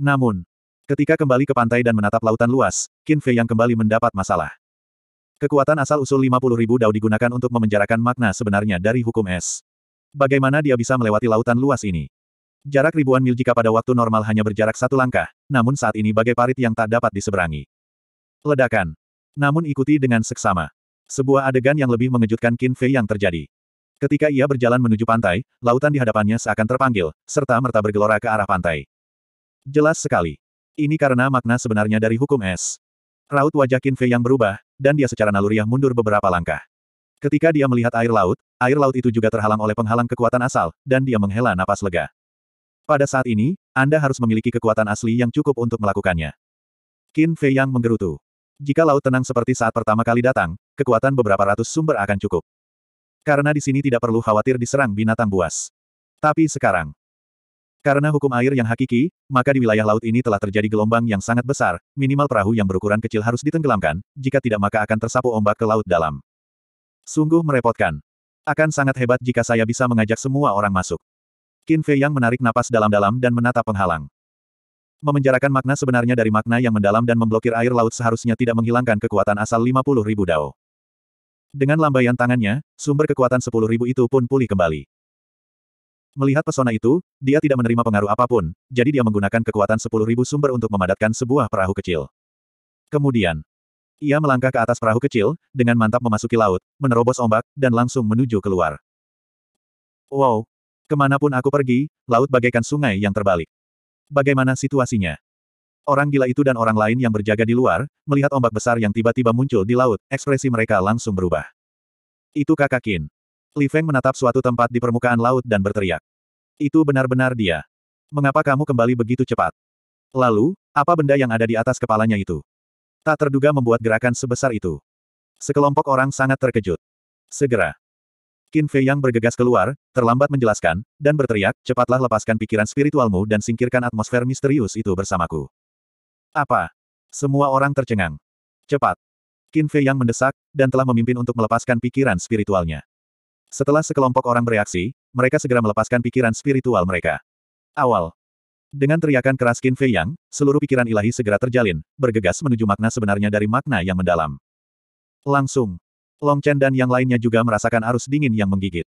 Namun, ketika kembali ke pantai dan menatap lautan luas, Qin Fei yang kembali mendapat masalah. Kekuatan asal-usul 50 ribu dao digunakan untuk memenjarakan makna sebenarnya dari hukum es. Bagaimana dia bisa melewati lautan luas ini? Jarak ribuan mil jika pada waktu normal hanya berjarak satu langkah, namun saat ini bagai parit yang tak dapat diseberangi. Ledakan. Namun ikuti dengan seksama. Sebuah adegan yang lebih mengejutkan Qin Fei yang terjadi. Ketika ia berjalan menuju pantai, lautan di hadapannya seakan terpanggil, serta merta bergelora ke arah pantai. Jelas sekali. Ini karena makna sebenarnya dari hukum es. Raut wajah Qin Fei yang berubah, dan dia secara naluriah mundur beberapa langkah. Ketika dia melihat air laut, air laut itu juga terhalang oleh penghalang kekuatan asal, dan dia menghela napas lega. Pada saat ini, Anda harus memiliki kekuatan asli yang cukup untuk melakukannya. Qin Fei yang menggerutu. Jika laut tenang seperti saat pertama kali datang, kekuatan beberapa ratus sumber akan cukup. Karena di sini tidak perlu khawatir diserang binatang buas. Tapi sekarang, karena hukum air yang hakiki, maka di wilayah laut ini telah terjadi gelombang yang sangat besar, minimal perahu yang berukuran kecil harus ditenggelamkan, jika tidak maka akan tersapu ombak ke laut dalam. Sungguh merepotkan. Akan sangat hebat jika saya bisa mengajak semua orang masuk. Qin Fei yang menarik napas dalam-dalam dan menatap penghalang. Memenjarakan makna sebenarnya dari makna yang mendalam dan memblokir air laut seharusnya tidak menghilangkan kekuatan asal 50 ribu dao. Dengan lambaian tangannya, sumber kekuatan 10.000 itu pun pulih kembali. Melihat pesona itu, dia tidak menerima pengaruh apapun, jadi dia menggunakan kekuatan sepuluh ribu sumber untuk memadatkan sebuah perahu kecil. Kemudian, ia melangkah ke atas perahu kecil, dengan mantap memasuki laut, menerobos ombak, dan langsung menuju keluar. Wow! Kemanapun aku pergi, laut bagaikan sungai yang terbalik. Bagaimana situasinya? Orang gila itu dan orang lain yang berjaga di luar, melihat ombak besar yang tiba-tiba muncul di laut, ekspresi mereka langsung berubah. Itu kakak Kin. Li Feng menatap suatu tempat di permukaan laut dan berteriak. Itu benar-benar dia. Mengapa kamu kembali begitu cepat? Lalu, apa benda yang ada di atas kepalanya itu? Tak terduga membuat gerakan sebesar itu. Sekelompok orang sangat terkejut. Segera. Qin Fei yang bergegas keluar, terlambat menjelaskan, dan berteriak, cepatlah lepaskan pikiran spiritualmu dan singkirkan atmosfer misterius itu bersamaku. Apa? Semua orang tercengang. Cepat. Qin Fei yang mendesak, dan telah memimpin untuk melepaskan pikiran spiritualnya. Setelah sekelompok orang bereaksi, mereka segera melepaskan pikiran spiritual mereka. Awal. Dengan teriakan keras Qin Fei Yang, seluruh pikiran ilahi segera terjalin, bergegas menuju makna sebenarnya dari makna yang mendalam. Langsung. Long Chen dan yang lainnya juga merasakan arus dingin yang menggigit.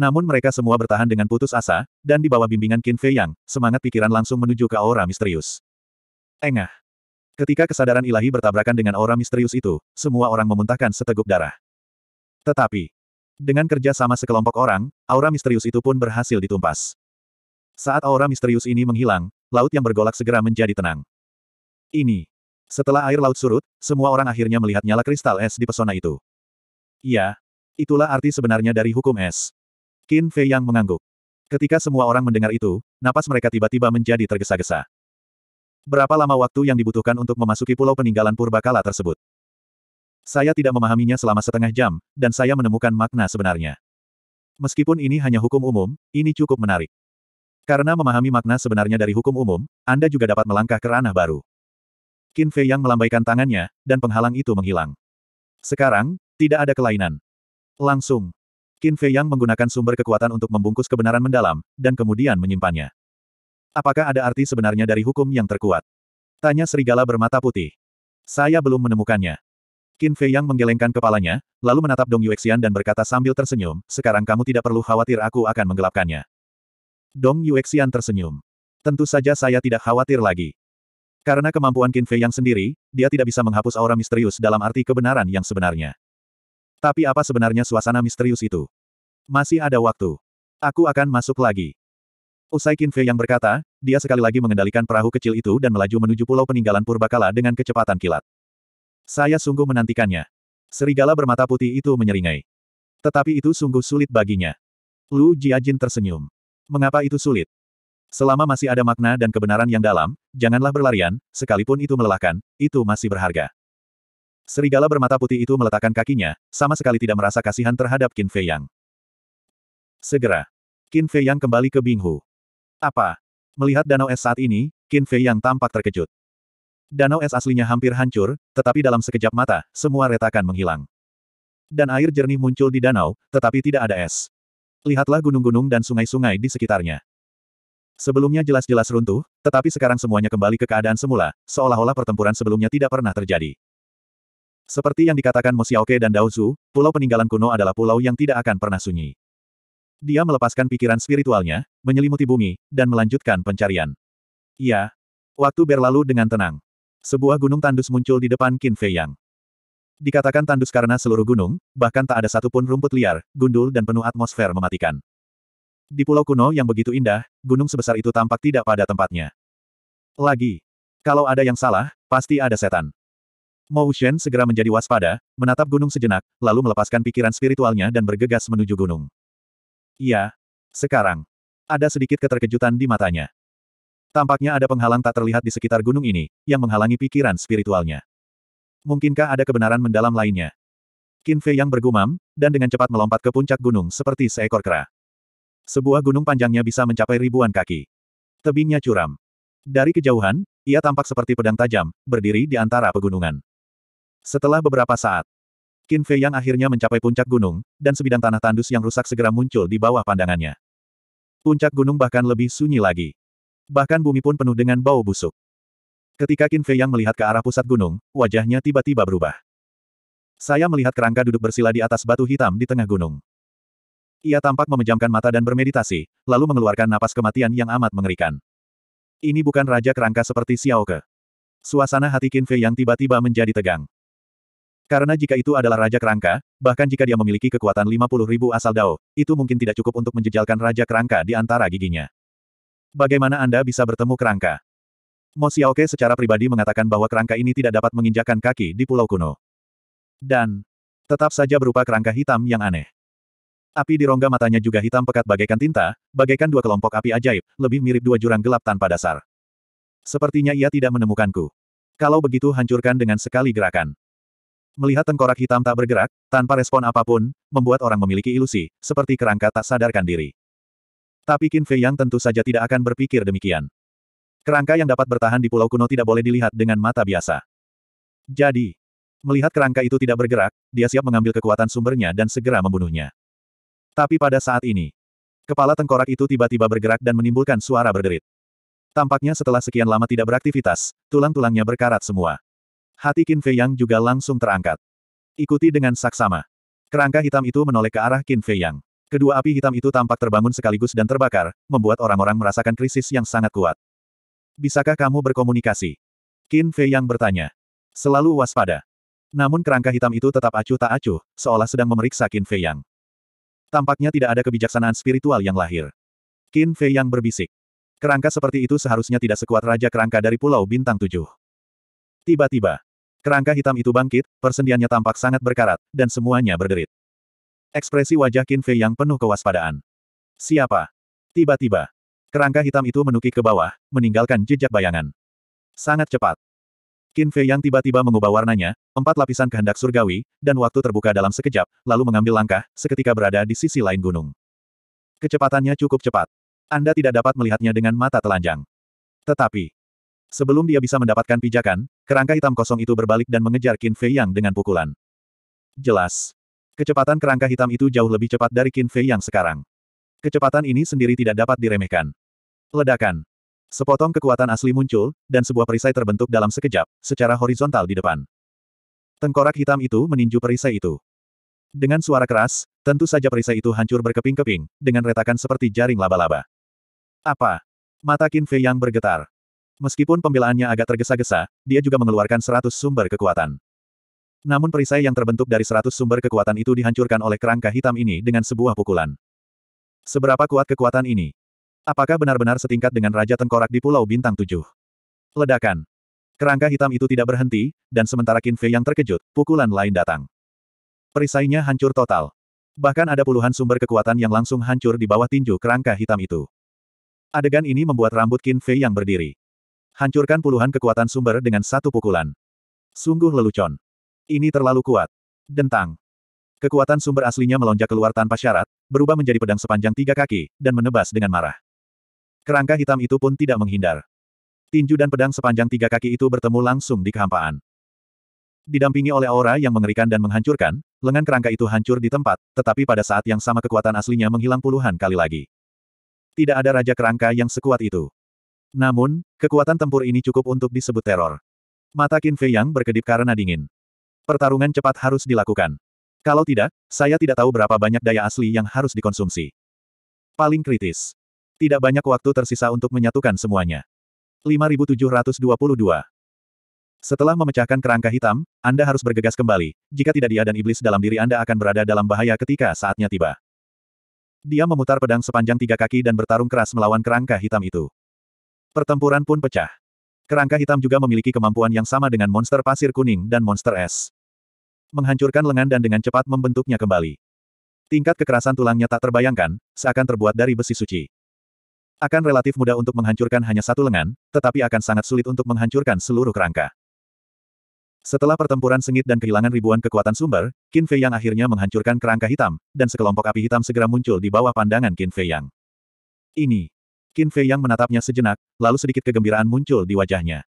Namun mereka semua bertahan dengan putus asa, dan di bawah bimbingan Qin Fei Yang, semangat pikiran langsung menuju ke aura misterius. Engah. Ketika kesadaran ilahi bertabrakan dengan aura misterius itu, semua orang memuntahkan seteguk darah. Tetapi, dengan kerja sama sekelompok orang, aura misterius itu pun berhasil ditumpas. Saat aura misterius ini menghilang, laut yang bergolak segera menjadi tenang. Ini. Setelah air laut surut, semua orang akhirnya melihat nyala kristal es di pesona itu. Iya. Itulah arti sebenarnya dari hukum es. Qin Fei yang mengangguk. Ketika semua orang mendengar itu, napas mereka tiba-tiba menjadi tergesa-gesa. Berapa lama waktu yang dibutuhkan untuk memasuki pulau peninggalan purbakala tersebut? Saya tidak memahaminya selama setengah jam, dan saya menemukan makna sebenarnya. Meskipun ini hanya hukum umum, ini cukup menarik. Karena memahami makna sebenarnya dari hukum umum, Anda juga dapat melangkah ke ranah baru. Qin Fei yang melambaikan tangannya, dan penghalang itu menghilang. Sekarang, tidak ada kelainan. Langsung. Qin Fei yang menggunakan sumber kekuatan untuk membungkus kebenaran mendalam, dan kemudian menyimpannya. Apakah ada arti sebenarnya dari hukum yang terkuat? Tanya serigala bermata putih. Saya belum menemukannya. Qin Fei Yang menggelengkan kepalanya, lalu menatap Dong Yuexian dan berkata sambil tersenyum, sekarang kamu tidak perlu khawatir aku akan menggelapkannya. Dong Yuexian tersenyum. Tentu saja saya tidak khawatir lagi. Karena kemampuan Qin Fei Yang sendiri, dia tidak bisa menghapus aura misterius dalam arti kebenaran yang sebenarnya. Tapi apa sebenarnya suasana misterius itu? Masih ada waktu. Aku akan masuk lagi. Usai Qin Fei Yang berkata, dia sekali lagi mengendalikan perahu kecil itu dan melaju menuju pulau peninggalan purbakala dengan kecepatan kilat. Saya sungguh menantikannya. Serigala bermata putih itu menyeringai. Tetapi itu sungguh sulit baginya. Lu Jiajin tersenyum. Mengapa itu sulit? Selama masih ada makna dan kebenaran yang dalam, janganlah berlarian, sekalipun itu melelahkan, itu masih berharga. Serigala bermata putih itu meletakkan kakinya, sama sekali tidak merasa kasihan terhadap Qin Fei Yang. Segera. Qin Fei Yang kembali ke Binghu. Apa? Melihat danau es saat ini, Qin Fei Yang tampak terkejut. Danau es aslinya hampir hancur, tetapi dalam sekejap mata, semua retakan menghilang. Dan air jernih muncul di danau, tetapi tidak ada es. Lihatlah gunung-gunung dan sungai-sungai di sekitarnya. Sebelumnya jelas-jelas runtuh, tetapi sekarang semuanya kembali ke keadaan semula, seolah-olah pertempuran sebelumnya tidak pernah terjadi. Seperti yang dikatakan Mo Xiaoke dan Daozu, pulau peninggalan kuno adalah pulau yang tidak akan pernah sunyi. Dia melepaskan pikiran spiritualnya, menyelimuti bumi, dan melanjutkan pencarian. Iya. Waktu berlalu dengan tenang. Sebuah gunung tandus muncul di depan Qin Fei Yang. Dikatakan tandus karena seluruh gunung, bahkan tak ada satupun rumput liar, gundul dan penuh atmosfer mematikan. Di pulau kuno yang begitu indah, gunung sebesar itu tampak tidak pada tempatnya. Lagi. Kalau ada yang salah, pasti ada setan. Mo Shen segera menjadi waspada, menatap gunung sejenak, lalu melepaskan pikiran spiritualnya dan bergegas menuju gunung. Iya. Sekarang. Ada sedikit keterkejutan di matanya. Tampaknya ada penghalang tak terlihat di sekitar gunung ini, yang menghalangi pikiran spiritualnya. Mungkinkah ada kebenaran mendalam lainnya? Qin Fei yang bergumam, dan dengan cepat melompat ke puncak gunung seperti seekor kera. Sebuah gunung panjangnya bisa mencapai ribuan kaki. Tebingnya curam. Dari kejauhan, ia tampak seperti pedang tajam, berdiri di antara pegunungan. Setelah beberapa saat, Qin Fei yang akhirnya mencapai puncak gunung, dan sebidang tanah tandus yang rusak segera muncul di bawah pandangannya. Puncak gunung bahkan lebih sunyi lagi. Bahkan bumi pun penuh dengan bau busuk. Ketika Qin Fei yang melihat ke arah pusat gunung, wajahnya tiba-tiba berubah. Saya melihat kerangka duduk bersila di atas batu hitam di tengah gunung. Ia tampak memejamkan mata dan bermeditasi, lalu mengeluarkan napas kematian yang amat mengerikan. Ini bukan raja kerangka seperti Xiao Ke. Suasana hati Qin Fei yang tiba-tiba menjadi tegang. Karena jika itu adalah raja kerangka, bahkan jika dia memiliki kekuatan 50.000 asal Dao, itu mungkin tidak cukup untuk menjejalkan raja kerangka di antara giginya. Bagaimana Anda bisa bertemu kerangka? Mo Xiaoke secara pribadi mengatakan bahwa kerangka ini tidak dapat menginjakkan kaki di Pulau Kuno. Dan, tetap saja berupa kerangka hitam yang aneh. Api di rongga matanya juga hitam pekat bagaikan tinta, bagaikan dua kelompok api ajaib, lebih mirip dua jurang gelap tanpa dasar. Sepertinya ia tidak menemukanku. Kalau begitu hancurkan dengan sekali gerakan. Melihat tengkorak hitam tak bergerak, tanpa respon apapun, membuat orang memiliki ilusi, seperti kerangka tak sadarkan diri. Tapi Qin Fei Yang tentu saja tidak akan berpikir demikian. Kerangka yang dapat bertahan di pulau kuno tidak boleh dilihat dengan mata biasa. Jadi, melihat kerangka itu tidak bergerak, dia siap mengambil kekuatan sumbernya dan segera membunuhnya. Tapi pada saat ini, kepala tengkorak itu tiba-tiba bergerak dan menimbulkan suara berderit. Tampaknya setelah sekian lama tidak beraktivitas, tulang-tulangnya berkarat semua. Hati Qin Fei Yang juga langsung terangkat. Ikuti dengan saksama. Kerangka hitam itu menoleh ke arah Qin Fei Yang. Kedua api hitam itu tampak terbangun sekaligus dan terbakar, membuat orang-orang merasakan krisis yang sangat kuat. Bisakah kamu berkomunikasi? Qin Fei yang bertanya. Selalu waspada. Namun kerangka hitam itu tetap acuh tak acuh, seolah sedang memeriksa Qin Fei Yang. Tampaknya tidak ada kebijaksanaan spiritual yang lahir. Qin Fei Yang berbisik. Kerangka seperti itu seharusnya tidak sekuat raja kerangka dari Pulau Bintang Tujuh. Tiba-tiba, kerangka hitam itu bangkit, persendiannya tampak sangat berkarat, dan semuanya berderit. Ekspresi wajah Qin Fei yang penuh kewaspadaan. Siapa? Tiba-tiba. Kerangka hitam itu menukik ke bawah, meninggalkan jejak bayangan. Sangat cepat. Qin Fei yang tiba-tiba mengubah warnanya, empat lapisan kehendak surgawi, dan waktu terbuka dalam sekejap, lalu mengambil langkah, seketika berada di sisi lain gunung. Kecepatannya cukup cepat. Anda tidak dapat melihatnya dengan mata telanjang. Tetapi, sebelum dia bisa mendapatkan pijakan, kerangka hitam kosong itu berbalik dan mengejar Qin Fei Yang dengan pukulan. Jelas. Kecepatan kerangka hitam itu jauh lebih cepat dari Qin Fei yang sekarang. Kecepatan ini sendiri tidak dapat diremehkan. Ledakan. Sepotong kekuatan asli muncul, dan sebuah perisai terbentuk dalam sekejap, secara horizontal di depan. Tengkorak hitam itu meninju perisai itu. Dengan suara keras, tentu saja perisai itu hancur berkeping-keping, dengan retakan seperti jaring laba-laba. Apa? Mata Qin Fei yang bergetar. Meskipun pembelaannya agak tergesa-gesa, dia juga mengeluarkan seratus sumber kekuatan. Namun perisai yang terbentuk dari seratus sumber kekuatan itu dihancurkan oleh kerangka hitam ini dengan sebuah pukulan. Seberapa kuat kekuatan ini? Apakah benar-benar setingkat dengan Raja Tengkorak di Pulau Bintang Tujuh? Ledakan. Kerangka hitam itu tidak berhenti, dan sementara Qin Fei yang terkejut, pukulan lain datang. Perisainya hancur total. Bahkan ada puluhan sumber kekuatan yang langsung hancur di bawah tinju kerangka hitam itu. Adegan ini membuat rambut Qin Fei yang berdiri. Hancurkan puluhan kekuatan sumber dengan satu pukulan. Sungguh lelucon. Ini terlalu kuat. Dentang. Kekuatan sumber aslinya melonjak keluar tanpa syarat, berubah menjadi pedang sepanjang tiga kaki, dan menebas dengan marah. Kerangka hitam itu pun tidak menghindar. Tinju dan pedang sepanjang tiga kaki itu bertemu langsung di kehampaan. Didampingi oleh aura yang mengerikan dan menghancurkan, lengan kerangka itu hancur di tempat, tetapi pada saat yang sama kekuatan aslinya menghilang puluhan kali lagi. Tidak ada raja kerangka yang sekuat itu. Namun, kekuatan tempur ini cukup untuk disebut teror. Mata Qin Fei Yang berkedip karena dingin. Pertarungan cepat harus dilakukan. Kalau tidak, saya tidak tahu berapa banyak daya asli yang harus dikonsumsi. Paling kritis. Tidak banyak waktu tersisa untuk menyatukan semuanya. 5722. Setelah memecahkan kerangka hitam, Anda harus bergegas kembali. Jika tidak dia dan iblis dalam diri Anda akan berada dalam bahaya ketika saatnya tiba. Dia memutar pedang sepanjang tiga kaki dan bertarung keras melawan kerangka hitam itu. Pertempuran pun pecah. Kerangka hitam juga memiliki kemampuan yang sama dengan monster pasir kuning dan monster es menghancurkan lengan dan dengan cepat membentuknya kembali. Tingkat kekerasan tulangnya tak terbayangkan, seakan terbuat dari besi suci. Akan relatif mudah untuk menghancurkan hanya satu lengan, tetapi akan sangat sulit untuk menghancurkan seluruh kerangka. Setelah pertempuran sengit dan kehilangan ribuan kekuatan sumber, Qin Fei Yang akhirnya menghancurkan kerangka hitam, dan sekelompok api hitam segera muncul di bawah pandangan Qin Fei Yang. Ini. Qin Fei Yang menatapnya sejenak, lalu sedikit kegembiraan muncul di wajahnya.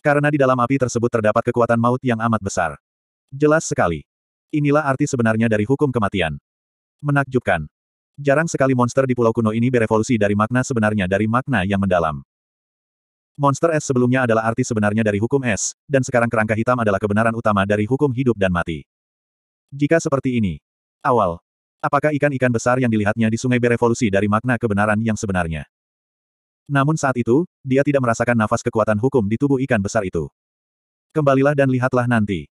Karena di dalam api tersebut terdapat kekuatan maut yang amat besar. Jelas sekali. Inilah arti sebenarnya dari hukum kematian. Menakjubkan. Jarang sekali monster di pulau kuno ini berevolusi dari makna sebenarnya dari makna yang mendalam. Monster es sebelumnya adalah arti sebenarnya dari hukum es, dan sekarang kerangka hitam adalah kebenaran utama dari hukum hidup dan mati. Jika seperti ini. Awal. Apakah ikan-ikan besar yang dilihatnya di sungai berevolusi dari makna kebenaran yang sebenarnya? Namun saat itu, dia tidak merasakan nafas kekuatan hukum di tubuh ikan besar itu. Kembalilah dan lihatlah nanti.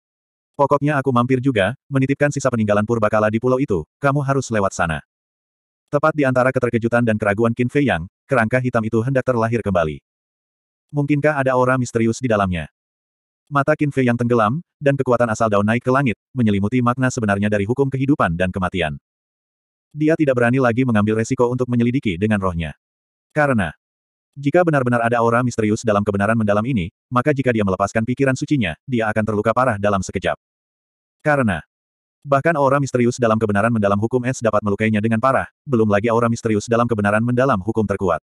Pokoknya aku mampir juga, menitipkan sisa peninggalan purbakala di pulau itu, kamu harus lewat sana. Tepat di antara keterkejutan dan keraguan Qin Fei Yang, kerangka hitam itu hendak terlahir kembali. Mungkinkah ada aura misterius di dalamnya? Mata Qin Fei Yang tenggelam, dan kekuatan asal daun naik ke langit, menyelimuti makna sebenarnya dari hukum kehidupan dan kematian. Dia tidak berani lagi mengambil resiko untuk menyelidiki dengan rohnya. Karena, jika benar-benar ada aura misterius dalam kebenaran mendalam ini, maka jika dia melepaskan pikiran sucinya, dia akan terluka parah dalam sekejap. Karena bahkan aura misterius dalam kebenaran mendalam hukum es dapat melukainya dengan parah, belum lagi aura misterius dalam kebenaran mendalam hukum terkuat.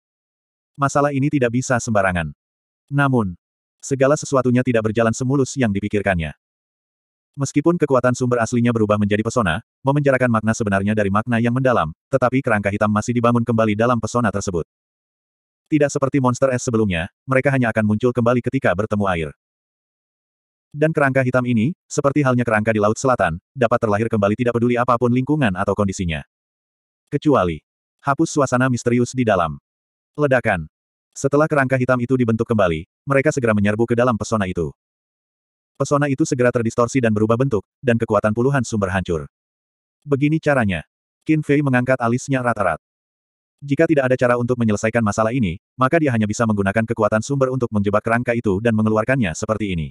Masalah ini tidak bisa sembarangan. Namun, segala sesuatunya tidak berjalan semulus yang dipikirkannya. Meskipun kekuatan sumber aslinya berubah menjadi pesona, memenjarakan makna sebenarnya dari makna yang mendalam, tetapi kerangka hitam masih dibangun kembali dalam pesona tersebut. Tidak seperti monster es sebelumnya, mereka hanya akan muncul kembali ketika bertemu air. Dan kerangka hitam ini, seperti halnya kerangka di Laut Selatan, dapat terlahir kembali tidak peduli apapun lingkungan atau kondisinya. Kecuali, hapus suasana misterius di dalam. Ledakan. Setelah kerangka hitam itu dibentuk kembali, mereka segera menyerbu ke dalam pesona itu. Pesona itu segera terdistorsi dan berubah bentuk, dan kekuatan puluhan sumber hancur. Begini caranya. Qin Fei mengangkat alisnya rata-rat. Jika tidak ada cara untuk menyelesaikan masalah ini, maka dia hanya bisa menggunakan kekuatan sumber untuk menjebak kerangka itu dan mengeluarkannya seperti ini.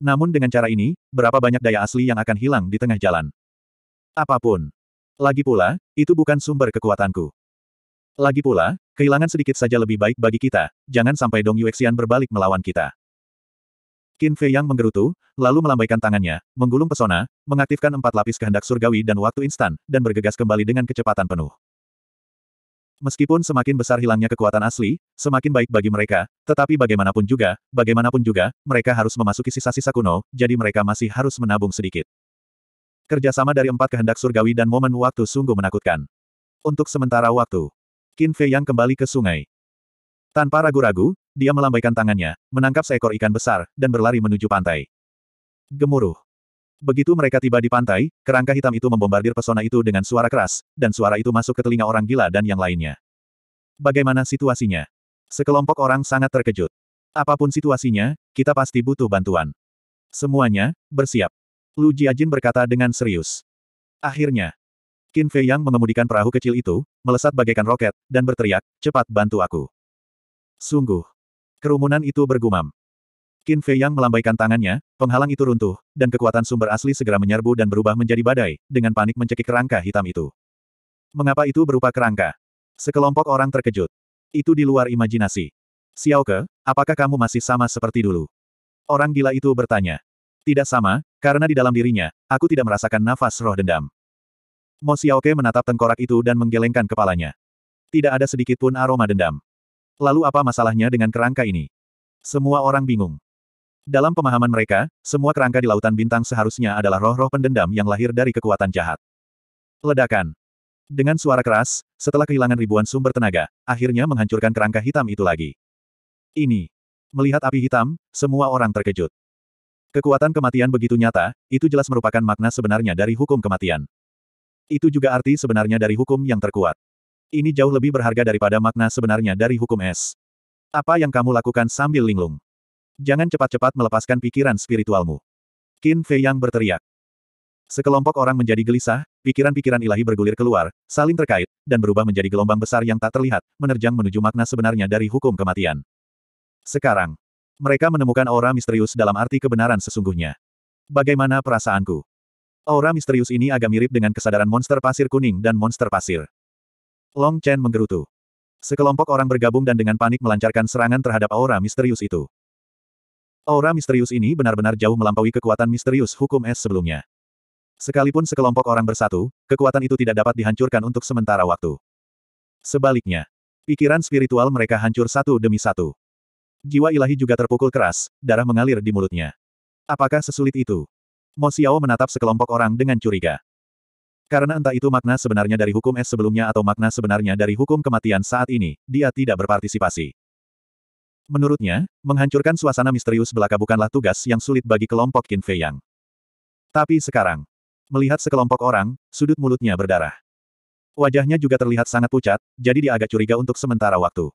Namun dengan cara ini, berapa banyak daya asli yang akan hilang di tengah jalan? Apapun. Lagi pula, itu bukan sumber kekuatanku. Lagi pula, kehilangan sedikit saja lebih baik bagi kita, jangan sampai Dong Yuexian berbalik melawan kita. Qin Fei Yang menggerutu, lalu melambaikan tangannya, menggulung pesona, mengaktifkan empat lapis kehendak surgawi dan waktu instan, dan bergegas kembali dengan kecepatan penuh. Meskipun semakin besar hilangnya kekuatan asli, semakin baik bagi mereka, tetapi bagaimanapun juga, bagaimanapun juga, mereka harus memasuki sisa-sisa kuno, jadi mereka masih harus menabung sedikit. Kerjasama dari empat kehendak surgawi dan momen waktu sungguh menakutkan. Untuk sementara waktu, Qin Fei yang kembali ke sungai. Tanpa ragu-ragu, dia melambaikan tangannya, menangkap seekor ikan besar, dan berlari menuju pantai. Gemuruh. Begitu mereka tiba di pantai, kerangka hitam itu membombardir pesona itu dengan suara keras, dan suara itu masuk ke telinga orang gila dan yang lainnya. Bagaimana situasinya? Sekelompok orang sangat terkejut. Apapun situasinya, kita pasti butuh bantuan. Semuanya, bersiap. Lu Jiajin berkata dengan serius. Akhirnya, Qin Fei yang mengemudikan perahu kecil itu, melesat bagaikan roket, dan berteriak, cepat bantu aku. Sungguh. Kerumunan itu bergumam. Qin Fei Yang melambaikan tangannya, penghalang itu runtuh, dan kekuatan sumber asli segera menyerbu dan berubah menjadi badai, dengan panik mencekik kerangka hitam itu. Mengapa itu berupa kerangka? Sekelompok orang terkejut. Itu di luar imajinasi. Xiao Ke, apakah kamu masih sama seperti dulu? Orang gila itu bertanya. Tidak sama, karena di dalam dirinya, aku tidak merasakan nafas roh dendam. Mo Xiao Ke menatap tengkorak itu dan menggelengkan kepalanya. Tidak ada sedikit pun aroma dendam. Lalu apa masalahnya dengan kerangka ini? Semua orang bingung. Dalam pemahaman mereka, semua kerangka di lautan bintang seharusnya adalah roh-roh pendendam yang lahir dari kekuatan jahat. Ledakan. Dengan suara keras, setelah kehilangan ribuan sumber tenaga, akhirnya menghancurkan kerangka hitam itu lagi. Ini. Melihat api hitam, semua orang terkejut. Kekuatan kematian begitu nyata, itu jelas merupakan makna sebenarnya dari hukum kematian. Itu juga arti sebenarnya dari hukum yang terkuat. Ini jauh lebih berharga daripada makna sebenarnya dari hukum es. Apa yang kamu lakukan sambil linglung? Jangan cepat-cepat melepaskan pikiran spiritualmu. Qin Fei Yang berteriak. Sekelompok orang menjadi gelisah, pikiran-pikiran ilahi bergulir keluar, saling terkait, dan berubah menjadi gelombang besar yang tak terlihat, menerjang menuju makna sebenarnya dari hukum kematian. Sekarang, mereka menemukan aura misterius dalam arti kebenaran sesungguhnya. Bagaimana perasaanku? Aura misterius ini agak mirip dengan kesadaran monster pasir kuning dan monster pasir. Long Chen menggerutu. Sekelompok orang bergabung dan dengan panik melancarkan serangan terhadap aura misterius itu. Aura misterius ini benar-benar jauh melampaui kekuatan misterius hukum es sebelumnya. Sekalipun sekelompok orang bersatu, kekuatan itu tidak dapat dihancurkan untuk sementara waktu. Sebaliknya, pikiran spiritual mereka hancur satu demi satu. Jiwa ilahi juga terpukul keras, darah mengalir di mulutnya. Apakah sesulit itu? Mo Xiao menatap sekelompok orang dengan curiga. Karena entah itu makna sebenarnya dari hukum es sebelumnya atau makna sebenarnya dari hukum kematian saat ini, dia tidak berpartisipasi. Menurutnya, menghancurkan suasana misterius belaka bukanlah tugas yang sulit bagi kelompok Qin Fei Yang. Tapi sekarang, melihat sekelompok orang, sudut mulutnya berdarah. Wajahnya juga terlihat sangat pucat, jadi dia agak curiga untuk sementara waktu.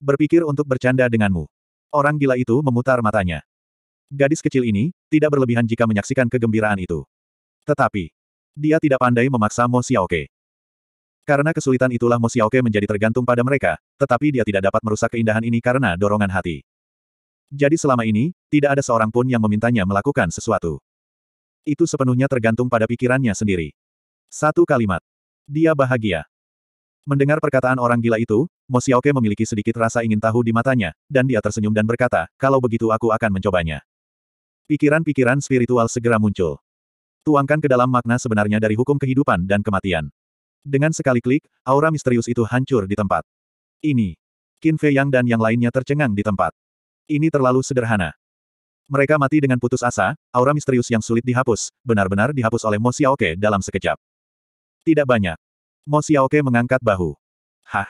Berpikir untuk bercanda denganmu. Orang gila itu memutar matanya. Gadis kecil ini, tidak berlebihan jika menyaksikan kegembiraan itu. Tetapi, dia tidak pandai memaksa Mo Xiaoke. Karena kesulitan itulah Mo Xiaoke menjadi tergantung pada mereka, tetapi dia tidak dapat merusak keindahan ini karena dorongan hati. Jadi selama ini, tidak ada seorang pun yang memintanya melakukan sesuatu. Itu sepenuhnya tergantung pada pikirannya sendiri. Satu kalimat. Dia bahagia. Mendengar perkataan orang gila itu, Mo Xiaoke memiliki sedikit rasa ingin tahu di matanya, dan dia tersenyum dan berkata, kalau begitu aku akan mencobanya. Pikiran-pikiran spiritual segera muncul. Tuangkan ke dalam makna sebenarnya dari hukum kehidupan dan kematian. Dengan sekali klik, aura misterius itu hancur di tempat. Ini. Qin Fei Yang dan yang lainnya tercengang di tempat. Ini terlalu sederhana. Mereka mati dengan putus asa, aura misterius yang sulit dihapus, benar-benar dihapus oleh Mo Xiaoke dalam sekejap. Tidak banyak. Mo Xiaoke mengangkat bahu. Hah.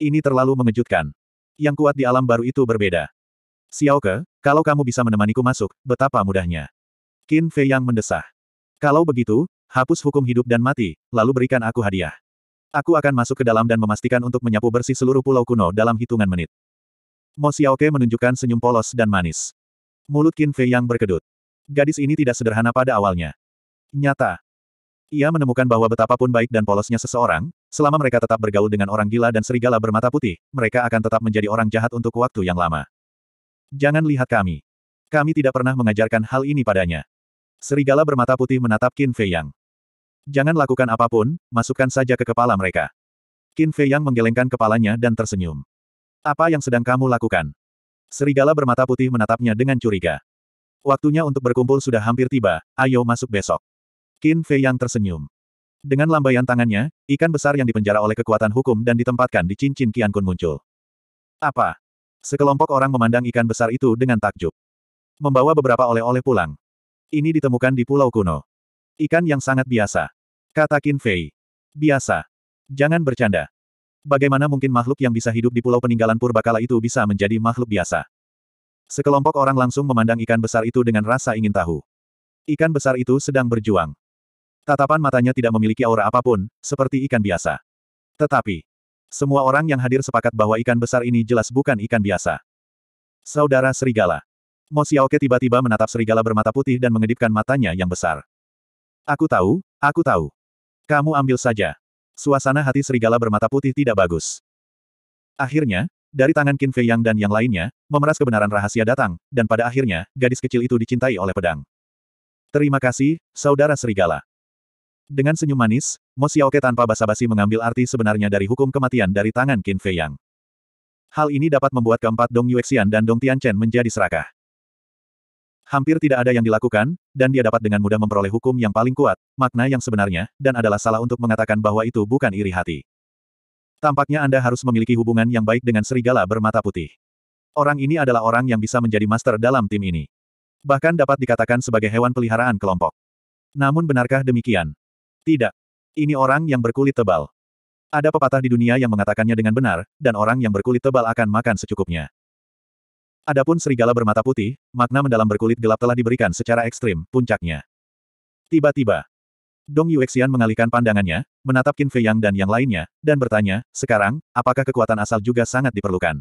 Ini terlalu mengejutkan. Yang kuat di alam baru itu berbeda. Xiaoke, kalau kamu bisa menemaniku masuk, betapa mudahnya. Qin Fei Yang mendesah. Kalau begitu, hapus hukum hidup dan mati, lalu berikan aku hadiah. Aku akan masuk ke dalam dan memastikan untuk menyapu bersih seluruh pulau kuno dalam hitungan menit. Mo Xiaoke menunjukkan senyum polos dan manis. Mulut Qin Fei yang berkedut. Gadis ini tidak sederhana pada awalnya. Nyata. Ia menemukan bahwa betapapun baik dan polosnya seseorang, selama mereka tetap bergaul dengan orang gila dan serigala bermata putih, mereka akan tetap menjadi orang jahat untuk waktu yang lama. Jangan lihat kami. Kami tidak pernah mengajarkan hal ini padanya. Serigala bermata putih menatap Qin Fei Yang. Jangan lakukan apapun, masukkan saja ke kepala mereka. Qin Fei Yang menggelengkan kepalanya dan tersenyum. Apa yang sedang kamu lakukan? Serigala bermata putih menatapnya dengan curiga. Waktunya untuk berkumpul sudah hampir tiba, ayo masuk besok. Qin Fei Yang tersenyum. Dengan lambaian tangannya, ikan besar yang dipenjara oleh kekuatan hukum dan ditempatkan di cincin Qian Kun muncul. Apa? Sekelompok orang memandang ikan besar itu dengan takjub. Membawa beberapa oleh-oleh pulang. Ini ditemukan di Pulau Kuno. Ikan yang sangat biasa. Kata Qin Fei. Biasa. Jangan bercanda. Bagaimana mungkin makhluk yang bisa hidup di pulau peninggalan purbakala itu bisa menjadi makhluk biasa? Sekelompok orang langsung memandang ikan besar itu dengan rasa ingin tahu. Ikan besar itu sedang berjuang. Tatapan matanya tidak memiliki aura apapun, seperti ikan biasa. Tetapi, semua orang yang hadir sepakat bahwa ikan besar ini jelas bukan ikan biasa. Saudara Serigala. Mo Xiaoke tiba-tiba menatap serigala bermata putih dan mengedipkan matanya yang besar. Aku tahu, aku tahu. Kamu ambil saja. Suasana hati serigala bermata putih tidak bagus. Akhirnya, dari tangan Qin Fei Yang dan yang lainnya, memeras kebenaran rahasia datang, dan pada akhirnya, gadis kecil itu dicintai oleh pedang. Terima kasih, Saudara Serigala. Dengan senyum manis, Mo Xiaoke tanpa basa-basi mengambil arti sebenarnya dari hukum kematian dari tangan Qin Fei Yang. Hal ini dapat membuat keempat Dong Yuexian dan Dong Tianchen menjadi serakah. Hampir tidak ada yang dilakukan, dan dia dapat dengan mudah memperoleh hukum yang paling kuat, makna yang sebenarnya, dan adalah salah untuk mengatakan bahwa itu bukan iri hati. Tampaknya Anda harus memiliki hubungan yang baik dengan serigala bermata putih. Orang ini adalah orang yang bisa menjadi master dalam tim ini. Bahkan dapat dikatakan sebagai hewan peliharaan kelompok. Namun benarkah demikian? Tidak. Ini orang yang berkulit tebal. Ada pepatah di dunia yang mengatakannya dengan benar, dan orang yang berkulit tebal akan makan secukupnya. Adapun serigala bermata putih, makna mendalam berkulit gelap telah diberikan secara ekstrim, puncaknya. Tiba-tiba, Dong Yuexian mengalihkan pandangannya, menatap Qin Fei Yang dan yang lainnya, dan bertanya, sekarang, apakah kekuatan asal juga sangat diperlukan?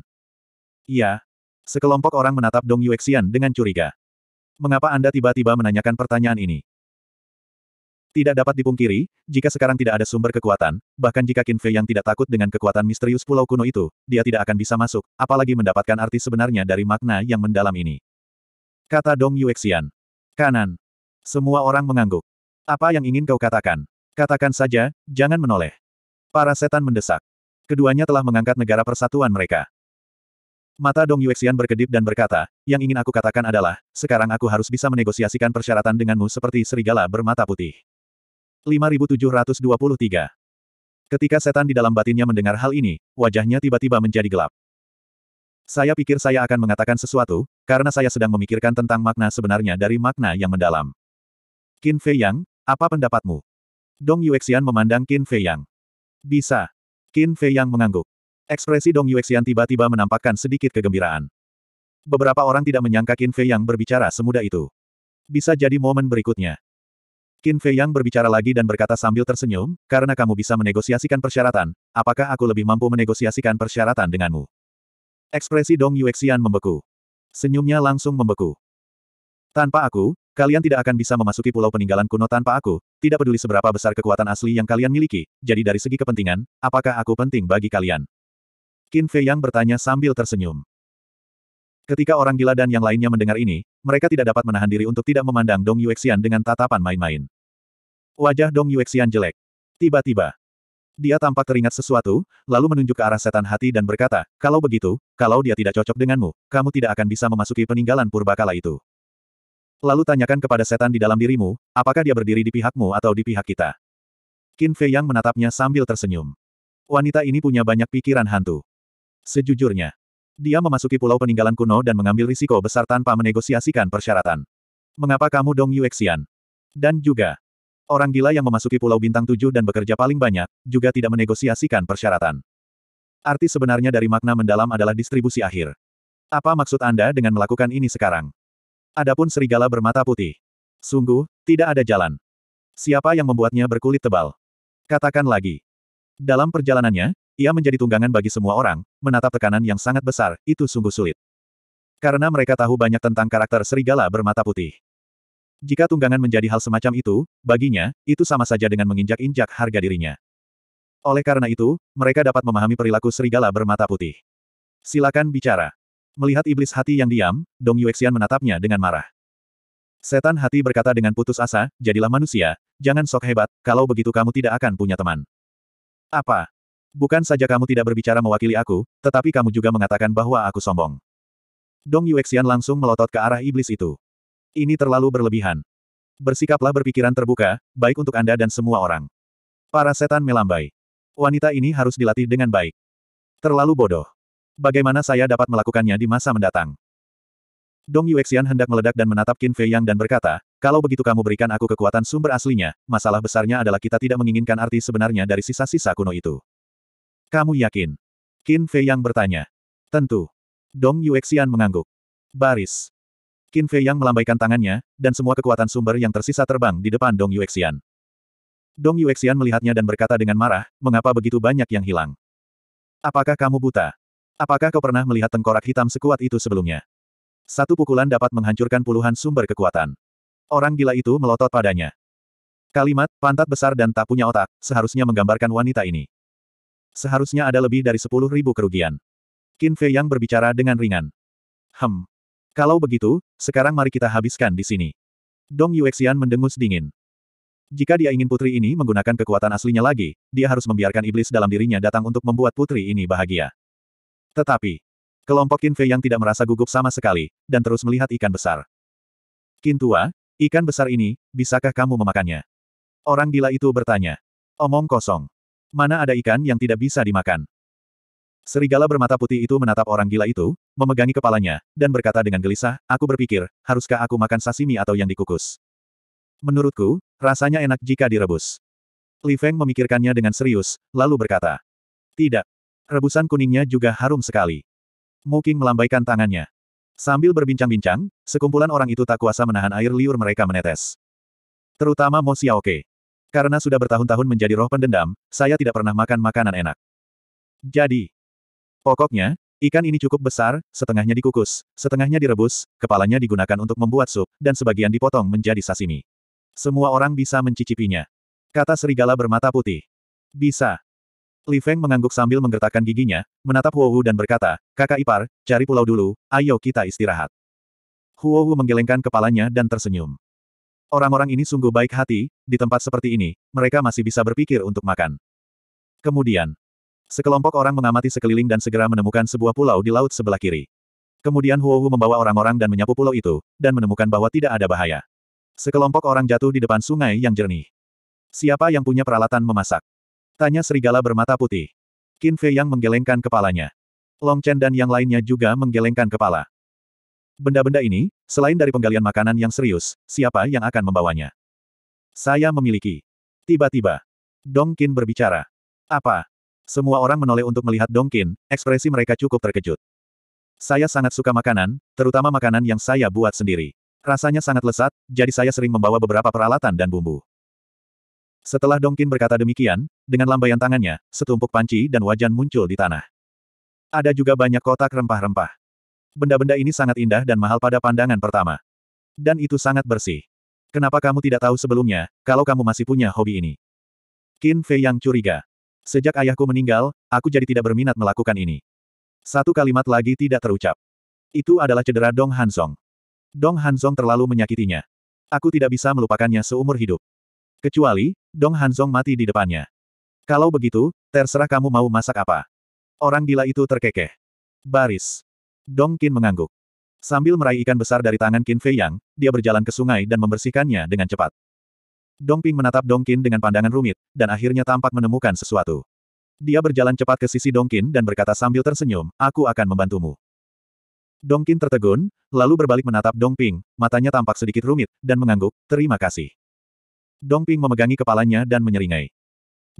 Iya. Sekelompok orang menatap Dong Yuexian dengan curiga. Mengapa Anda tiba-tiba menanyakan pertanyaan ini? Tidak dapat dipungkiri, jika sekarang tidak ada sumber kekuatan, bahkan jika Qin Fei yang tidak takut dengan kekuatan misterius pulau kuno itu, dia tidak akan bisa masuk, apalagi mendapatkan arti sebenarnya dari makna yang mendalam ini. Kata Dong Yuexian. Kanan. Semua orang mengangguk. Apa yang ingin kau katakan? Katakan saja, jangan menoleh. Para setan mendesak. Keduanya telah mengangkat negara persatuan mereka. Mata Dong Yuexian berkedip dan berkata, yang ingin aku katakan adalah, sekarang aku harus bisa menegosiasikan persyaratan denganmu seperti serigala bermata putih. 5723. Ketika setan di dalam batinnya mendengar hal ini, wajahnya tiba-tiba menjadi gelap. Saya pikir saya akan mengatakan sesuatu, karena saya sedang memikirkan tentang makna sebenarnya dari makna yang mendalam. Qin Fei Yang, apa pendapatmu? Dong Yuexian memandang Qin Fei Yang. Bisa. Qin Fei Yang mengangguk. Ekspresi Dong Yuexian tiba-tiba menampakkan sedikit kegembiraan. Beberapa orang tidak menyangka Qin Fei Yang berbicara semudah itu. Bisa jadi momen berikutnya. Qin Fei Yang berbicara lagi dan berkata sambil tersenyum, karena kamu bisa menegosiasikan persyaratan, apakah aku lebih mampu menegosiasikan persyaratan denganmu? Ekspresi Dong Yuexian membeku. Senyumnya langsung membeku. Tanpa aku, kalian tidak akan bisa memasuki pulau peninggalan kuno tanpa aku, tidak peduli seberapa besar kekuatan asli yang kalian miliki, jadi dari segi kepentingan, apakah aku penting bagi kalian? Qin Fei Yang bertanya sambil tersenyum. Ketika orang gila dan yang lainnya mendengar ini, mereka tidak dapat menahan diri untuk tidak memandang Dong Yuexian dengan tatapan main-main. Wajah Dong Yuexian jelek. Tiba-tiba, dia tampak teringat sesuatu, lalu menunjuk ke arah setan hati dan berkata, kalau begitu, kalau dia tidak cocok denganmu, kamu tidak akan bisa memasuki peninggalan purbakala itu. Lalu tanyakan kepada setan di dalam dirimu, apakah dia berdiri di pihakmu atau di pihak kita. Qin Fei Yang menatapnya sambil tersenyum. Wanita ini punya banyak pikiran hantu. Sejujurnya, dia memasuki pulau peninggalan kuno dan mengambil risiko besar tanpa menegosiasikan persyaratan. Mengapa kamu Dong Yuexian? Dan juga, orang gila yang memasuki pulau bintang tujuh dan bekerja paling banyak, juga tidak menegosiasikan persyaratan. Arti sebenarnya dari makna mendalam adalah distribusi akhir. Apa maksud Anda dengan melakukan ini sekarang? Adapun serigala bermata putih. Sungguh, tidak ada jalan. Siapa yang membuatnya berkulit tebal? Katakan lagi. Dalam perjalanannya, ia menjadi tunggangan bagi semua orang, menatap tekanan yang sangat besar, itu sungguh sulit. Karena mereka tahu banyak tentang karakter serigala bermata putih. Jika tunggangan menjadi hal semacam itu, baginya, itu sama saja dengan menginjak-injak harga dirinya. Oleh karena itu, mereka dapat memahami perilaku serigala bermata putih. Silakan bicara. Melihat iblis hati yang diam, Dong Yuexian menatapnya dengan marah. Setan hati berkata dengan putus asa, jadilah manusia, jangan sok hebat, kalau begitu kamu tidak akan punya teman. Apa? Bukan saja kamu tidak berbicara mewakili aku, tetapi kamu juga mengatakan bahwa aku sombong. Dong Yuexian langsung melotot ke arah iblis itu. Ini terlalu berlebihan. Bersikaplah berpikiran terbuka, baik untuk Anda dan semua orang. Para setan melambai. Wanita ini harus dilatih dengan baik. Terlalu bodoh. Bagaimana saya dapat melakukannya di masa mendatang? Dong Yuexian hendak meledak dan menatap Qin Fei Yang dan berkata, kalau begitu kamu berikan aku kekuatan sumber aslinya, masalah besarnya adalah kita tidak menginginkan arti sebenarnya dari sisa-sisa kuno itu. Kamu yakin? Qin Fei Yang bertanya. Tentu. Dong Yuexian mengangguk. Baris. Qin Fei Yang melambaikan tangannya, dan semua kekuatan sumber yang tersisa terbang di depan Dong Yuexian. Dong Yuexian melihatnya dan berkata dengan marah, mengapa begitu banyak yang hilang? Apakah kamu buta? Apakah kau pernah melihat tengkorak hitam sekuat itu sebelumnya? Satu pukulan dapat menghancurkan puluhan sumber kekuatan. Orang gila itu melotot padanya. Kalimat, pantat besar dan tak punya otak, seharusnya menggambarkan wanita ini. Seharusnya ada lebih dari sepuluh ribu kerugian. Qin Fei yang berbicara dengan ringan. Hem. Kalau begitu, sekarang mari kita habiskan di sini. Dong Yuexian mendengus dingin. Jika dia ingin putri ini menggunakan kekuatan aslinya lagi, dia harus membiarkan iblis dalam dirinya datang untuk membuat putri ini bahagia. Tetapi, Kelompok Qin Fei yang tidak merasa gugup sama sekali, dan terus melihat ikan besar. Qin tua, ikan besar ini, bisakah kamu memakannya? Orang gila itu bertanya. Omong kosong. Mana ada ikan yang tidak bisa dimakan? Serigala bermata putih itu menatap orang gila itu, memegangi kepalanya, dan berkata dengan gelisah, aku berpikir, haruskah aku makan sashimi atau yang dikukus? Menurutku, rasanya enak jika direbus. Li Feng memikirkannya dengan serius, lalu berkata, tidak. Rebusan kuningnya juga harum sekali. Muking melambaikan tangannya. Sambil berbincang-bincang, sekumpulan orang itu tak kuasa menahan air liur mereka menetes. Terutama Mo Xiaoke. Karena sudah bertahun-tahun menjadi roh pendendam, saya tidak pernah makan makanan enak. Jadi, pokoknya, ikan ini cukup besar, setengahnya dikukus, setengahnya direbus, kepalanya digunakan untuk membuat sup, dan sebagian dipotong menjadi sashimi. Semua orang bisa mencicipinya. Kata serigala bermata putih. Bisa. Li Feng mengangguk sambil menggertakkan giginya, menatap Huo Wu dan berkata, kakak ipar, cari pulau dulu, ayo kita istirahat. Huo Wu menggelengkan kepalanya dan tersenyum. Orang-orang ini sungguh baik hati, di tempat seperti ini, mereka masih bisa berpikir untuk makan. Kemudian, sekelompok orang mengamati sekeliling dan segera menemukan sebuah pulau di laut sebelah kiri. Kemudian Huo Wu membawa orang-orang dan menyapu pulau itu, dan menemukan bahwa tidak ada bahaya. Sekelompok orang jatuh di depan sungai yang jernih. Siapa yang punya peralatan memasak? Tanya serigala bermata putih. Qin Fei yang menggelengkan kepalanya. Long Chen dan yang lainnya juga menggelengkan kepala. Benda-benda ini, selain dari penggalian makanan yang serius, siapa yang akan membawanya? Saya memiliki. Tiba-tiba, Dong Qin berbicara. Apa? Semua orang menoleh untuk melihat Dong Qin, ekspresi mereka cukup terkejut. Saya sangat suka makanan, terutama makanan yang saya buat sendiri. Rasanya sangat lesat, jadi saya sering membawa beberapa peralatan dan bumbu. Setelah Dongkin berkata demikian, dengan lambaian tangannya, setumpuk panci dan wajan muncul di tanah. Ada juga banyak kotak rempah-rempah. Benda-benda ini sangat indah dan mahal pada pandangan pertama. Dan itu sangat bersih. Kenapa kamu tidak tahu sebelumnya, kalau kamu masih punya hobi ini? Qin Fei yang curiga. Sejak ayahku meninggal, aku jadi tidak berminat melakukan ini. Satu kalimat lagi tidak terucap. Itu adalah cedera Dong Hansong. Dong Hansong terlalu menyakitinya. Aku tidak bisa melupakannya seumur hidup. Kecuali, Dong Hanzong mati di depannya. Kalau begitu, terserah kamu mau masak apa. Orang gila itu terkekeh. Baris. Dong Qin mengangguk. Sambil meraih ikan besar dari tangan Qin Fei Yang, dia berjalan ke sungai dan membersihkannya dengan cepat. Dong Ping menatap Dong Qin dengan pandangan rumit, dan akhirnya tampak menemukan sesuatu. Dia berjalan cepat ke sisi Dong Qin dan berkata sambil tersenyum, aku akan membantumu. Dong Qin tertegun, lalu berbalik menatap Dong Ping. matanya tampak sedikit rumit, dan mengangguk, terima kasih. Dong Ping memegangi kepalanya dan menyeringai.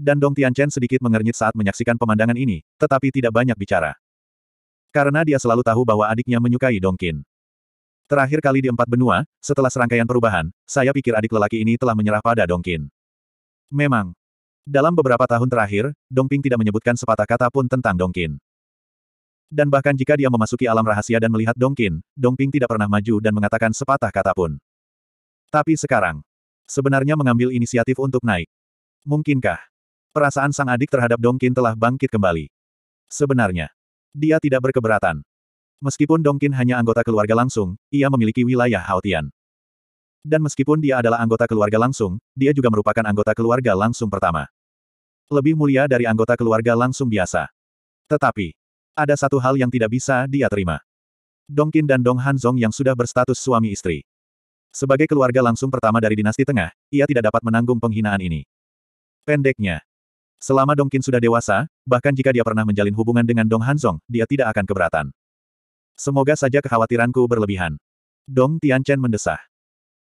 Dan Dong Tianchen sedikit mengernyit saat menyaksikan pemandangan ini, tetapi tidak banyak bicara. Karena dia selalu tahu bahwa adiknya menyukai Dong Qin. Terakhir kali di empat benua, setelah serangkaian perubahan, saya pikir adik lelaki ini telah menyerah pada Dong Qin. Memang. Dalam beberapa tahun terakhir, Dong Ping tidak menyebutkan sepatah kata pun tentang Dong Qin. Dan bahkan jika dia memasuki alam rahasia dan melihat Dong Dong Ping tidak pernah maju dan mengatakan sepatah kata pun. Tapi sekarang, Sebenarnya mengambil inisiatif untuk naik. Mungkinkah? Perasaan sang adik terhadap Dongkin telah bangkit kembali. Sebenarnya, dia tidak berkeberatan. Meskipun Dongkin hanya anggota keluarga langsung, ia memiliki wilayah Haotian. Dan meskipun dia adalah anggota keluarga langsung, dia juga merupakan anggota keluarga langsung pertama. Lebih mulia dari anggota keluarga langsung biasa. Tetapi, ada satu hal yang tidak bisa dia terima. Dongkin dan Dong Hanzong yang sudah berstatus suami istri. Sebagai keluarga langsung pertama dari dinasti tengah, ia tidak dapat menanggung penghinaan ini. Pendeknya, selama Dongkin sudah dewasa, bahkan jika dia pernah menjalin hubungan dengan Dong Hanzong, dia tidak akan keberatan. Semoga saja kekhawatiranku berlebihan. Dong Tianchen mendesah.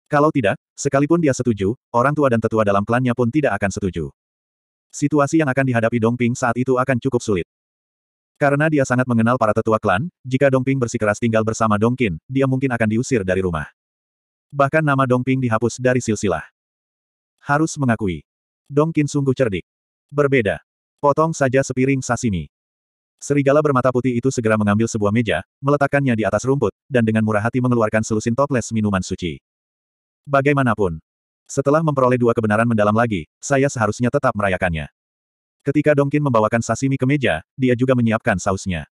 Kalau tidak, sekalipun dia setuju, orang tua dan tetua dalam klannya pun tidak akan setuju. Situasi yang akan dihadapi Dongping saat itu akan cukup sulit. Karena dia sangat mengenal para tetua klan, jika Dongping bersikeras tinggal bersama Dongkin, dia mungkin akan diusir dari rumah. Bahkan nama Dongping dihapus dari silsilah. Harus mengakui. Dongkin sungguh cerdik. Berbeda. Potong saja sepiring sashimi. Serigala bermata putih itu segera mengambil sebuah meja, meletakkannya di atas rumput, dan dengan murah hati mengeluarkan selusin toples minuman suci. Bagaimanapun. Setelah memperoleh dua kebenaran mendalam lagi, saya seharusnya tetap merayakannya. Ketika Dongkin membawakan sashimi ke meja, dia juga menyiapkan sausnya.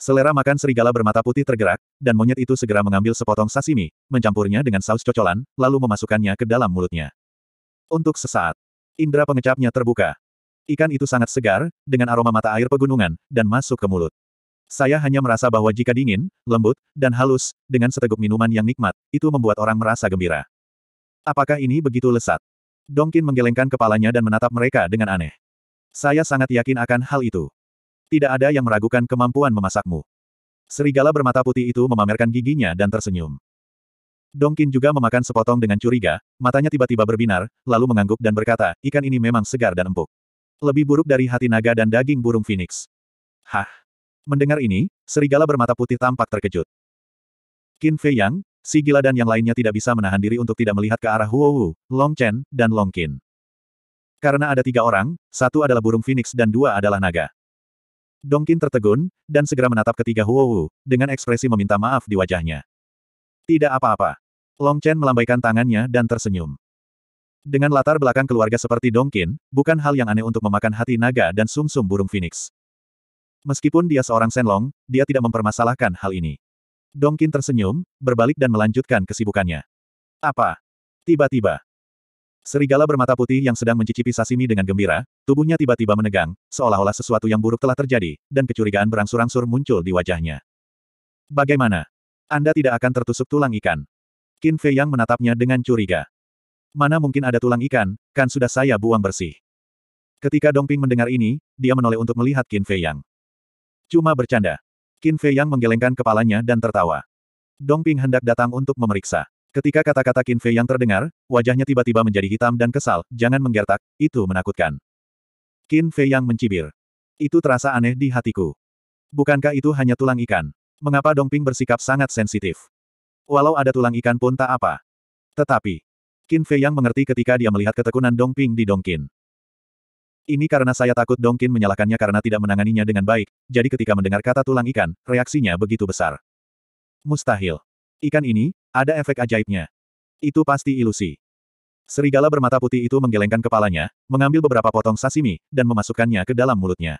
Selera makan serigala bermata putih tergerak, dan monyet itu segera mengambil sepotong sashimi, mencampurnya dengan saus cocolan, lalu memasukkannya ke dalam mulutnya. Untuk sesaat, indera pengecapnya terbuka. Ikan itu sangat segar, dengan aroma mata air pegunungan, dan masuk ke mulut. Saya hanya merasa bahwa jika dingin, lembut, dan halus, dengan seteguk minuman yang nikmat, itu membuat orang merasa gembira. Apakah ini begitu lesat? Dongkin menggelengkan kepalanya dan menatap mereka dengan aneh. Saya sangat yakin akan hal itu. Tidak ada yang meragukan kemampuan memasakmu. Serigala bermata putih itu memamerkan giginya dan tersenyum. Dongkin juga memakan sepotong dengan curiga, matanya tiba-tiba berbinar, lalu mengangguk dan berkata, ikan ini memang segar dan empuk. Lebih buruk dari hati naga dan daging burung phoenix. Hah. Mendengar ini, serigala bermata putih tampak terkejut. Qin Fei Yang, si gila dan yang lainnya tidak bisa menahan diri untuk tidak melihat ke arah Huo Wu, Long Chen, dan Long Qin. Karena ada tiga orang, satu adalah burung phoenix dan dua adalah naga. Dongkin tertegun, dan segera menatap ketiga Huo Wu, dengan ekspresi meminta maaf di wajahnya. Tidak apa-apa. Long Chen melambaikan tangannya dan tersenyum. Dengan latar belakang keluarga seperti Dongkin, bukan hal yang aneh untuk memakan hati naga dan sumsum burung phoenix. Meskipun dia seorang Senlong, dia tidak mempermasalahkan hal ini. Dongkin tersenyum, berbalik dan melanjutkan kesibukannya. Apa? Tiba-tiba, Serigala bermata putih yang sedang mencicipi sashimi dengan gembira, tubuhnya tiba-tiba menegang, seolah-olah sesuatu yang buruk telah terjadi, dan kecurigaan berangsur-angsur muncul di wajahnya. Bagaimana? Anda tidak akan tertusuk tulang ikan. Qin Fei yang menatapnya dengan curiga. Mana mungkin ada tulang ikan, kan sudah saya buang bersih. Ketika Dong Ping mendengar ini, dia menoleh untuk melihat Qin Fei Yang. Cuma bercanda. Qin Fei Yang menggelengkan kepalanya dan tertawa. Dong Ping hendak datang untuk memeriksa. Ketika kata-kata Qin Fei yang terdengar, wajahnya tiba-tiba menjadi hitam dan kesal, jangan menggertak, itu menakutkan. Qin Fei yang mencibir. Itu terasa aneh di hatiku. Bukankah itu hanya tulang ikan? Mengapa Dong Ping bersikap sangat sensitif? Walau ada tulang ikan pun tak apa. Tetapi, Qin Fei yang mengerti ketika dia melihat ketekunan Dong Ping di Dongkin. Ini karena saya takut Dongkin menyalahkannya karena tidak menanganinya dengan baik, jadi ketika mendengar kata tulang ikan, reaksinya begitu besar. Mustahil. Ikan ini, ada efek ajaibnya. Itu pasti ilusi. Serigala bermata putih itu menggelengkan kepalanya, mengambil beberapa potong sashimi, dan memasukkannya ke dalam mulutnya.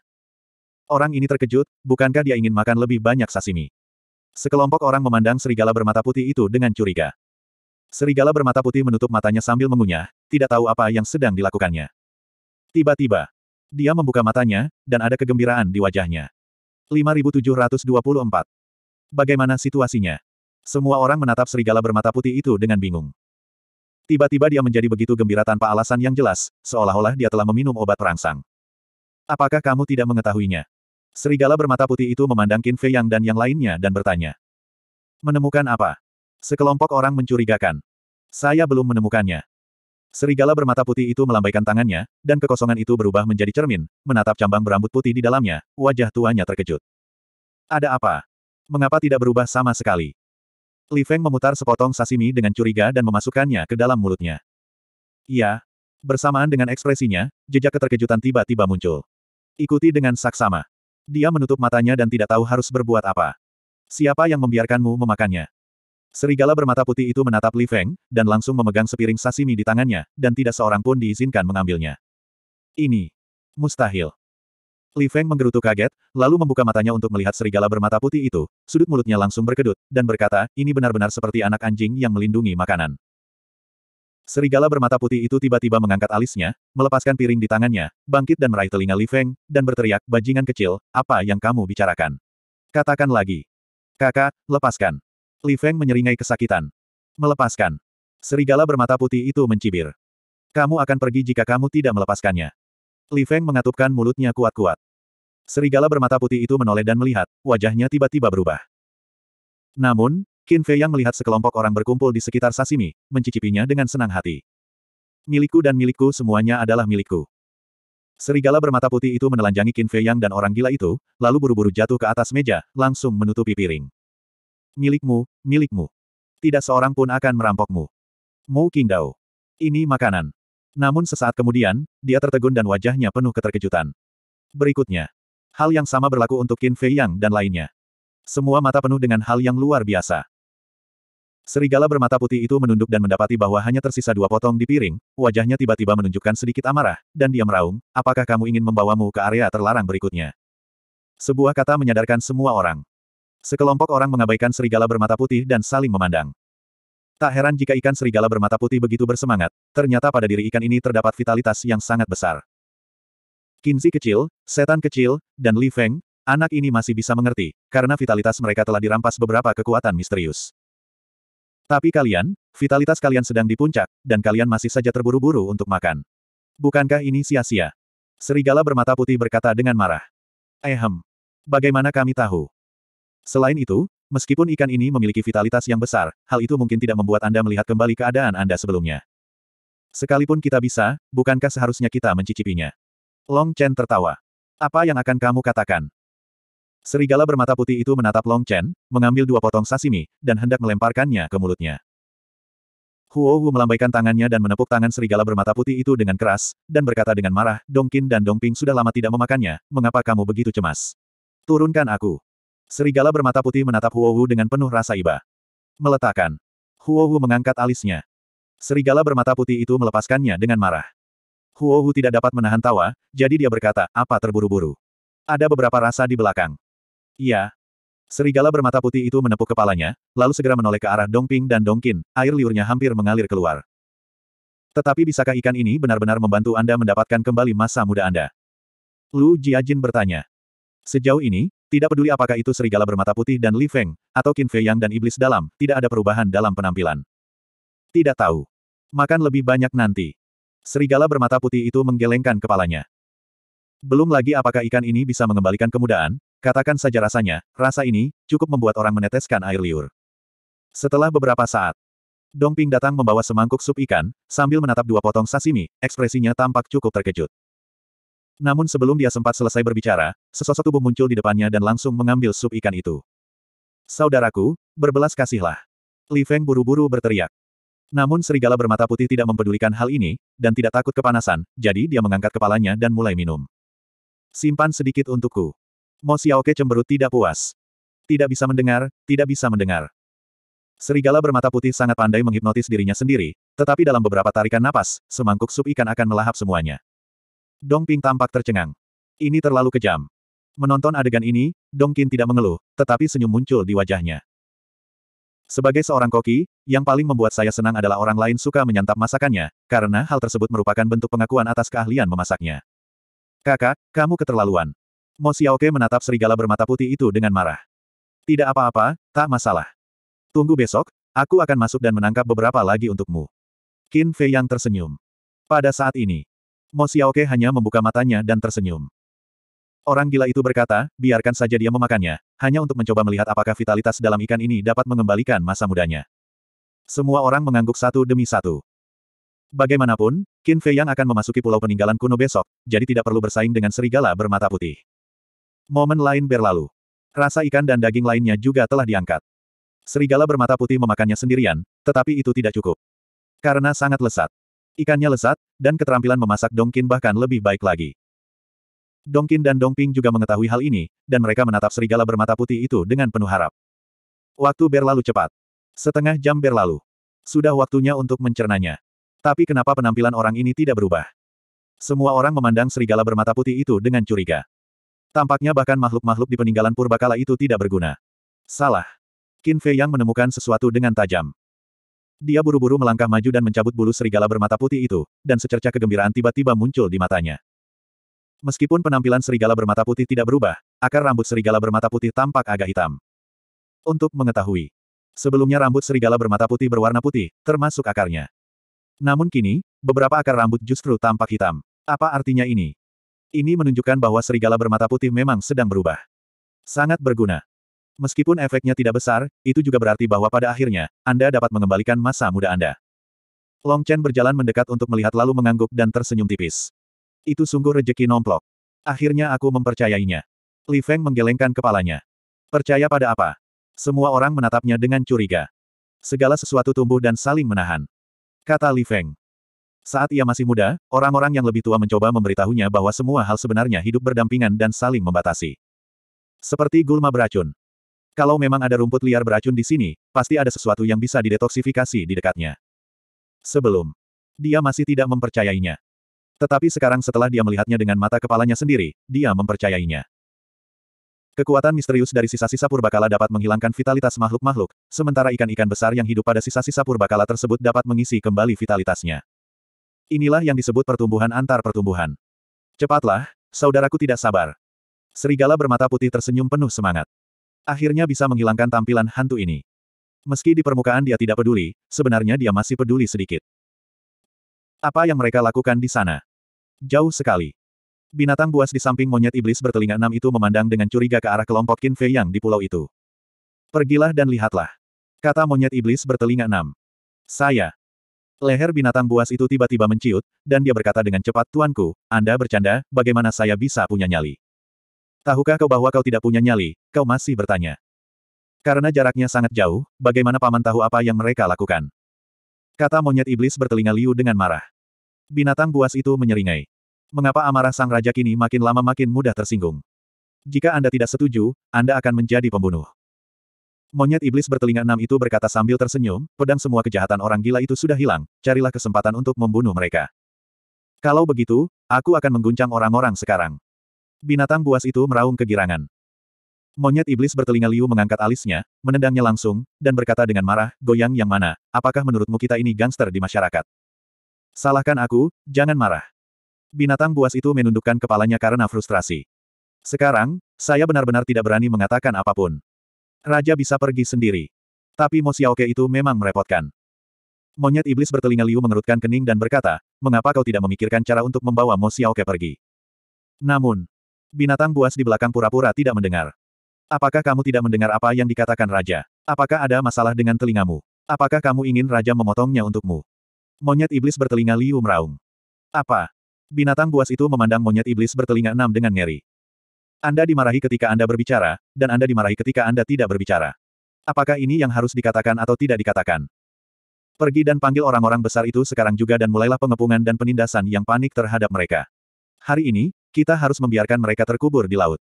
Orang ini terkejut, bukankah dia ingin makan lebih banyak sashimi? Sekelompok orang memandang serigala bermata putih itu dengan curiga. Serigala bermata putih menutup matanya sambil mengunyah, tidak tahu apa yang sedang dilakukannya. Tiba-tiba, dia membuka matanya, dan ada kegembiraan di wajahnya. 5724. Bagaimana situasinya? Semua orang menatap serigala bermata putih itu dengan bingung. Tiba-tiba dia menjadi begitu gembira tanpa alasan yang jelas, seolah-olah dia telah meminum obat perangsang. Apakah kamu tidak mengetahuinya? Serigala bermata putih itu memandang Qin Fei Yang dan yang lainnya dan bertanya. Menemukan apa? Sekelompok orang mencurigakan. Saya belum menemukannya. Serigala bermata putih itu melambaikan tangannya, dan kekosongan itu berubah menjadi cermin, menatap cambang berambut putih di dalamnya, wajah tuanya terkejut. Ada apa? Mengapa tidak berubah sama sekali? Li Feng memutar sepotong sashimi dengan curiga dan memasukkannya ke dalam mulutnya. Iya. Bersamaan dengan ekspresinya, jejak keterkejutan tiba-tiba muncul. Ikuti dengan saksama. Dia menutup matanya dan tidak tahu harus berbuat apa. Siapa yang membiarkanmu memakannya? Serigala bermata putih itu menatap Li Feng, dan langsung memegang sepiring sashimi di tangannya, dan tidak seorang pun diizinkan mengambilnya. Ini. Mustahil. Li Feng menggerutu kaget, lalu membuka matanya untuk melihat serigala bermata putih itu, sudut mulutnya langsung berkedut, dan berkata, ini benar-benar seperti anak anjing yang melindungi makanan. Serigala bermata putih itu tiba-tiba mengangkat alisnya, melepaskan piring di tangannya, bangkit dan meraih telinga Li Feng, dan berteriak, bajingan kecil, apa yang kamu bicarakan? Katakan lagi. Kakak, lepaskan. Li Feng menyeringai kesakitan. Melepaskan. Serigala bermata putih itu mencibir. Kamu akan pergi jika kamu tidak melepaskannya. Li Feng mengatupkan mulutnya kuat-kuat. Serigala bermata putih itu menoleh dan melihat, wajahnya tiba-tiba berubah. Namun, Qin Fei yang melihat sekelompok orang berkumpul di sekitar sashimi, mencicipinya dengan senang hati. Milikku dan milikku semuanya adalah milikku. Serigala bermata putih itu menelanjangi Qin Fei yang dan orang gila itu, lalu buru-buru jatuh ke atas meja, langsung menutupi piring. Milikmu, milikmu. Tidak seorang pun akan merampokmu. Mu Qingdao. Ini makanan. Namun sesaat kemudian, dia tertegun dan wajahnya penuh keterkejutan. Berikutnya. Hal yang sama berlaku untuk Qin Fei Yang dan lainnya. Semua mata penuh dengan hal yang luar biasa. Serigala bermata putih itu menunduk dan mendapati bahwa hanya tersisa dua potong di piring, wajahnya tiba-tiba menunjukkan sedikit amarah, dan dia meraung, apakah kamu ingin membawamu ke area terlarang berikutnya? Sebuah kata menyadarkan semua orang. Sekelompok orang mengabaikan serigala bermata putih dan saling memandang. Tak heran jika ikan serigala bermata putih begitu bersemangat, ternyata pada diri ikan ini terdapat vitalitas yang sangat besar. Kinzi kecil, setan kecil, dan Li Feng, anak ini masih bisa mengerti, karena vitalitas mereka telah dirampas beberapa kekuatan misterius. Tapi kalian, vitalitas kalian sedang di puncak, dan kalian masih saja terburu-buru untuk makan. Bukankah ini sia-sia? Serigala bermata putih berkata dengan marah. Ehem. Bagaimana kami tahu? Selain itu, meskipun ikan ini memiliki vitalitas yang besar, hal itu mungkin tidak membuat Anda melihat kembali keadaan Anda sebelumnya. Sekalipun kita bisa, bukankah seharusnya kita mencicipinya? Long Chen tertawa. Apa yang akan kamu katakan? Serigala bermata putih itu menatap Long Chen, mengambil dua potong sashimi, dan hendak melemparkannya ke mulutnya. Huo Wu melambaikan tangannya dan menepuk tangan serigala bermata putih itu dengan keras, dan berkata dengan marah, Dong Qin dan Dong Ping sudah lama tidak memakannya, mengapa kamu begitu cemas? Turunkan aku. Serigala bermata putih menatap Huo Wu dengan penuh rasa iba. Meletakkan. Huo Wu mengangkat alisnya. Serigala bermata putih itu melepaskannya dengan marah. Huo Hu tidak dapat menahan tawa, jadi dia berkata, apa terburu-buru? Ada beberapa rasa di belakang. Iya. Serigala bermata putih itu menepuk kepalanya, lalu segera menoleh ke arah Dong Ping dan Dong Dongkin, air liurnya hampir mengalir keluar. Tetapi bisakah ikan ini benar-benar membantu Anda mendapatkan kembali masa muda Anda? Lu Jiajin bertanya. Sejauh ini, tidak peduli apakah itu serigala bermata putih dan Li Feng, atau Qin Fei Yang dan iblis dalam, tidak ada perubahan dalam penampilan. Tidak tahu. Makan lebih banyak nanti. Serigala bermata putih itu menggelengkan kepalanya. Belum lagi apakah ikan ini bisa mengembalikan kemudaan, katakan saja rasanya, rasa ini, cukup membuat orang meneteskan air liur. Setelah beberapa saat, Dongping datang membawa semangkuk sup ikan, sambil menatap dua potong sashimi, ekspresinya tampak cukup terkejut. Namun sebelum dia sempat selesai berbicara, sesosok tubuh muncul di depannya dan langsung mengambil sup ikan itu. Saudaraku, berbelas kasihlah. Li Feng buru-buru berteriak. Namun serigala bermata putih tidak mempedulikan hal ini, dan tidak takut kepanasan, jadi dia mengangkat kepalanya dan mulai minum. Simpan sedikit untukku. Mo Xiaoke cemberut tidak puas. Tidak bisa mendengar, tidak bisa mendengar. Serigala bermata putih sangat pandai menghipnotis dirinya sendiri, tetapi dalam beberapa tarikan napas, semangkuk sup ikan akan melahap semuanya. Dong Ping tampak tercengang. Ini terlalu kejam. Menonton adegan ini, Dong tidak mengeluh, tetapi senyum muncul di wajahnya. Sebagai seorang koki, yang paling membuat saya senang adalah orang lain suka menyantap masakannya, karena hal tersebut merupakan bentuk pengakuan atas keahlian memasaknya. Kakak, kamu keterlaluan. Mo Xiaoke menatap serigala bermata putih itu dengan marah. Tidak apa-apa, tak masalah. Tunggu besok, aku akan masuk dan menangkap beberapa lagi untukmu. Qin Fei yang tersenyum. Pada saat ini, Mo Xiaoke hanya membuka matanya dan tersenyum. Orang gila itu berkata, biarkan saja dia memakannya, hanya untuk mencoba melihat apakah vitalitas dalam ikan ini dapat mengembalikan masa mudanya. Semua orang mengangguk satu demi satu. Bagaimanapun, Qin Fei yang akan memasuki pulau peninggalan kuno besok, jadi tidak perlu bersaing dengan serigala bermata putih. Momen lain berlalu. Rasa ikan dan daging lainnya juga telah diangkat. Serigala bermata putih memakannya sendirian, tetapi itu tidak cukup. Karena sangat lesat. Ikannya lesat, dan keterampilan memasak dongkin bahkan lebih baik lagi. Dongkin dan Dongping juga mengetahui hal ini, dan mereka menatap serigala bermata putih itu dengan penuh harap. Waktu berlalu cepat. Setengah jam berlalu. Sudah waktunya untuk mencernanya. Tapi kenapa penampilan orang ini tidak berubah? Semua orang memandang serigala bermata putih itu dengan curiga. Tampaknya bahkan makhluk-makhluk di peninggalan purbakala itu tidak berguna. Salah. Qin Fei Yang menemukan sesuatu dengan tajam. Dia buru-buru melangkah maju dan mencabut bulu serigala bermata putih itu, dan secerca kegembiraan tiba-tiba muncul di matanya. Meskipun penampilan serigala bermata putih tidak berubah, akar rambut serigala bermata putih tampak agak hitam. Untuk mengetahui, sebelumnya rambut serigala bermata putih berwarna putih, termasuk akarnya. Namun kini, beberapa akar rambut justru tampak hitam. Apa artinya ini? Ini menunjukkan bahwa serigala bermata putih memang sedang berubah. Sangat berguna. Meskipun efeknya tidak besar, itu juga berarti bahwa pada akhirnya, Anda dapat mengembalikan masa muda Anda. Long Chen berjalan mendekat untuk melihat lalu mengangguk dan tersenyum tipis. Itu sungguh rejeki nomplok. Akhirnya aku mempercayainya. Li Feng menggelengkan kepalanya. Percaya pada apa? Semua orang menatapnya dengan curiga. Segala sesuatu tumbuh dan saling menahan. Kata Li Feng. Saat ia masih muda, orang-orang yang lebih tua mencoba memberitahunya bahwa semua hal sebenarnya hidup berdampingan dan saling membatasi. Seperti gulma beracun. Kalau memang ada rumput liar beracun di sini, pasti ada sesuatu yang bisa didetoksifikasi di dekatnya. Sebelum dia masih tidak mempercayainya. Tetapi sekarang setelah dia melihatnya dengan mata kepalanya sendiri, dia mempercayainya. Kekuatan misterius dari sisa-sisa purbakala dapat menghilangkan vitalitas makhluk-makhluk, sementara ikan-ikan besar yang hidup pada sisa-sisa purbakala tersebut dapat mengisi kembali vitalitasnya. Inilah yang disebut pertumbuhan antar pertumbuhan. Cepatlah, saudaraku tidak sabar. Serigala bermata putih tersenyum penuh semangat. Akhirnya bisa menghilangkan tampilan hantu ini. Meski di permukaan dia tidak peduli, sebenarnya dia masih peduli sedikit. Apa yang mereka lakukan di sana? Jauh sekali. Binatang buas di samping monyet iblis bertelinga enam itu memandang dengan curiga ke arah kelompok Qin Fei yang di pulau itu. Pergilah dan lihatlah. Kata monyet iblis bertelinga enam. Saya. Leher binatang buas itu tiba-tiba menciut, dan dia berkata dengan cepat, Tuanku, Anda bercanda, bagaimana saya bisa punya nyali? Tahukah kau bahwa kau tidak punya nyali, kau masih bertanya. Karena jaraknya sangat jauh, bagaimana paman tahu apa yang mereka lakukan? Kata monyet iblis bertelinga liu dengan marah. Binatang buas itu menyeringai. Mengapa amarah sang raja kini makin lama makin mudah tersinggung? Jika Anda tidak setuju, Anda akan menjadi pembunuh. Monyet iblis bertelinga enam itu berkata sambil tersenyum, pedang semua kejahatan orang gila itu sudah hilang, carilah kesempatan untuk membunuh mereka. Kalau begitu, aku akan mengguncang orang-orang sekarang. Binatang buas itu meraung kegirangan. Monyet iblis bertelinga liu mengangkat alisnya, menendangnya langsung, dan berkata dengan marah, goyang yang mana, apakah menurutmu kita ini gangster di masyarakat? Salahkan aku, jangan marah. Binatang buas itu menundukkan kepalanya karena frustrasi. Sekarang, saya benar-benar tidak berani mengatakan apapun. Raja bisa pergi sendiri. Tapi Mo Xiaoke itu memang merepotkan. Monyet iblis bertelinga liu mengerutkan kening dan berkata, mengapa kau tidak memikirkan cara untuk membawa Mo Xiaoke pergi? Namun, binatang buas di belakang pura-pura tidak mendengar. Apakah kamu tidak mendengar apa yang dikatakan Raja? Apakah ada masalah dengan telingamu? Apakah kamu ingin Raja memotongnya untukmu? Monyet iblis bertelinga Liu meraung. Apa? Binatang buas itu memandang monyet iblis bertelinga enam dengan ngeri. Anda dimarahi ketika Anda berbicara, dan Anda dimarahi ketika Anda tidak berbicara. Apakah ini yang harus dikatakan atau tidak dikatakan? Pergi dan panggil orang-orang besar itu sekarang juga dan mulailah pengepungan dan penindasan yang panik terhadap mereka. Hari ini, kita harus membiarkan mereka terkubur di laut.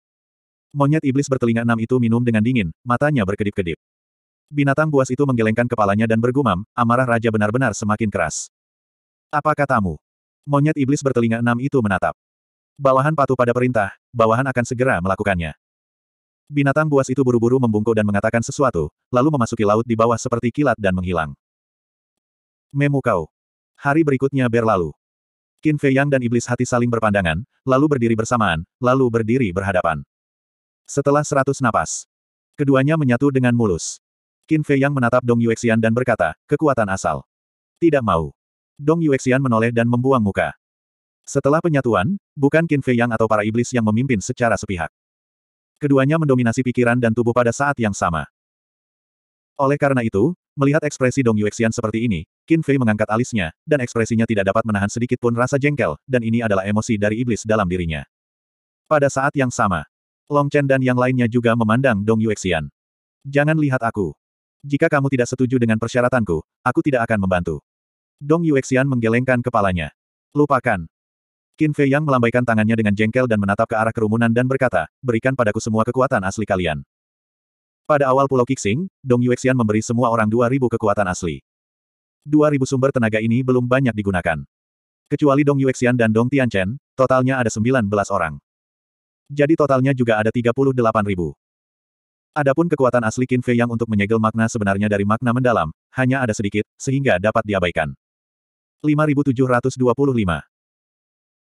Monyet iblis bertelinga enam itu minum dengan dingin, matanya berkedip-kedip. Binatang buas itu menggelengkan kepalanya dan bergumam, amarah raja benar-benar semakin keras. Apa katamu? Monyet iblis bertelinga enam itu menatap. Bawahan patuh pada perintah, bawahan akan segera melakukannya. Binatang buas itu buru-buru membungkuk dan mengatakan sesuatu, lalu memasuki laut di bawah seperti kilat dan menghilang. Memukau. Hari berikutnya berlalu. Qin Fei Yang dan iblis hati saling berpandangan, lalu berdiri bersamaan, lalu berdiri berhadapan. Setelah seratus napas, keduanya menyatu dengan mulus. Qin Fei Yang menatap Dong Yuexian dan berkata, kekuatan asal. Tidak mau. Dong Yuexian menoleh dan membuang muka. Setelah penyatuan, bukan Qin Fei Yang atau para iblis yang memimpin secara sepihak. Keduanya mendominasi pikiran dan tubuh pada saat yang sama. Oleh karena itu, melihat ekspresi Dong Yuexian seperti ini, Qin Fei mengangkat alisnya, dan ekspresinya tidak dapat menahan sedikit pun rasa jengkel, dan ini adalah emosi dari iblis dalam dirinya. Pada saat yang sama, Long Chen dan yang lainnya juga memandang Dong Yuexian. Jangan lihat aku. Jika kamu tidak setuju dengan persyaratanku, aku tidak akan membantu. Dong Yuexian menggelengkan kepalanya. Lupakan. Qin Fei Yang melambaikan tangannya dengan jengkel dan menatap ke arah kerumunan dan berkata, berikan padaku semua kekuatan asli kalian. Pada awal Pulau Kixing, Dong Yuexian memberi semua orang 2.000 kekuatan asli. 2.000 sumber tenaga ini belum banyak digunakan. Kecuali Dong Yuexian dan Dong Tianchen, totalnya ada 19 orang. Jadi totalnya juga ada ribu. Adapun kekuatan asli Qin Fei yang untuk menyegel makna sebenarnya dari makna mendalam, hanya ada sedikit, sehingga dapat diabaikan. 5725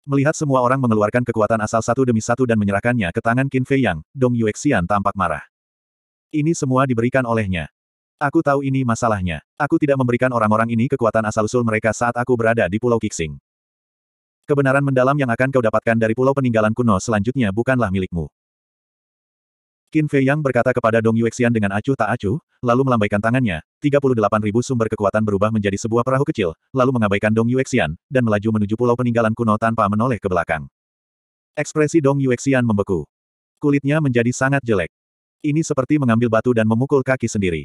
Melihat semua orang mengeluarkan kekuatan asal satu demi satu dan menyerahkannya ke tangan Qin Fei Yang, Dong Yuexian tampak marah. Ini semua diberikan olehnya. Aku tahu ini masalahnya. Aku tidak memberikan orang-orang ini kekuatan asal-usul mereka saat aku berada di Pulau Kixing. Kebenaran mendalam yang akan kau dapatkan dari pulau peninggalan kuno selanjutnya bukanlah milikmu. Qin Fei Yang berkata kepada Dong Yuexian dengan acuh tak acuh, lalu melambaikan tangannya, 38.000 sumber kekuatan berubah menjadi sebuah perahu kecil, lalu mengabaikan Dong Yuexian, dan melaju menuju pulau peninggalan kuno tanpa menoleh ke belakang. Ekspresi Dong Yuexian membeku. Kulitnya menjadi sangat jelek. Ini seperti mengambil batu dan memukul kaki sendiri.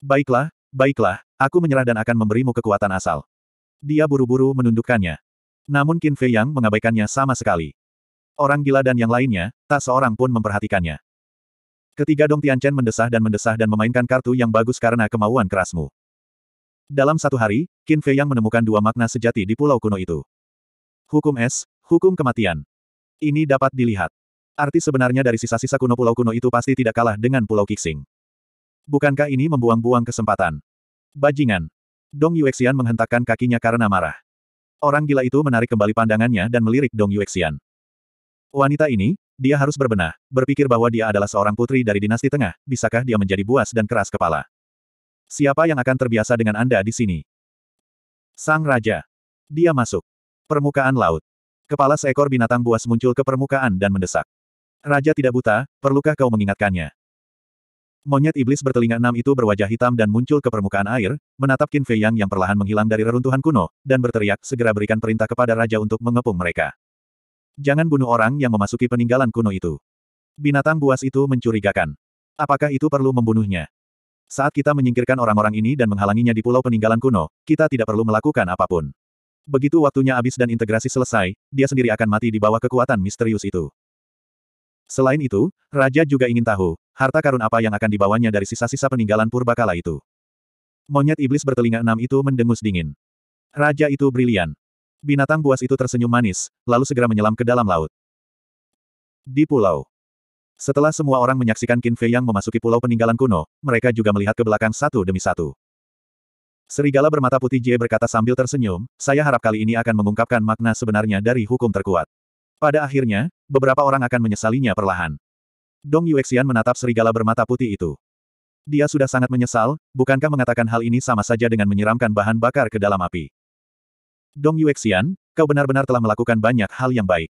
Baiklah, baiklah, aku menyerah dan akan memberimu kekuatan asal. Dia buru-buru menundukkannya. Namun Qin Fei Yang mengabaikannya sama sekali. Orang gila dan yang lainnya, tak seorang pun memperhatikannya. Ketiga Dong Tianchen mendesah dan mendesah dan memainkan kartu yang bagus karena kemauan kerasmu. Dalam satu hari, Qin Fei yang menemukan dua makna sejati di pulau kuno itu. Hukum es, hukum kematian. Ini dapat dilihat. Arti sebenarnya dari sisa-sisa kuno pulau kuno itu pasti tidak kalah dengan pulau Kixing. Bukankah ini membuang-buang kesempatan? Bajingan. Dong Yuexian menghentakkan kakinya karena marah. Orang gila itu menarik kembali pandangannya dan melirik Dong Yuexian. Wanita ini, dia harus berbenah, berpikir bahwa dia adalah seorang putri dari dinasti tengah, bisakah dia menjadi buas dan keras kepala? Siapa yang akan terbiasa dengan Anda di sini? Sang Raja. Dia masuk. Permukaan laut. Kepala seekor binatang buas muncul ke permukaan dan mendesak. Raja tidak buta, perlukah kau mengingatkannya? Monyet iblis bertelinga enam itu berwajah hitam dan muncul ke permukaan air, menatap Qin Fei Yang yang perlahan menghilang dari reruntuhan kuno, dan berteriak, segera berikan perintah kepada raja untuk mengepung mereka. Jangan bunuh orang yang memasuki peninggalan kuno itu. Binatang buas itu mencurigakan. Apakah itu perlu membunuhnya? Saat kita menyingkirkan orang-orang ini dan menghalanginya di pulau peninggalan kuno, kita tidak perlu melakukan apapun. Begitu waktunya habis dan integrasi selesai, dia sendiri akan mati di bawah kekuatan misterius itu. Selain itu, Raja juga ingin tahu, harta karun apa yang akan dibawanya dari sisa-sisa peninggalan purbakala itu. Monyet iblis bertelinga enam itu mendengus dingin. Raja itu brilian. Binatang buas itu tersenyum manis, lalu segera menyelam ke dalam laut. Di pulau. Setelah semua orang menyaksikan Qin Fei yang memasuki pulau peninggalan kuno, mereka juga melihat ke belakang satu demi satu. Serigala bermata putih Jie berkata sambil tersenyum, saya harap kali ini akan mengungkapkan makna sebenarnya dari hukum terkuat. Pada akhirnya, beberapa orang akan menyesalinya perlahan. Dong Yuexian menatap serigala bermata putih itu. Dia sudah sangat menyesal, bukankah mengatakan hal ini sama saja dengan menyiramkan bahan bakar ke dalam api. Dong Yuexian, kau benar-benar telah melakukan banyak hal yang baik.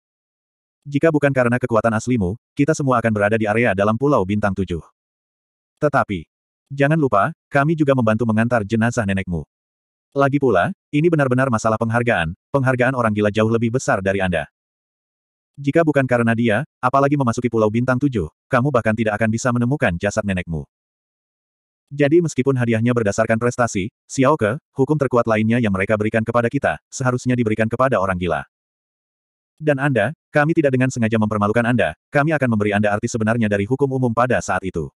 Jika bukan karena kekuatan aslimu, kita semua akan berada di area dalam Pulau Bintang Tujuh. Tetapi, jangan lupa, kami juga membantu mengantar jenazah nenekmu. Lagi pula, ini benar-benar masalah penghargaan, penghargaan orang gila jauh lebih besar dari Anda. Jika bukan karena dia, apalagi memasuki Pulau Bintang Tujuh, kamu bahkan tidak akan bisa menemukan jasad nenekmu. Jadi meskipun hadiahnya berdasarkan prestasi, Xiao Ke, hukum terkuat lainnya yang mereka berikan kepada kita, seharusnya diberikan kepada orang gila. Dan Anda, kami tidak dengan sengaja mempermalukan Anda, kami akan memberi Anda arti sebenarnya dari hukum umum pada saat itu.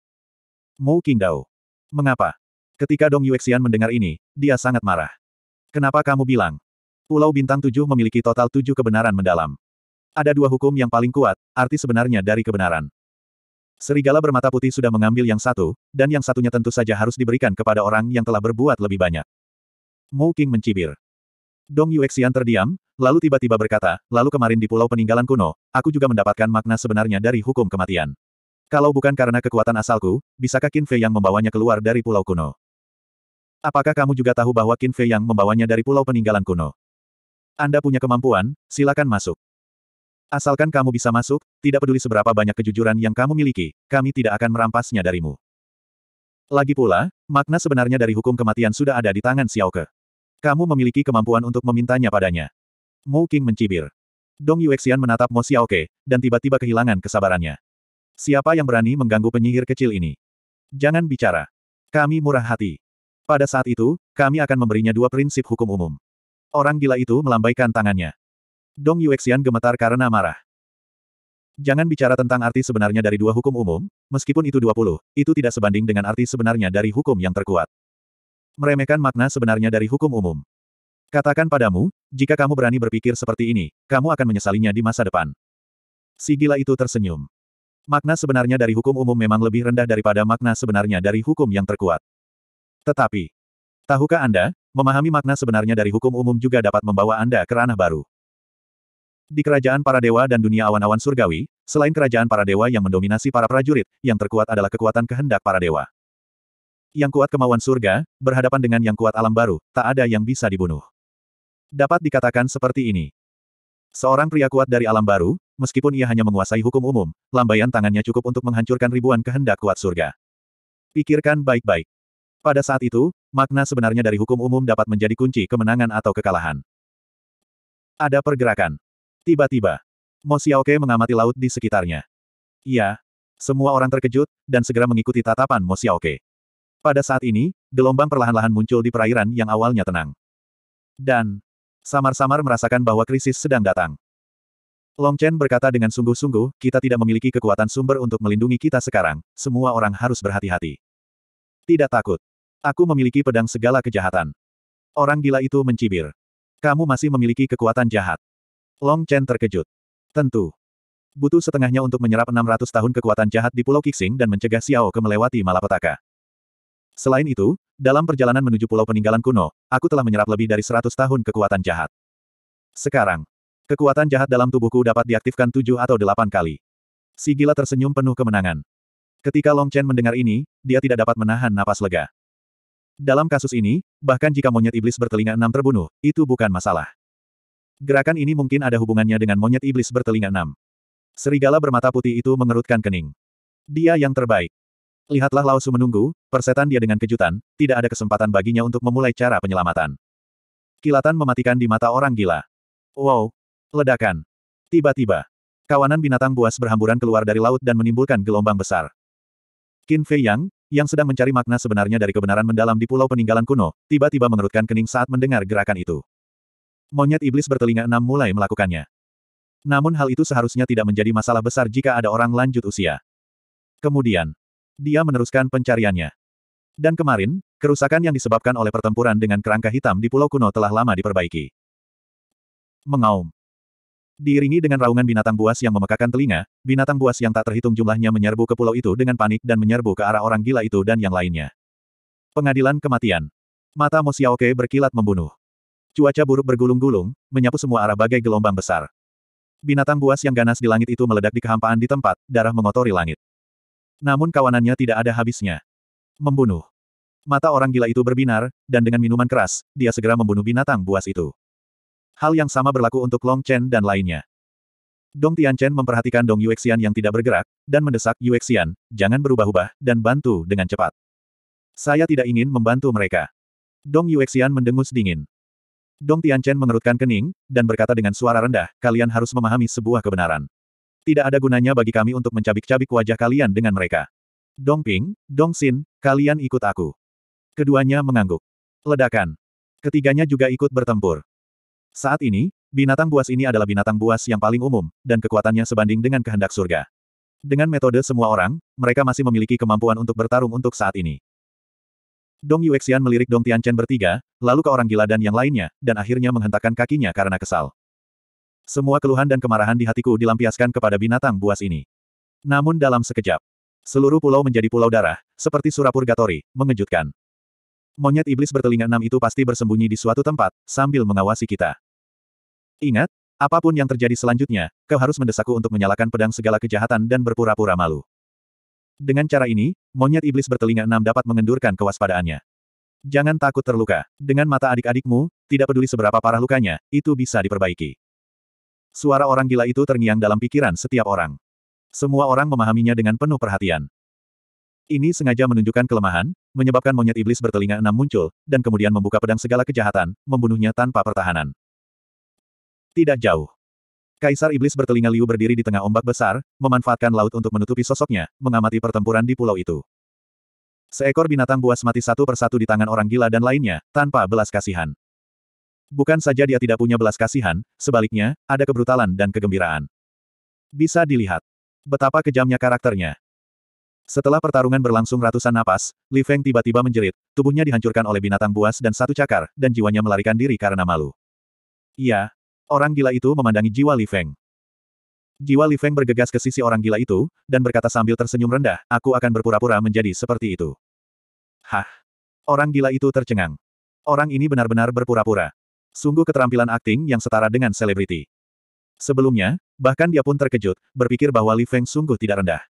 Mu Qingdao. Mengapa? Ketika Dong Yuexian mendengar ini, dia sangat marah. Kenapa kamu bilang? Pulau Bintang Tujuh memiliki total tujuh kebenaran mendalam. Ada dua hukum yang paling kuat, arti sebenarnya dari kebenaran. Serigala bermata putih sudah mengambil yang satu, dan yang satunya tentu saja harus diberikan kepada orang yang telah berbuat lebih banyak. Mu King mencibir. Dong Yuexian terdiam, lalu tiba-tiba berkata, lalu kemarin di pulau peninggalan kuno, aku juga mendapatkan makna sebenarnya dari hukum kematian. Kalau bukan karena kekuatan asalku, bisakah Qin Fei yang membawanya keluar dari pulau kuno? Apakah kamu juga tahu bahwa Qin Fei yang membawanya dari pulau peninggalan kuno? Anda punya kemampuan, silakan masuk. Asalkan kamu bisa masuk, tidak peduli seberapa banyak kejujuran yang kamu miliki, kami tidak akan merampasnya darimu. Lagi pula, makna sebenarnya dari hukum kematian sudah ada di tangan Xiao Ke. Kamu memiliki kemampuan untuk memintanya padanya. Mu King mencibir. Dong Yuexian menatap Mo Ke dan tiba-tiba kehilangan kesabarannya. Siapa yang berani mengganggu penyihir kecil ini? Jangan bicara. Kami murah hati. Pada saat itu, kami akan memberinya dua prinsip hukum umum. Orang gila itu melambaikan tangannya. Dong Yuexian gemetar karena marah. Jangan bicara tentang arti sebenarnya dari dua hukum umum, meskipun itu 20, itu tidak sebanding dengan arti sebenarnya dari hukum yang terkuat. Meremehkan makna sebenarnya dari hukum umum. Katakan padamu, jika kamu berani berpikir seperti ini, kamu akan menyesalinya di masa depan. Si gila itu tersenyum. Makna sebenarnya dari hukum umum memang lebih rendah daripada makna sebenarnya dari hukum yang terkuat. Tetapi, tahukah Anda, memahami makna sebenarnya dari hukum umum juga dapat membawa Anda ke ranah baru. Di kerajaan para dewa dan dunia awan-awan surgawi, selain kerajaan para dewa yang mendominasi para prajurit, yang terkuat adalah kekuatan kehendak para dewa. Yang kuat kemauan surga, berhadapan dengan yang kuat alam baru, tak ada yang bisa dibunuh. Dapat dikatakan seperti ini. Seorang pria kuat dari alam baru, meskipun ia hanya menguasai hukum umum, lambaian tangannya cukup untuk menghancurkan ribuan kehendak kuat surga. Pikirkan baik-baik. Pada saat itu, makna sebenarnya dari hukum umum dapat menjadi kunci kemenangan atau kekalahan. Ada pergerakan. Tiba-tiba, Mo Xiaoke mengamati laut di sekitarnya. Iya. Semua orang terkejut, dan segera mengikuti tatapan Mo Xiaoke. Pada saat ini, gelombang perlahan-lahan muncul di perairan yang awalnya tenang. Dan, samar-samar merasakan bahwa krisis sedang datang. Long Chen berkata dengan sungguh-sungguh, kita tidak memiliki kekuatan sumber untuk melindungi kita sekarang, semua orang harus berhati-hati. Tidak takut. Aku memiliki pedang segala kejahatan. Orang gila itu mencibir. Kamu masih memiliki kekuatan jahat. Long Chen terkejut. Tentu. Butuh setengahnya untuk menyerap 600 tahun kekuatan jahat di Pulau Kixing dan mencegah Xiao ke melewati malapetaka. Selain itu, dalam perjalanan menuju Pulau Peninggalan Kuno, aku telah menyerap lebih dari 100 tahun kekuatan jahat. Sekarang, kekuatan jahat dalam tubuhku dapat diaktifkan 7 atau 8 kali. Si gila tersenyum penuh kemenangan. Ketika Long Chen mendengar ini, dia tidak dapat menahan napas lega. Dalam kasus ini, bahkan jika monyet iblis bertelinga enam terbunuh, itu bukan masalah. Gerakan ini mungkin ada hubungannya dengan monyet iblis bertelinga enam. Serigala bermata putih itu mengerutkan kening. Dia yang terbaik. Lihatlah Lausu menunggu, persetan dia dengan kejutan, tidak ada kesempatan baginya untuk memulai cara penyelamatan. Kilatan mematikan di mata orang gila. Wow! Ledakan! Tiba-tiba, kawanan binatang buas berhamburan keluar dari laut dan menimbulkan gelombang besar. Qin Fei Yang, yang sedang mencari makna sebenarnya dari kebenaran mendalam di pulau peninggalan kuno, tiba-tiba mengerutkan kening saat mendengar gerakan itu. Monyet iblis bertelinga enam mulai melakukannya. Namun hal itu seharusnya tidak menjadi masalah besar jika ada orang lanjut usia. Kemudian, dia meneruskan pencariannya. Dan kemarin, kerusakan yang disebabkan oleh pertempuran dengan kerangka hitam di Pulau Kuno telah lama diperbaiki. Mengaum. Diiringi dengan raungan binatang buas yang memekakan telinga, binatang buas yang tak terhitung jumlahnya menyerbu ke pulau itu dengan panik dan menyerbu ke arah orang gila itu dan yang lainnya. Pengadilan kematian. Mata Mosiaoke berkilat membunuh. Cuaca buruk bergulung-gulung, menyapu semua arah bagai gelombang besar. Binatang buas yang ganas di langit itu meledak di kehampaan di tempat, darah mengotori langit. Namun kawanannya tidak ada habisnya. Membunuh. Mata orang gila itu berbinar, dan dengan minuman keras, dia segera membunuh binatang buas itu. Hal yang sama berlaku untuk Long Chen dan lainnya. Dong Tianchen memperhatikan Dong Yuexian yang tidak bergerak, dan mendesak Yuexian, jangan berubah-ubah, dan bantu dengan cepat. Saya tidak ingin membantu mereka. Dong Yuexian mendengus dingin. Dong Tianchen mengerutkan kening, dan berkata dengan suara rendah, kalian harus memahami sebuah kebenaran. Tidak ada gunanya bagi kami untuk mencabik-cabik wajah kalian dengan mereka. Dong Ping, Dong Xin, kalian ikut aku. Keduanya mengangguk. Ledakan. Ketiganya juga ikut bertempur. Saat ini, binatang buas ini adalah binatang buas yang paling umum, dan kekuatannya sebanding dengan kehendak surga. Dengan metode semua orang, mereka masih memiliki kemampuan untuk bertarung untuk saat ini. Dong Yuexian melirik Dong Tianchen bertiga, lalu ke orang gila dan yang lainnya, dan akhirnya menghentakkan kakinya karena kesal. Semua keluhan dan kemarahan di hatiku dilampiaskan kepada binatang buas ini. Namun dalam sekejap, seluruh pulau menjadi pulau darah, seperti Surapur Gatori, mengejutkan. Monyet iblis bertelinga enam itu pasti bersembunyi di suatu tempat, sambil mengawasi kita. Ingat, apapun yang terjadi selanjutnya, kau harus mendesakku untuk menyalakan pedang segala kejahatan dan berpura-pura malu. Dengan cara ini, monyet iblis bertelinga enam dapat mengendurkan kewaspadaannya. Jangan takut terluka. Dengan mata adik-adikmu, tidak peduli seberapa parah lukanya, itu bisa diperbaiki. Suara orang gila itu terngiang dalam pikiran setiap orang. Semua orang memahaminya dengan penuh perhatian. Ini sengaja menunjukkan kelemahan, menyebabkan monyet iblis bertelinga enam muncul, dan kemudian membuka pedang segala kejahatan, membunuhnya tanpa pertahanan. Tidak jauh. Kaisar Iblis bertelinga liu berdiri di tengah ombak besar, memanfaatkan laut untuk menutupi sosoknya, mengamati pertempuran di pulau itu. Seekor binatang buas mati satu persatu di tangan orang gila dan lainnya, tanpa belas kasihan. Bukan saja dia tidak punya belas kasihan, sebaliknya, ada kebrutalan dan kegembiraan. Bisa dilihat betapa kejamnya karakternya. Setelah pertarungan berlangsung ratusan napas, Li Feng tiba-tiba menjerit, tubuhnya dihancurkan oleh binatang buas dan satu cakar, dan jiwanya melarikan diri karena malu. Iya. Orang gila itu memandangi jiwa Li Feng. Jiwa Li Feng bergegas ke sisi orang gila itu, dan berkata sambil tersenyum rendah, aku akan berpura-pura menjadi seperti itu. Hah? Orang gila itu tercengang. Orang ini benar-benar berpura-pura. Sungguh keterampilan akting yang setara dengan selebriti. Sebelumnya, bahkan dia pun terkejut, berpikir bahwa Li Feng sungguh tidak rendah.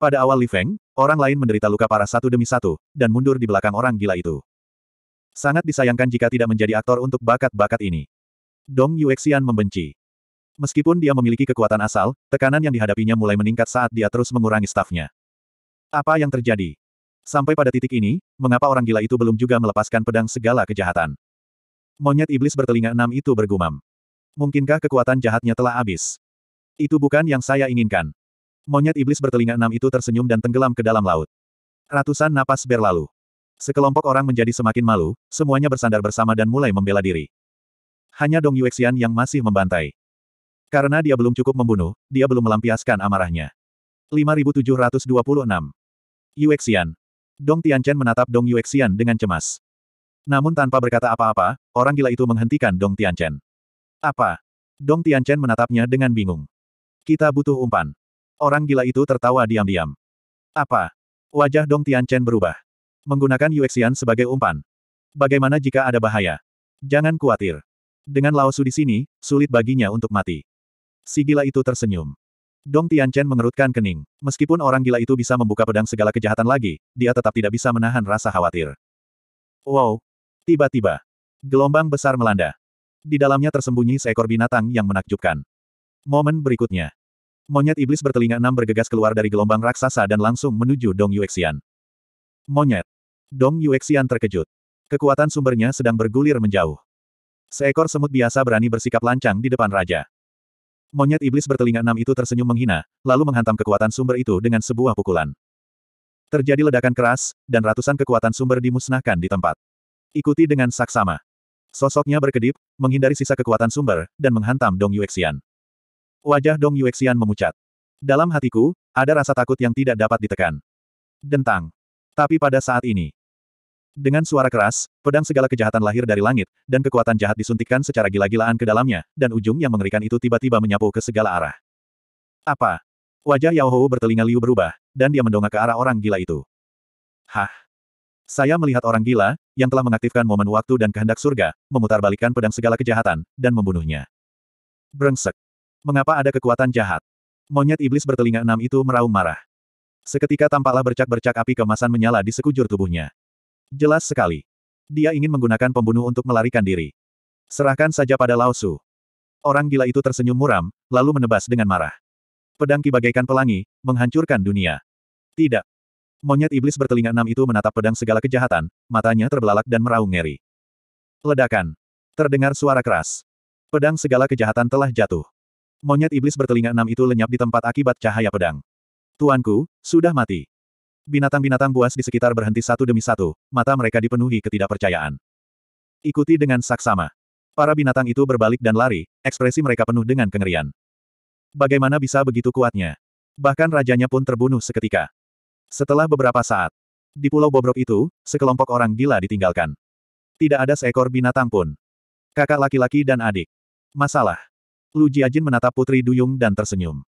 Pada awal Li Feng, orang lain menderita luka parah satu demi satu, dan mundur di belakang orang gila itu. Sangat disayangkan jika tidak menjadi aktor untuk bakat-bakat ini. Dong Yuexian membenci. Meskipun dia memiliki kekuatan asal, tekanan yang dihadapinya mulai meningkat saat dia terus mengurangi stafnya. Apa yang terjadi? Sampai pada titik ini, mengapa orang gila itu belum juga melepaskan pedang segala kejahatan? Monyet iblis bertelinga enam itu bergumam. Mungkinkah kekuatan jahatnya telah habis? Itu bukan yang saya inginkan. Monyet iblis bertelinga enam itu tersenyum dan tenggelam ke dalam laut. Ratusan napas berlalu. Sekelompok orang menjadi semakin malu, semuanya bersandar bersama dan mulai membela diri hanya Dong Yuexian yang masih membantai. Karena dia belum cukup membunuh, dia belum melampiaskan amarahnya. 5726. Yuexian. Dong Tianchen menatap Dong Yuexian dengan cemas. Namun tanpa berkata apa-apa, orang gila itu menghentikan Dong Tianchen. Apa? Dong Tianchen menatapnya dengan bingung. Kita butuh umpan. Orang gila itu tertawa diam-diam. Apa? Wajah Dong Tianchen berubah. Menggunakan Yuexian sebagai umpan. Bagaimana jika ada bahaya? Jangan khawatir. Dengan Lao Su di sini, sulit baginya untuk mati. Si gila itu tersenyum. Dong Tianchen mengerutkan kening. Meskipun orang gila itu bisa membuka pedang segala kejahatan lagi, dia tetap tidak bisa menahan rasa khawatir. Wow! Tiba-tiba. Gelombang besar melanda. Di dalamnya tersembunyi seekor binatang yang menakjubkan. Momen berikutnya. Monyet iblis bertelinga enam bergegas keluar dari gelombang raksasa dan langsung menuju Dong Yuexian. Monyet. Dong Yuexian terkejut. Kekuatan sumbernya sedang bergulir menjauh. Seekor semut biasa berani bersikap lancang di depan raja. Monyet iblis bertelinga enam itu tersenyum menghina, lalu menghantam kekuatan sumber itu dengan sebuah pukulan. Terjadi ledakan keras, dan ratusan kekuatan sumber dimusnahkan di tempat. Ikuti dengan saksama. Sosoknya berkedip, menghindari sisa kekuatan sumber, dan menghantam Dong Yuexian. Wajah Dong Yuexian memucat. Dalam hatiku, ada rasa takut yang tidak dapat ditekan. Dentang. Tapi pada saat ini, dengan suara keras, pedang segala kejahatan lahir dari langit, dan kekuatan jahat disuntikkan secara gila-gilaan ke dalamnya, dan ujung yang mengerikan itu tiba-tiba menyapu ke segala arah. Apa? Wajah Yao Hou bertelinga liu berubah, dan dia mendongak ke arah orang gila itu. Hah? Saya melihat orang gila, yang telah mengaktifkan momen waktu dan kehendak surga, memutarbalikkan pedang segala kejahatan, dan membunuhnya. Brengsek. Mengapa ada kekuatan jahat? Monyet iblis bertelinga enam itu meraung marah. Seketika tampaklah bercak-bercak api kemasan menyala di sekujur tubuhnya. Jelas sekali. Dia ingin menggunakan pembunuh untuk melarikan diri. Serahkan saja pada Lao Su. Orang gila itu tersenyum muram, lalu menebas dengan marah. Pedang Ki pelangi, menghancurkan dunia. Tidak. Monyet iblis bertelinga enam itu menatap pedang segala kejahatan, matanya terbelalak dan meraung ngeri. Ledakan. Terdengar suara keras. Pedang segala kejahatan telah jatuh. Monyet iblis bertelinga enam itu lenyap di tempat akibat cahaya pedang. Tuanku, sudah mati. Binatang-binatang buas di sekitar berhenti satu demi satu, mata mereka dipenuhi ketidakpercayaan. Ikuti dengan saksama. Para binatang itu berbalik dan lari, ekspresi mereka penuh dengan kengerian. Bagaimana bisa begitu kuatnya? Bahkan rajanya pun terbunuh seketika. Setelah beberapa saat, di pulau bobrok itu, sekelompok orang gila ditinggalkan. Tidak ada seekor binatang pun. Kakak laki-laki dan adik. Masalah. Lu Jiajin menatap Putri Duyung dan tersenyum.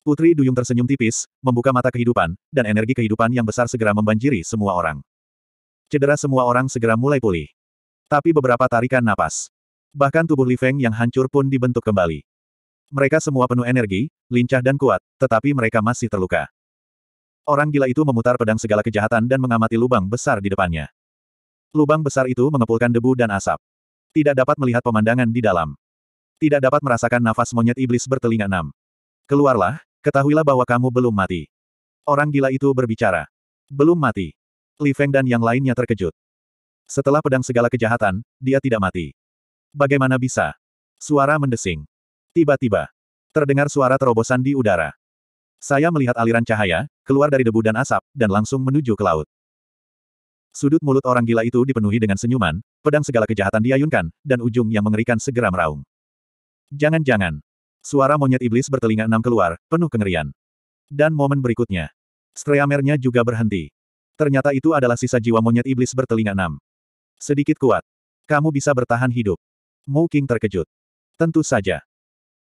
Putri Duyung tersenyum tipis, membuka mata kehidupan, dan energi kehidupan yang besar segera membanjiri semua orang. Cedera semua orang segera mulai pulih. Tapi beberapa tarikan napas. Bahkan tubuh Li Feng yang hancur pun dibentuk kembali. Mereka semua penuh energi, lincah dan kuat, tetapi mereka masih terluka. Orang gila itu memutar pedang segala kejahatan dan mengamati lubang besar di depannya. Lubang besar itu mengepulkan debu dan asap. Tidak dapat melihat pemandangan di dalam. Tidak dapat merasakan nafas monyet iblis bertelinga enam. Keluarlah, Ketahuilah bahwa kamu belum mati. Orang gila itu berbicara. Belum mati. Li Feng dan yang lainnya terkejut. Setelah pedang segala kejahatan, dia tidak mati. Bagaimana bisa? Suara mendesing. Tiba-tiba, terdengar suara terobosan di udara. Saya melihat aliran cahaya, keluar dari debu dan asap, dan langsung menuju ke laut. Sudut mulut orang gila itu dipenuhi dengan senyuman, pedang segala kejahatan diayunkan, dan ujung yang mengerikan segera meraung. Jangan-jangan, Suara monyet iblis bertelinga enam keluar, penuh kengerian. Dan momen berikutnya. Streamernya juga berhenti. Ternyata itu adalah sisa jiwa monyet iblis bertelinga enam. Sedikit kuat. Kamu bisa bertahan hidup. Mu King terkejut. Tentu saja.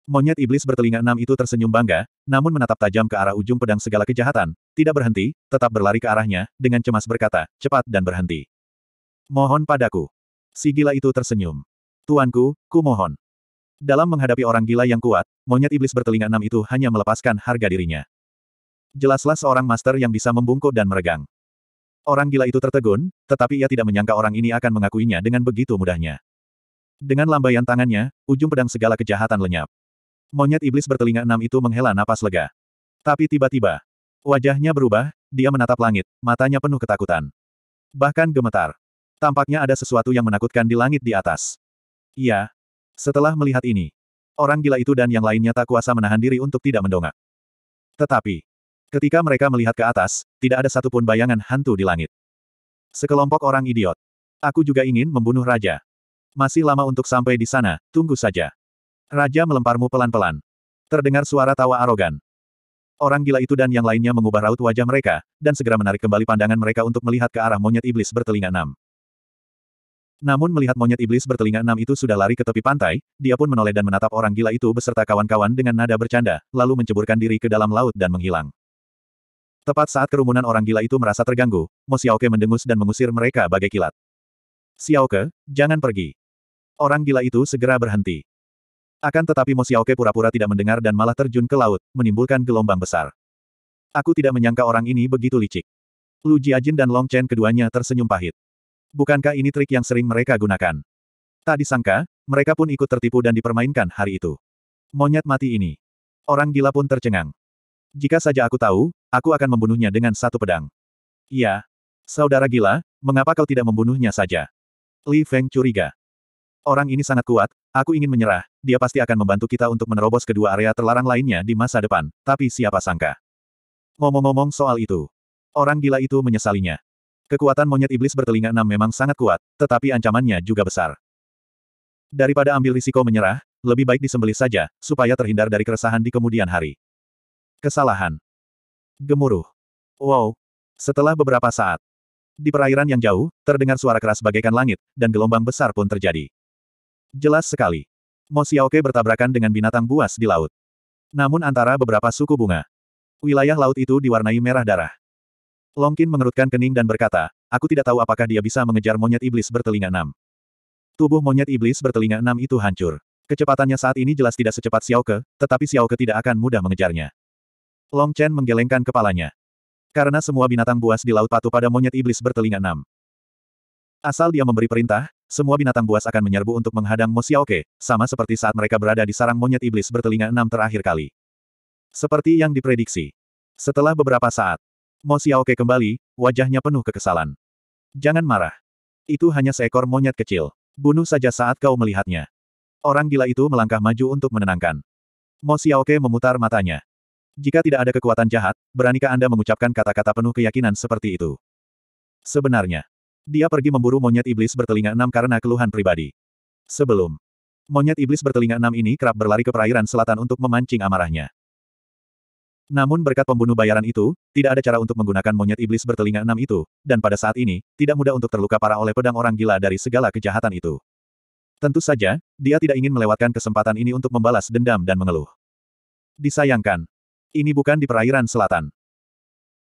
Monyet iblis bertelinga enam itu tersenyum bangga, namun menatap tajam ke arah ujung pedang segala kejahatan, tidak berhenti, tetap berlari ke arahnya, dengan cemas berkata, cepat dan berhenti. Mohon padaku. Si gila itu tersenyum. Tuanku, ku mohon. Dalam menghadapi orang gila yang kuat, monyet iblis bertelinga enam itu hanya melepaskan harga dirinya. Jelaslah seorang master yang bisa membungkuk dan meregang. Orang gila itu tertegun, tetapi ia tidak menyangka orang ini akan mengakuinya dengan begitu mudahnya. Dengan lambaian tangannya, ujung pedang segala kejahatan lenyap. Monyet iblis bertelinga enam itu menghela napas lega. Tapi tiba-tiba, wajahnya berubah, dia menatap langit, matanya penuh ketakutan. Bahkan gemetar. Tampaknya ada sesuatu yang menakutkan di langit di atas. Iya, setelah melihat ini, orang gila itu dan yang lainnya tak kuasa menahan diri untuk tidak mendongak. Tetapi, ketika mereka melihat ke atas, tidak ada satupun bayangan hantu di langit. Sekelompok orang idiot. Aku juga ingin membunuh raja. Masih lama untuk sampai di sana, tunggu saja. Raja melemparmu pelan-pelan. Terdengar suara tawa arogan. Orang gila itu dan yang lainnya mengubah raut wajah mereka, dan segera menarik kembali pandangan mereka untuk melihat ke arah monyet iblis bertelinga enam. Namun melihat monyet iblis bertelinga enam itu sudah lari ke tepi pantai, dia pun menoleh dan menatap orang gila itu beserta kawan-kawan dengan nada bercanda, lalu menceburkan diri ke dalam laut dan menghilang. Tepat saat kerumunan orang gila itu merasa terganggu, Mo Xiaoke mendengus dan mengusir mereka bagai kilat. Xiaoke, jangan pergi. Orang gila itu segera berhenti. Akan tetapi Mo Xiaoke pura-pura tidak mendengar dan malah terjun ke laut, menimbulkan gelombang besar. Aku tidak menyangka orang ini begitu licik. Lu Jiajin dan Long Chen keduanya tersenyum pahit. Bukankah ini trik yang sering mereka gunakan? Tak disangka, mereka pun ikut tertipu dan dipermainkan hari itu. Monyet mati ini. Orang gila pun tercengang. Jika saja aku tahu, aku akan membunuhnya dengan satu pedang. Iya. Saudara gila, mengapa kau tidak membunuhnya saja? Li Feng curiga. Orang ini sangat kuat, aku ingin menyerah, dia pasti akan membantu kita untuk menerobos kedua area terlarang lainnya di masa depan, tapi siapa sangka. Ngomong-ngomong soal itu. Orang gila itu menyesalinya. Kekuatan monyet iblis bertelinga enam memang sangat kuat, tetapi ancamannya juga besar. Daripada ambil risiko menyerah, lebih baik disembelih saja, supaya terhindar dari keresahan di kemudian hari. Kesalahan. Gemuruh. Wow. Setelah beberapa saat, di perairan yang jauh, terdengar suara keras bagaikan langit, dan gelombang besar pun terjadi. Jelas sekali. Mo Xiaoke bertabrakan dengan binatang buas di laut. Namun antara beberapa suku bunga, wilayah laut itu diwarnai merah darah. Longkin mengerutkan kening dan berkata, aku tidak tahu apakah dia bisa mengejar monyet iblis bertelinga enam. Tubuh monyet iblis bertelinga enam itu hancur. Kecepatannya saat ini jelas tidak secepat Xiao Ke, tetapi Xiao Ke tidak akan mudah mengejarnya. Long Chen menggelengkan kepalanya. Karena semua binatang buas di laut patuh pada monyet iblis bertelinga enam. Asal dia memberi perintah, semua binatang buas akan menyerbu untuk menghadang Mo Xiaoke, sama seperti saat mereka berada di sarang monyet iblis bertelinga enam terakhir kali. Seperti yang diprediksi. Setelah beberapa saat, Mo Xiaoke kembali, wajahnya penuh kekesalan. Jangan marah. Itu hanya seekor monyet kecil. Bunuh saja saat kau melihatnya. Orang gila itu melangkah maju untuk menenangkan. Mo Xiaoke memutar matanya. Jika tidak ada kekuatan jahat, beranikah Anda mengucapkan kata-kata penuh keyakinan seperti itu? Sebenarnya, dia pergi memburu monyet iblis bertelinga enam karena keluhan pribadi. Sebelum, monyet iblis bertelinga enam ini kerap berlari ke perairan selatan untuk memancing amarahnya. Namun berkat pembunuh bayaran itu, tidak ada cara untuk menggunakan monyet iblis bertelinga enam itu, dan pada saat ini, tidak mudah untuk terluka parah oleh pedang orang gila dari segala kejahatan itu. Tentu saja, dia tidak ingin melewatkan kesempatan ini untuk membalas dendam dan mengeluh. Disayangkan. Ini bukan di perairan selatan.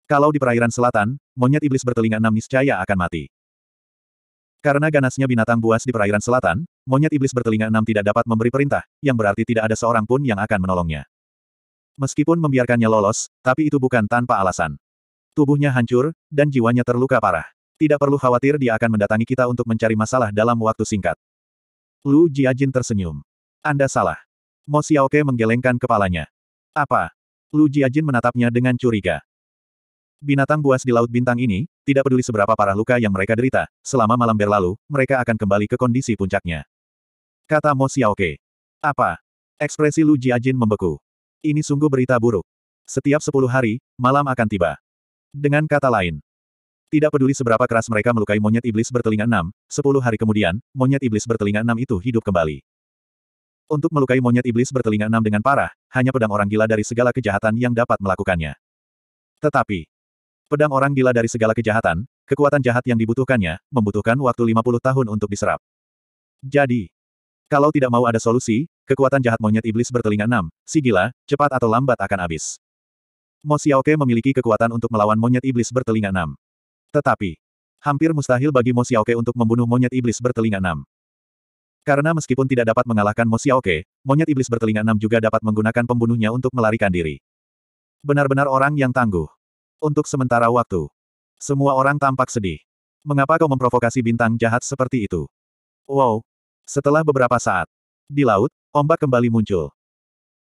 Kalau di perairan selatan, monyet iblis bertelinga enam niscaya akan mati. Karena ganasnya binatang buas di perairan selatan, monyet iblis bertelinga enam tidak dapat memberi perintah, yang berarti tidak ada seorang pun yang akan menolongnya. Meskipun membiarkannya lolos, tapi itu bukan tanpa alasan. Tubuhnya hancur, dan jiwanya terluka parah. Tidak perlu khawatir dia akan mendatangi kita untuk mencari masalah dalam waktu singkat. Lu Jiajin tersenyum. Anda salah. Mo Xiaoke menggelengkan kepalanya. Apa? Lu Jiajin menatapnya dengan curiga. Binatang buas di Laut Bintang ini, tidak peduli seberapa parah luka yang mereka derita, selama malam berlalu, mereka akan kembali ke kondisi puncaknya. Kata Mo Xiaoke. Apa? Ekspresi Lu Jiajin membeku. Ini sungguh berita buruk. Setiap sepuluh hari, malam akan tiba. Dengan kata lain, tidak peduli seberapa keras mereka melukai monyet iblis bertelinga enam, sepuluh hari kemudian, monyet iblis bertelinga enam itu hidup kembali. Untuk melukai monyet iblis bertelinga enam dengan parah, hanya pedang orang gila dari segala kejahatan yang dapat melakukannya. Tetapi, pedang orang gila dari segala kejahatan, kekuatan jahat yang dibutuhkannya, membutuhkan waktu lima puluh tahun untuk diserap. Jadi, kalau tidak mau ada solusi, kekuatan jahat monyet iblis bertelinga enam, si gila, cepat atau lambat akan habis. Mo Xiaoke memiliki kekuatan untuk melawan monyet iblis bertelinga enam. Tetapi, hampir mustahil bagi Mo Xiaoke untuk membunuh monyet iblis bertelinga enam. Karena meskipun tidak dapat mengalahkan Mo Xiaoke, monyet iblis bertelinga enam juga dapat menggunakan pembunuhnya untuk melarikan diri. Benar-benar orang yang tangguh. Untuk sementara waktu, semua orang tampak sedih. Mengapa kau memprovokasi bintang jahat seperti itu? Wow. Setelah beberapa saat, di laut, Ombak kembali muncul.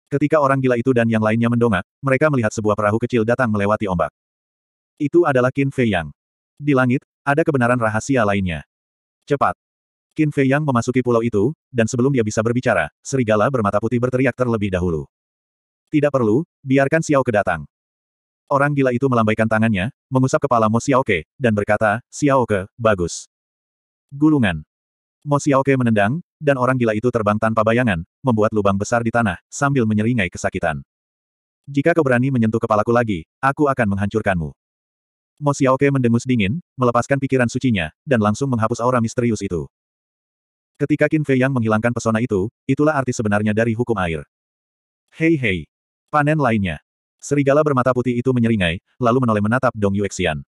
Ketika orang gila itu dan yang lainnya mendongak, mereka melihat sebuah perahu kecil datang melewati ombak. Itu adalah Qin Fei Yang. Di langit, ada kebenaran rahasia lainnya. Cepat. Qin Fei Yang memasuki pulau itu, dan sebelum dia bisa berbicara, serigala bermata putih berteriak terlebih dahulu. Tidak perlu, biarkan Xiao ke datang. Orang gila itu melambaikan tangannya, mengusap kepala Mo Xiao Ke, dan berkata, Xiao Ke, bagus. Gulungan. Mo Xiao Ke menendang, dan orang gila itu terbang tanpa bayangan, membuat lubang besar di tanah, sambil menyeringai kesakitan. Jika kau berani menyentuh kepalaku lagi, aku akan menghancurkanmu. Mo Xiaoke mendengus dingin, melepaskan pikiran sucinya, dan langsung menghapus aura misterius itu. Ketika Qin Fei Yang menghilangkan pesona itu, itulah arti sebenarnya dari hukum air. Hei hei! Panen lainnya. Serigala bermata putih itu menyeringai, lalu menoleh menatap Dong Yuexian.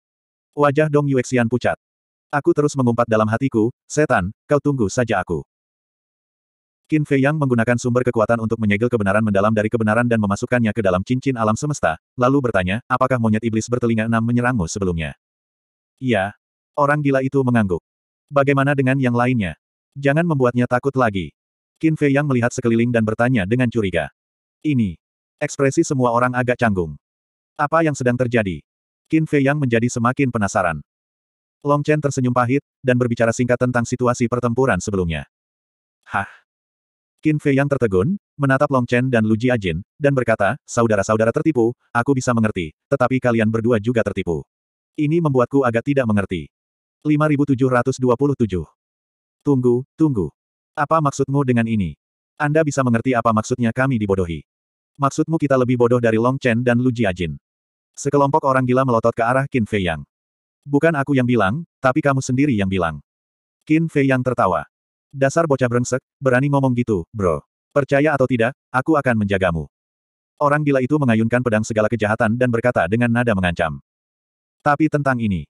Wajah Dong Yuexian pucat. Aku terus mengumpat dalam hatiku, setan, kau tunggu saja aku. Qin Fei Yang menggunakan sumber kekuatan untuk menyegel kebenaran mendalam dari kebenaran dan memasukkannya ke dalam cincin alam semesta, lalu bertanya, apakah monyet iblis bertelinga enam menyerangmu sebelumnya? Iya. Orang gila itu mengangguk. Bagaimana dengan yang lainnya? Jangan membuatnya takut lagi. Qin Fei Yang melihat sekeliling dan bertanya dengan curiga. Ini. Ekspresi semua orang agak canggung. Apa yang sedang terjadi? Qin Fei Yang menjadi semakin penasaran. Long Chen tersenyum pahit, dan berbicara singkat tentang situasi pertempuran sebelumnya. Hah? Qin Fei yang tertegun, menatap Long Chen dan Lu Ji Jiajin, dan berkata, saudara-saudara tertipu, aku bisa mengerti, tetapi kalian berdua juga tertipu. Ini membuatku agak tidak mengerti. 5727. Tunggu, tunggu. Apa maksudmu dengan ini? Anda bisa mengerti apa maksudnya kami dibodohi. Maksudmu kita lebih bodoh dari Long Chen dan Lu Ji Jiajin. Sekelompok orang gila melotot ke arah Qin Fei Yang. Bukan aku yang bilang, tapi kamu sendiri yang bilang. Qin Fei Yang tertawa. Dasar bocah brengsek, berani ngomong gitu, bro. Percaya atau tidak, aku akan menjagamu. Orang gila itu mengayunkan pedang segala kejahatan dan berkata dengan nada mengancam. Tapi tentang ini.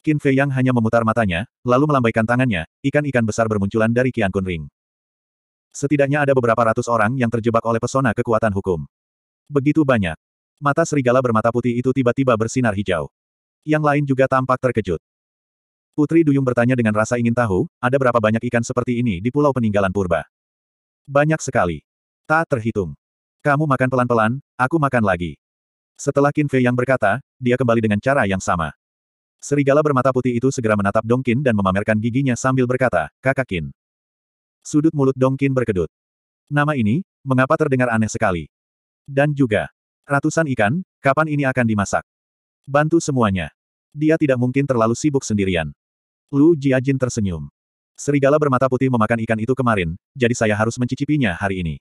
Qin Fei Yang hanya memutar matanya, lalu melambaikan tangannya, ikan-ikan besar bermunculan dari Qian Kun Ring. Setidaknya ada beberapa ratus orang yang terjebak oleh pesona kekuatan hukum. Begitu banyak. Mata serigala bermata putih itu tiba-tiba bersinar hijau. Yang lain juga tampak terkejut. Putri Duyung bertanya dengan rasa ingin tahu, ada berapa banyak ikan seperti ini di Pulau Peninggalan Purba? Banyak sekali. Tak terhitung. Kamu makan pelan-pelan, aku makan lagi. Setelah Qin Fei yang berkata, dia kembali dengan cara yang sama. Serigala bermata putih itu segera menatap Dong Qin dan memamerkan giginya sambil berkata, kakak Qin. Sudut mulut Dong Qin berkedut. Nama ini, mengapa terdengar aneh sekali? Dan juga, ratusan ikan, kapan ini akan dimasak? Bantu semuanya. Dia tidak mungkin terlalu sibuk sendirian. Lu Jiajin tersenyum. Serigala bermata putih memakan ikan itu kemarin, jadi saya harus mencicipinya hari ini.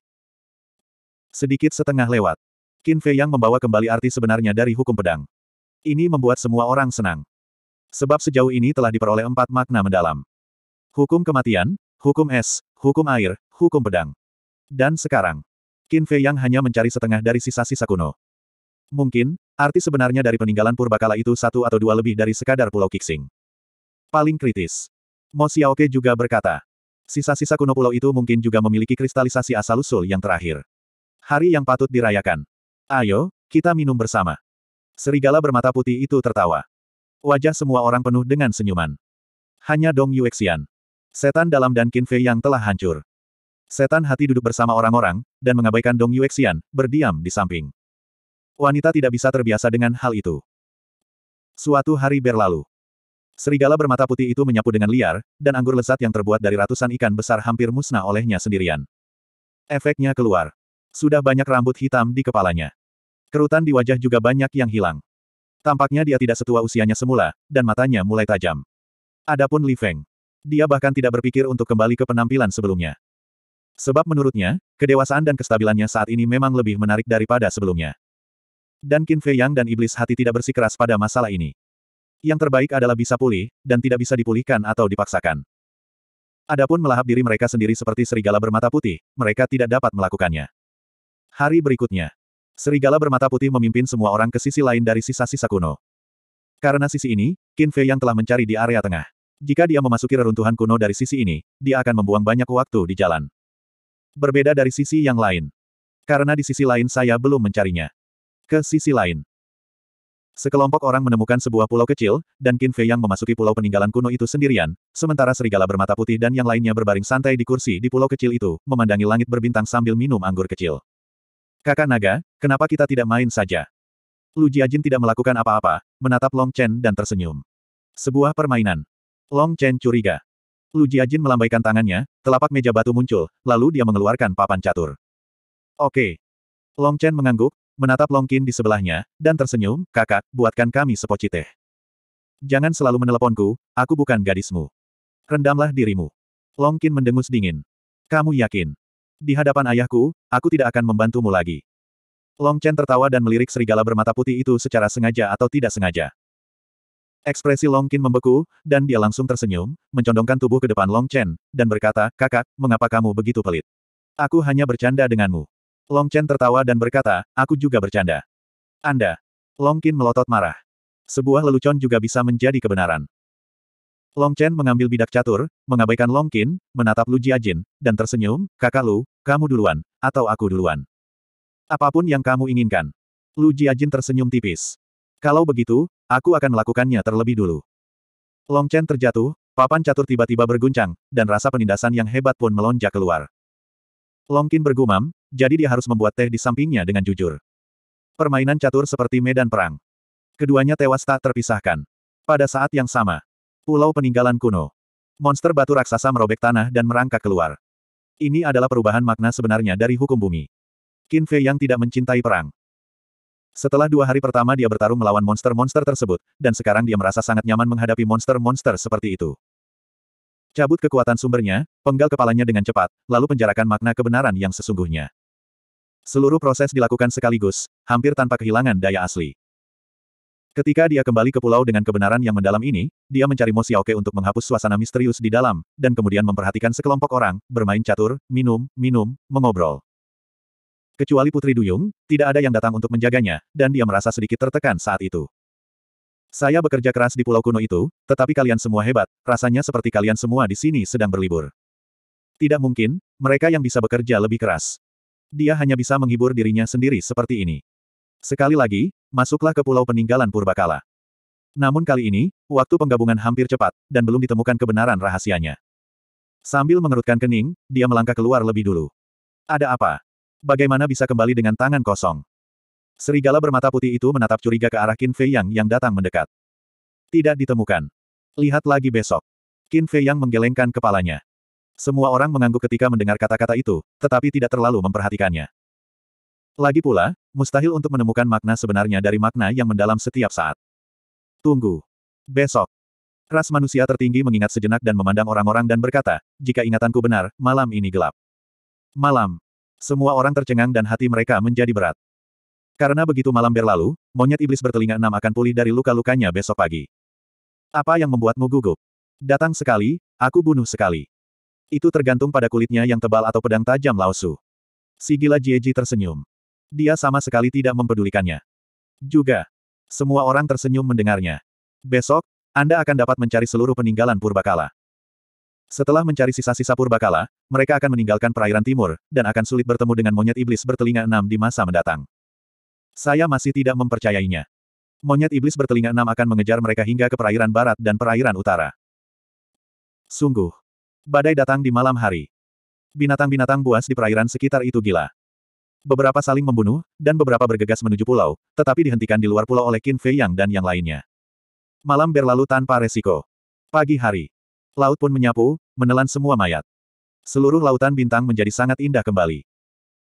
Sedikit setengah lewat. Qin Fei yang membawa kembali arti sebenarnya dari hukum pedang. Ini membuat semua orang senang. Sebab sejauh ini telah diperoleh empat makna mendalam. Hukum kematian, hukum es, hukum air, hukum pedang. Dan sekarang, Qin Fei yang hanya mencari setengah dari sisa-sisa kuno. Mungkin, arti sebenarnya dari peninggalan purbakala itu satu atau dua lebih dari sekadar Pulau Kixing. Paling kritis. Mo Xiaoke juga berkata. Sisa-sisa kuno pulau itu mungkin juga memiliki kristalisasi asal-usul yang terakhir. Hari yang patut dirayakan. Ayo, kita minum bersama. Serigala bermata putih itu tertawa. Wajah semua orang penuh dengan senyuman. Hanya Dong Yuexian. Setan dalam dan Qin Fei yang telah hancur. Setan hati duduk bersama orang-orang, dan mengabaikan Dong Yuexian, berdiam di samping. Wanita tidak bisa terbiasa dengan hal itu. Suatu hari berlalu. Serigala bermata putih itu menyapu dengan liar, dan anggur lezat yang terbuat dari ratusan ikan besar hampir musnah olehnya sendirian. Efeknya keluar. Sudah banyak rambut hitam di kepalanya. Kerutan di wajah juga banyak yang hilang. Tampaknya dia tidak setua usianya semula, dan matanya mulai tajam. Adapun Li Feng. Dia bahkan tidak berpikir untuk kembali ke penampilan sebelumnya. Sebab menurutnya, kedewasaan dan kestabilannya saat ini memang lebih menarik daripada sebelumnya. Dan Qin Fei Yang dan Iblis Hati tidak bersikeras pada masalah ini yang terbaik adalah bisa pulih, dan tidak bisa dipulihkan atau dipaksakan. Adapun melahap diri mereka sendiri seperti serigala bermata putih, mereka tidak dapat melakukannya. Hari berikutnya, serigala bermata putih memimpin semua orang ke sisi lain dari sisa-sisa kuno. Karena sisi ini, Qin Fei yang telah mencari di area tengah. Jika dia memasuki reruntuhan kuno dari sisi ini, dia akan membuang banyak waktu di jalan. Berbeda dari sisi yang lain. Karena di sisi lain saya belum mencarinya. Ke sisi lain, Sekelompok orang menemukan sebuah pulau kecil, dan Qin Fei yang memasuki pulau peninggalan kuno itu sendirian, sementara serigala bermata putih dan yang lainnya berbaring santai di kursi di pulau kecil itu, memandangi langit berbintang sambil minum anggur kecil. Kakak naga, kenapa kita tidak main saja? Lu Jiajin tidak melakukan apa-apa, menatap Long Chen dan tersenyum. Sebuah permainan. Long Chen curiga. Lu Jiajin melambaikan tangannya, telapak meja batu muncul, lalu dia mengeluarkan papan catur. Oke. Long Chen mengangguk, menatap Longkin di sebelahnya, dan tersenyum, kakak, buatkan kami sepoci teh. Jangan selalu meneleponku, aku bukan gadismu. Rendamlah dirimu. Longkin mendengus dingin. Kamu yakin? Di hadapan ayahku, aku tidak akan membantumu lagi. Long Chen tertawa dan melirik serigala bermata putih itu secara sengaja atau tidak sengaja. Ekspresi Longkin membeku, dan dia langsung tersenyum, mencondongkan tubuh ke depan Long Chen, dan berkata, kakak, mengapa kamu begitu pelit? Aku hanya bercanda denganmu. Long Chen tertawa dan berkata, aku juga bercanda. Anda. Long Qin melotot marah. Sebuah lelucon juga bisa menjadi kebenaran. Long Chen mengambil bidak catur, mengabaikan Long Qin, menatap Lu Jiajin, dan tersenyum, kakak Lu, kamu duluan, atau aku duluan. Apapun yang kamu inginkan. Lu Jiajin tersenyum tipis. Kalau begitu, aku akan melakukannya terlebih dulu. Long Chen terjatuh, papan catur tiba-tiba berguncang, dan rasa penindasan yang hebat pun melonjak keluar. Long Qin bergumam, jadi dia harus membuat teh di sampingnya dengan jujur. Permainan catur seperti medan perang. Keduanya tewas tak terpisahkan. Pada saat yang sama, pulau peninggalan kuno. Monster batu raksasa merobek tanah dan merangkak keluar. Ini adalah perubahan makna sebenarnya dari hukum bumi. Qin Fei yang tidak mencintai perang. Setelah dua hari pertama dia bertarung melawan monster-monster tersebut, dan sekarang dia merasa sangat nyaman menghadapi monster-monster seperti itu. Cabut kekuatan sumbernya, penggal kepalanya dengan cepat, lalu penjarakan makna kebenaran yang sesungguhnya. Seluruh proses dilakukan sekaligus, hampir tanpa kehilangan daya asli. Ketika dia kembali ke pulau dengan kebenaran yang mendalam ini, dia mencari Mo Xiaoke untuk menghapus suasana misterius di dalam, dan kemudian memperhatikan sekelompok orang, bermain catur, minum, minum, mengobrol. Kecuali Putri Duyung, tidak ada yang datang untuk menjaganya, dan dia merasa sedikit tertekan saat itu. Saya bekerja keras di pulau kuno itu, tetapi kalian semua hebat, rasanya seperti kalian semua di sini sedang berlibur. Tidak mungkin, mereka yang bisa bekerja lebih keras dia hanya bisa menghibur dirinya sendiri seperti ini. Sekali lagi, masuklah ke pulau peninggalan purbakala. Namun kali ini, waktu penggabungan hampir cepat, dan belum ditemukan kebenaran rahasianya. Sambil mengerutkan kening, dia melangkah keluar lebih dulu. Ada apa? Bagaimana bisa kembali dengan tangan kosong? Serigala bermata putih itu menatap curiga ke arah Qin Fei Yang yang datang mendekat. Tidak ditemukan. Lihat lagi besok. Qin Fei Yang menggelengkan kepalanya. Semua orang mengangguk ketika mendengar kata-kata itu, tetapi tidak terlalu memperhatikannya. Lagi pula, mustahil untuk menemukan makna sebenarnya dari makna yang mendalam setiap saat. Tunggu. Besok. Ras manusia tertinggi mengingat sejenak dan memandang orang-orang dan berkata, jika ingatanku benar, malam ini gelap. Malam. Semua orang tercengang dan hati mereka menjadi berat. Karena begitu malam berlalu, monyet iblis bertelinga enam akan pulih dari luka-lukanya besok pagi. Apa yang membuatmu gugup? Datang sekali, aku bunuh sekali. Itu tergantung pada kulitnya yang tebal atau pedang tajam Laosu. Si gila Jieji tersenyum. Dia sama sekali tidak mempedulikannya. Juga. Semua orang tersenyum mendengarnya. Besok, Anda akan dapat mencari seluruh peninggalan purbakala. Setelah mencari sisa-sisa purbakala, mereka akan meninggalkan perairan timur, dan akan sulit bertemu dengan monyet iblis bertelinga enam di masa mendatang. Saya masih tidak mempercayainya. Monyet iblis bertelinga enam akan mengejar mereka hingga ke perairan barat dan perairan utara. Sungguh, Badai datang di malam hari. Binatang-binatang buas di perairan sekitar itu gila. Beberapa saling membunuh, dan beberapa bergegas menuju pulau, tetapi dihentikan di luar pulau oleh Qin Fei Yang dan yang lainnya. Malam berlalu tanpa resiko. Pagi hari. Laut pun menyapu, menelan semua mayat. Seluruh lautan bintang menjadi sangat indah kembali.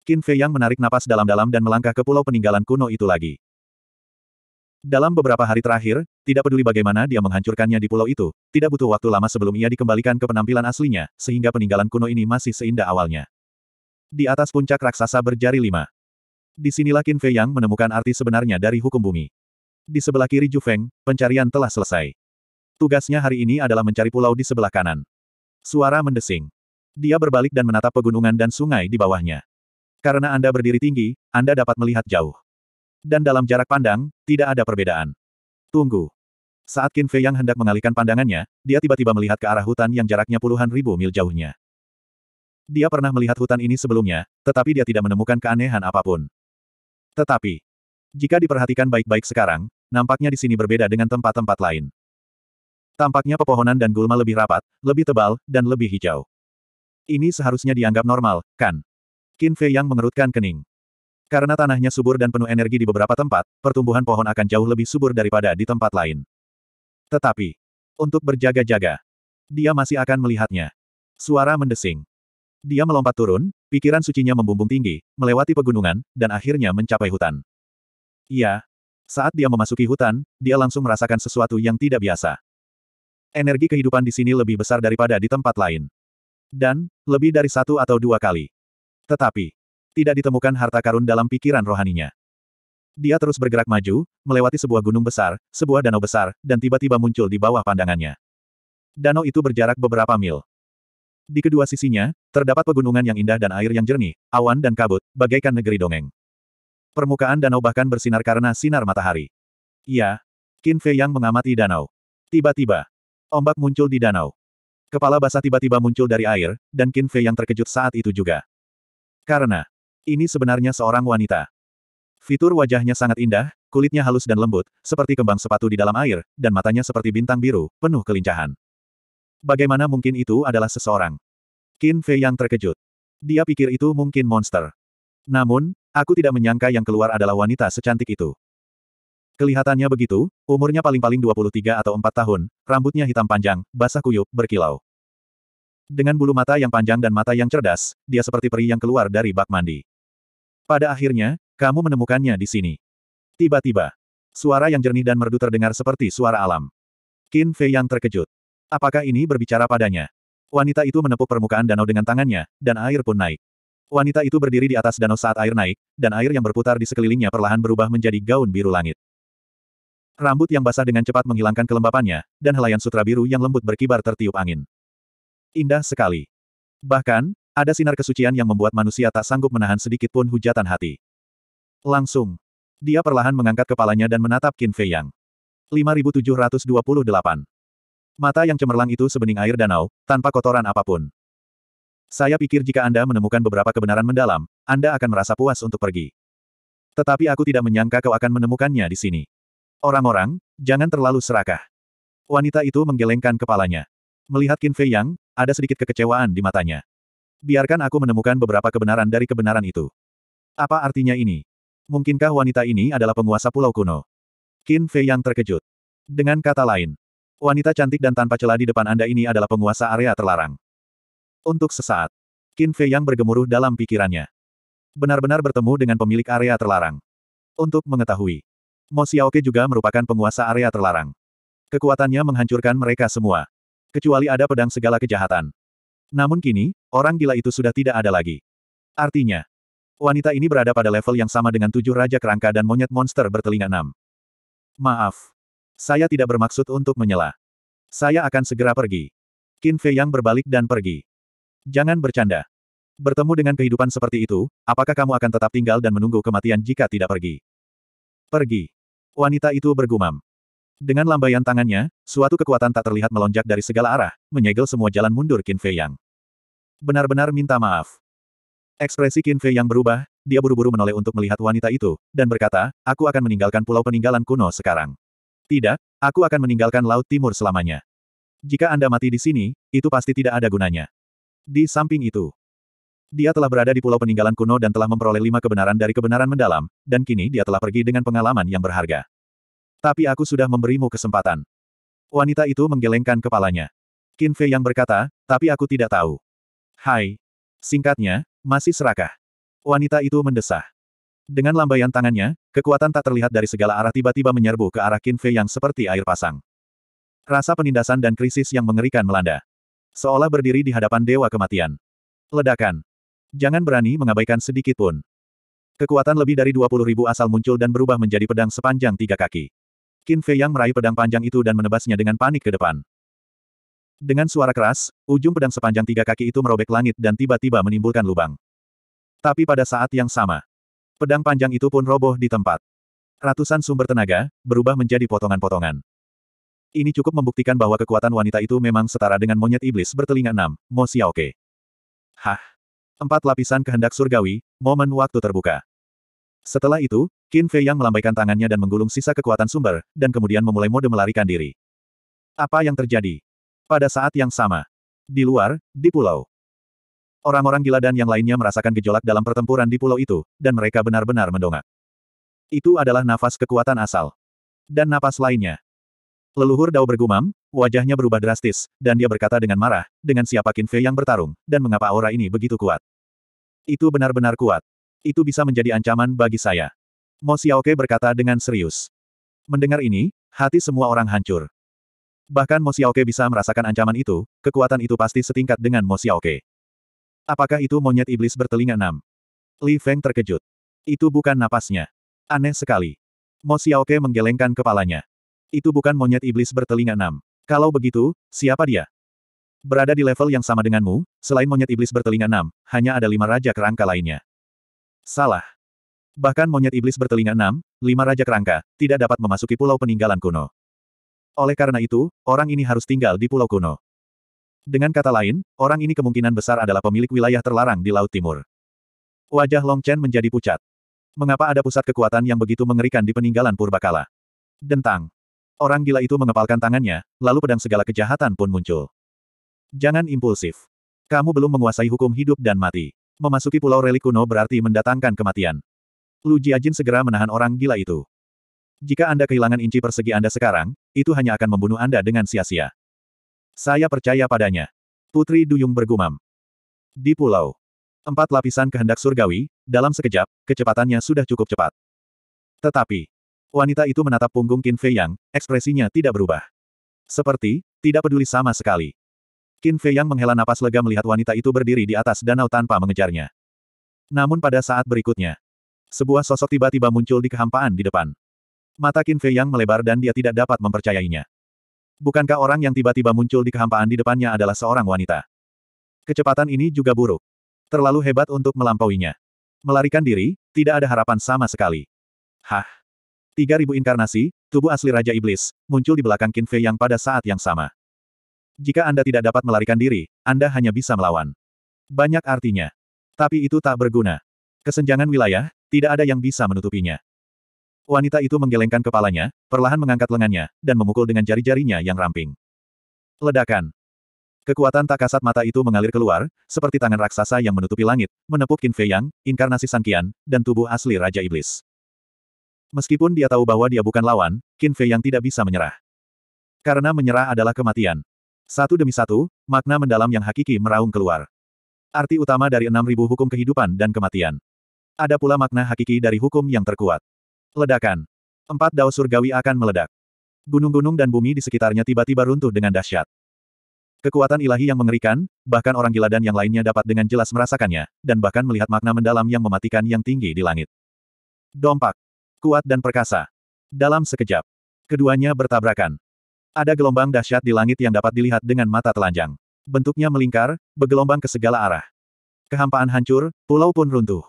Qin Fei Yang menarik napas dalam-dalam dan melangkah ke pulau peninggalan kuno itu lagi. Dalam beberapa hari terakhir, tidak peduli bagaimana dia menghancurkannya di pulau itu, tidak butuh waktu lama sebelum ia dikembalikan ke penampilan aslinya, sehingga peninggalan kuno ini masih seindah awalnya. Di atas puncak raksasa berjari lima. Disinilah Qin Fei Yang menemukan arti sebenarnya dari hukum bumi. Di sebelah kiri Ju Feng, pencarian telah selesai. Tugasnya hari ini adalah mencari pulau di sebelah kanan. Suara mendesing. Dia berbalik dan menatap pegunungan dan sungai di bawahnya. Karena Anda berdiri tinggi, Anda dapat melihat jauh dan dalam jarak pandang, tidak ada perbedaan. Tunggu. Saat Qin Fei yang hendak mengalihkan pandangannya, dia tiba-tiba melihat ke arah hutan yang jaraknya puluhan ribu mil jauhnya. Dia pernah melihat hutan ini sebelumnya, tetapi dia tidak menemukan keanehan apapun. Tetapi, jika diperhatikan baik-baik sekarang, nampaknya di sini berbeda dengan tempat-tempat lain. Tampaknya pepohonan dan gulma lebih rapat, lebih tebal, dan lebih hijau. Ini seharusnya dianggap normal, kan? Qin Fei yang mengerutkan kening. Karena tanahnya subur dan penuh energi di beberapa tempat, pertumbuhan pohon akan jauh lebih subur daripada di tempat lain. Tetapi, untuk berjaga-jaga, dia masih akan melihatnya. Suara mendesing. Dia melompat turun, pikiran sucinya membumbung tinggi, melewati pegunungan, dan akhirnya mencapai hutan. Iya. Saat dia memasuki hutan, dia langsung merasakan sesuatu yang tidak biasa. Energi kehidupan di sini lebih besar daripada di tempat lain. Dan, lebih dari satu atau dua kali. Tetapi, tidak ditemukan harta karun dalam pikiran rohaninya. Dia terus bergerak maju, melewati sebuah gunung besar, sebuah danau besar, dan tiba-tiba muncul di bawah pandangannya. Danau itu berjarak beberapa mil. Di kedua sisinya, terdapat pegunungan yang indah dan air yang jernih, awan dan kabut, bagaikan negeri dongeng. Permukaan danau bahkan bersinar karena sinar matahari. Iya. Qin Fei yang mengamati danau. Tiba-tiba, ombak muncul di danau. Kepala basah tiba-tiba muncul dari air, dan Qin Fei yang terkejut saat itu juga. Karena ini sebenarnya seorang wanita. Fitur wajahnya sangat indah, kulitnya halus dan lembut, seperti kembang sepatu di dalam air, dan matanya seperti bintang biru, penuh kelincahan. Bagaimana mungkin itu adalah seseorang? Qin Fei yang terkejut. Dia pikir itu mungkin monster. Namun, aku tidak menyangka yang keluar adalah wanita secantik itu. Kelihatannya begitu, umurnya paling-paling 23 atau 4 tahun, rambutnya hitam panjang, basah kuyup, berkilau. Dengan bulu mata yang panjang dan mata yang cerdas, dia seperti peri yang keluar dari bak mandi. Pada akhirnya, kamu menemukannya di sini. Tiba-tiba, suara yang jernih dan merdu terdengar seperti suara alam. Qin Fei yang terkejut. Apakah ini berbicara padanya? Wanita itu menepuk permukaan danau dengan tangannya, dan air pun naik. Wanita itu berdiri di atas danau saat air naik, dan air yang berputar di sekelilingnya perlahan berubah menjadi gaun biru langit. Rambut yang basah dengan cepat menghilangkan kelembapannya, dan helaian sutra biru yang lembut berkibar tertiup angin. Indah sekali. Bahkan, ada sinar kesucian yang membuat manusia tak sanggup menahan sedikit pun hujatan hati. Langsung. Dia perlahan mengangkat kepalanya dan menatap Qin Fei Yang. 5728. Mata yang cemerlang itu sebening air danau, tanpa kotoran apapun. Saya pikir jika Anda menemukan beberapa kebenaran mendalam, Anda akan merasa puas untuk pergi. Tetapi aku tidak menyangka kau akan menemukannya di sini. Orang-orang, jangan terlalu serakah. Wanita itu menggelengkan kepalanya. Melihat Qin Fei Yang, ada sedikit kekecewaan di matanya. Biarkan aku menemukan beberapa kebenaran dari kebenaran itu. Apa artinya ini? Mungkinkah wanita ini adalah penguasa pulau kuno? Qin Fei yang terkejut. Dengan kata lain, wanita cantik dan tanpa celah di depan Anda ini adalah penguasa area terlarang. Untuk sesaat, Qin Fei yang bergemuruh dalam pikirannya. Benar-benar bertemu dengan pemilik area terlarang. Untuk mengetahui, Mo Xiaoke juga merupakan penguasa area terlarang. Kekuatannya menghancurkan mereka semua. Kecuali ada pedang segala kejahatan. Namun kini, orang gila itu sudah tidak ada lagi. Artinya, wanita ini berada pada level yang sama dengan tujuh raja kerangka dan monyet monster bertelinga enam. Maaf. Saya tidak bermaksud untuk menyela. Saya akan segera pergi. Qin Fei Yang berbalik dan pergi. Jangan bercanda. Bertemu dengan kehidupan seperti itu, apakah kamu akan tetap tinggal dan menunggu kematian jika tidak pergi? Pergi. Wanita itu bergumam. Dengan lambaian tangannya, suatu kekuatan tak terlihat melonjak dari segala arah, menyegel semua jalan mundur Qin Fei Yang benar-benar minta maaf. Ekspresi Qin Fei yang berubah, dia buru-buru menoleh untuk melihat wanita itu, dan berkata, aku akan meninggalkan pulau peninggalan kuno sekarang. Tidak, aku akan meninggalkan Laut Timur selamanya. Jika Anda mati di sini, itu pasti tidak ada gunanya. Di samping itu, dia telah berada di pulau peninggalan kuno dan telah memperoleh lima kebenaran dari kebenaran mendalam, dan kini dia telah pergi dengan pengalaman yang berharga. Tapi aku sudah memberimu kesempatan. Wanita itu menggelengkan kepalanya. Qin Fei yang berkata, tapi aku tidak tahu. Hai. Singkatnya, masih serakah. Wanita itu mendesah. Dengan lambaian tangannya, kekuatan tak terlihat dari segala arah tiba-tiba menyerbu ke arah Qin Fei yang seperti air pasang. Rasa penindasan dan krisis yang mengerikan melanda. Seolah berdiri di hadapan Dewa Kematian. Ledakan. Jangan berani mengabaikan sedikit pun. Kekuatan lebih dari 20 ribu asal muncul dan berubah menjadi pedang sepanjang tiga kaki. Qin Fei yang meraih pedang panjang itu dan menebasnya dengan panik ke depan. Dengan suara keras, ujung pedang sepanjang tiga kaki itu merobek langit dan tiba-tiba menimbulkan lubang. Tapi pada saat yang sama, pedang panjang itu pun roboh di tempat. Ratusan sumber tenaga, berubah menjadi potongan-potongan. Ini cukup membuktikan bahwa kekuatan wanita itu memang setara dengan monyet iblis bertelinga enam, Mo Xiaoke. Hah? Empat lapisan kehendak surgawi, momen waktu terbuka. Setelah itu, Qin Fei yang melambaikan tangannya dan menggulung sisa kekuatan sumber, dan kemudian memulai mode melarikan diri. Apa yang terjadi? Pada saat yang sama. Di luar, di pulau. Orang-orang gila dan yang lainnya merasakan gejolak dalam pertempuran di pulau itu, dan mereka benar-benar mendongak. Itu adalah nafas kekuatan asal. Dan nafas lainnya. Leluhur Dao bergumam, wajahnya berubah drastis, dan dia berkata dengan marah, dengan siapa Qin Fei yang bertarung, dan mengapa aura ini begitu kuat. Itu benar-benar kuat. Itu bisa menjadi ancaman bagi saya. Mo Xiaoke berkata dengan serius. Mendengar ini, hati semua orang hancur. Bahkan Mo Xiaoke bisa merasakan ancaman itu, kekuatan itu pasti setingkat dengan Mo Xiaoke. Apakah itu monyet iblis bertelinga enam? Li Feng terkejut. Itu bukan napasnya. Aneh sekali. Mo Xiaoke menggelengkan kepalanya. Itu bukan monyet iblis bertelinga enam. Kalau begitu, siapa dia? Berada di level yang sama denganmu, selain monyet iblis bertelinga enam, hanya ada lima raja kerangka lainnya. Salah. Bahkan monyet iblis bertelinga enam, lima raja kerangka, tidak dapat memasuki pulau peninggalan kuno. Oleh karena itu, orang ini harus tinggal di Pulau Kuno. Dengan kata lain, orang ini kemungkinan besar adalah pemilik wilayah terlarang di Laut Timur. Wajah Long Chen menjadi pucat. Mengapa ada pusat kekuatan yang begitu mengerikan di peninggalan purbakala? Dentang. Orang gila itu mengepalkan tangannya, lalu pedang segala kejahatan pun muncul. Jangan impulsif. Kamu belum menguasai hukum hidup dan mati. Memasuki pulau relik kuno berarti mendatangkan kematian. Lu Jiajin segera menahan orang gila itu. Jika Anda kehilangan inci persegi Anda sekarang, itu hanya akan membunuh Anda dengan sia-sia. Saya percaya padanya. Putri Duyung bergumam. Di pulau. Empat lapisan kehendak surgawi, dalam sekejap, kecepatannya sudah cukup cepat. Tetapi, wanita itu menatap punggung Qin Fei Yang, ekspresinya tidak berubah. Seperti, tidak peduli sama sekali. Qin Fei Yang menghela napas lega melihat wanita itu berdiri di atas danau tanpa mengejarnya. Namun pada saat berikutnya, sebuah sosok tiba-tiba muncul di kehampaan di depan. Mata Qin Fei yang melebar dan dia tidak dapat mempercayainya. Bukankah orang yang tiba-tiba muncul di kehampaan di depannya adalah seorang wanita? Kecepatan ini juga buruk. Terlalu hebat untuk melampauinya. Melarikan diri, tidak ada harapan sama sekali. Hah? ribu inkarnasi, tubuh asli Raja Iblis, muncul di belakang Qin Fei yang pada saat yang sama. Jika Anda tidak dapat melarikan diri, Anda hanya bisa melawan. Banyak artinya. Tapi itu tak berguna. Kesenjangan wilayah, tidak ada yang bisa menutupinya. Wanita itu menggelengkan kepalanya, perlahan mengangkat lengannya, dan memukul dengan jari-jarinya yang ramping. Ledakan. Kekuatan tak kasat mata itu mengalir keluar, seperti tangan raksasa yang menutupi langit, menepuk Qin Fei Yang, inkarnasi Sangkian, dan tubuh asli Raja Iblis. Meskipun dia tahu bahwa dia bukan lawan, Qin Fei Yang tidak bisa menyerah. Karena menyerah adalah kematian. Satu demi satu, makna mendalam yang hakiki meraung keluar. Arti utama dari enam ribu hukum kehidupan dan kematian. Ada pula makna hakiki dari hukum yang terkuat. Ledakan. Empat dao surgawi akan meledak. Gunung-gunung dan bumi di sekitarnya tiba-tiba runtuh dengan dahsyat. Kekuatan ilahi yang mengerikan, bahkan orang gila dan yang lainnya dapat dengan jelas merasakannya, dan bahkan melihat makna mendalam yang mematikan yang tinggi di langit. Dompak. Kuat dan perkasa. Dalam sekejap. Keduanya bertabrakan. Ada gelombang dahsyat di langit yang dapat dilihat dengan mata telanjang. Bentuknya melingkar, bergelombang ke segala arah. Kehampaan hancur, pulau pun runtuh.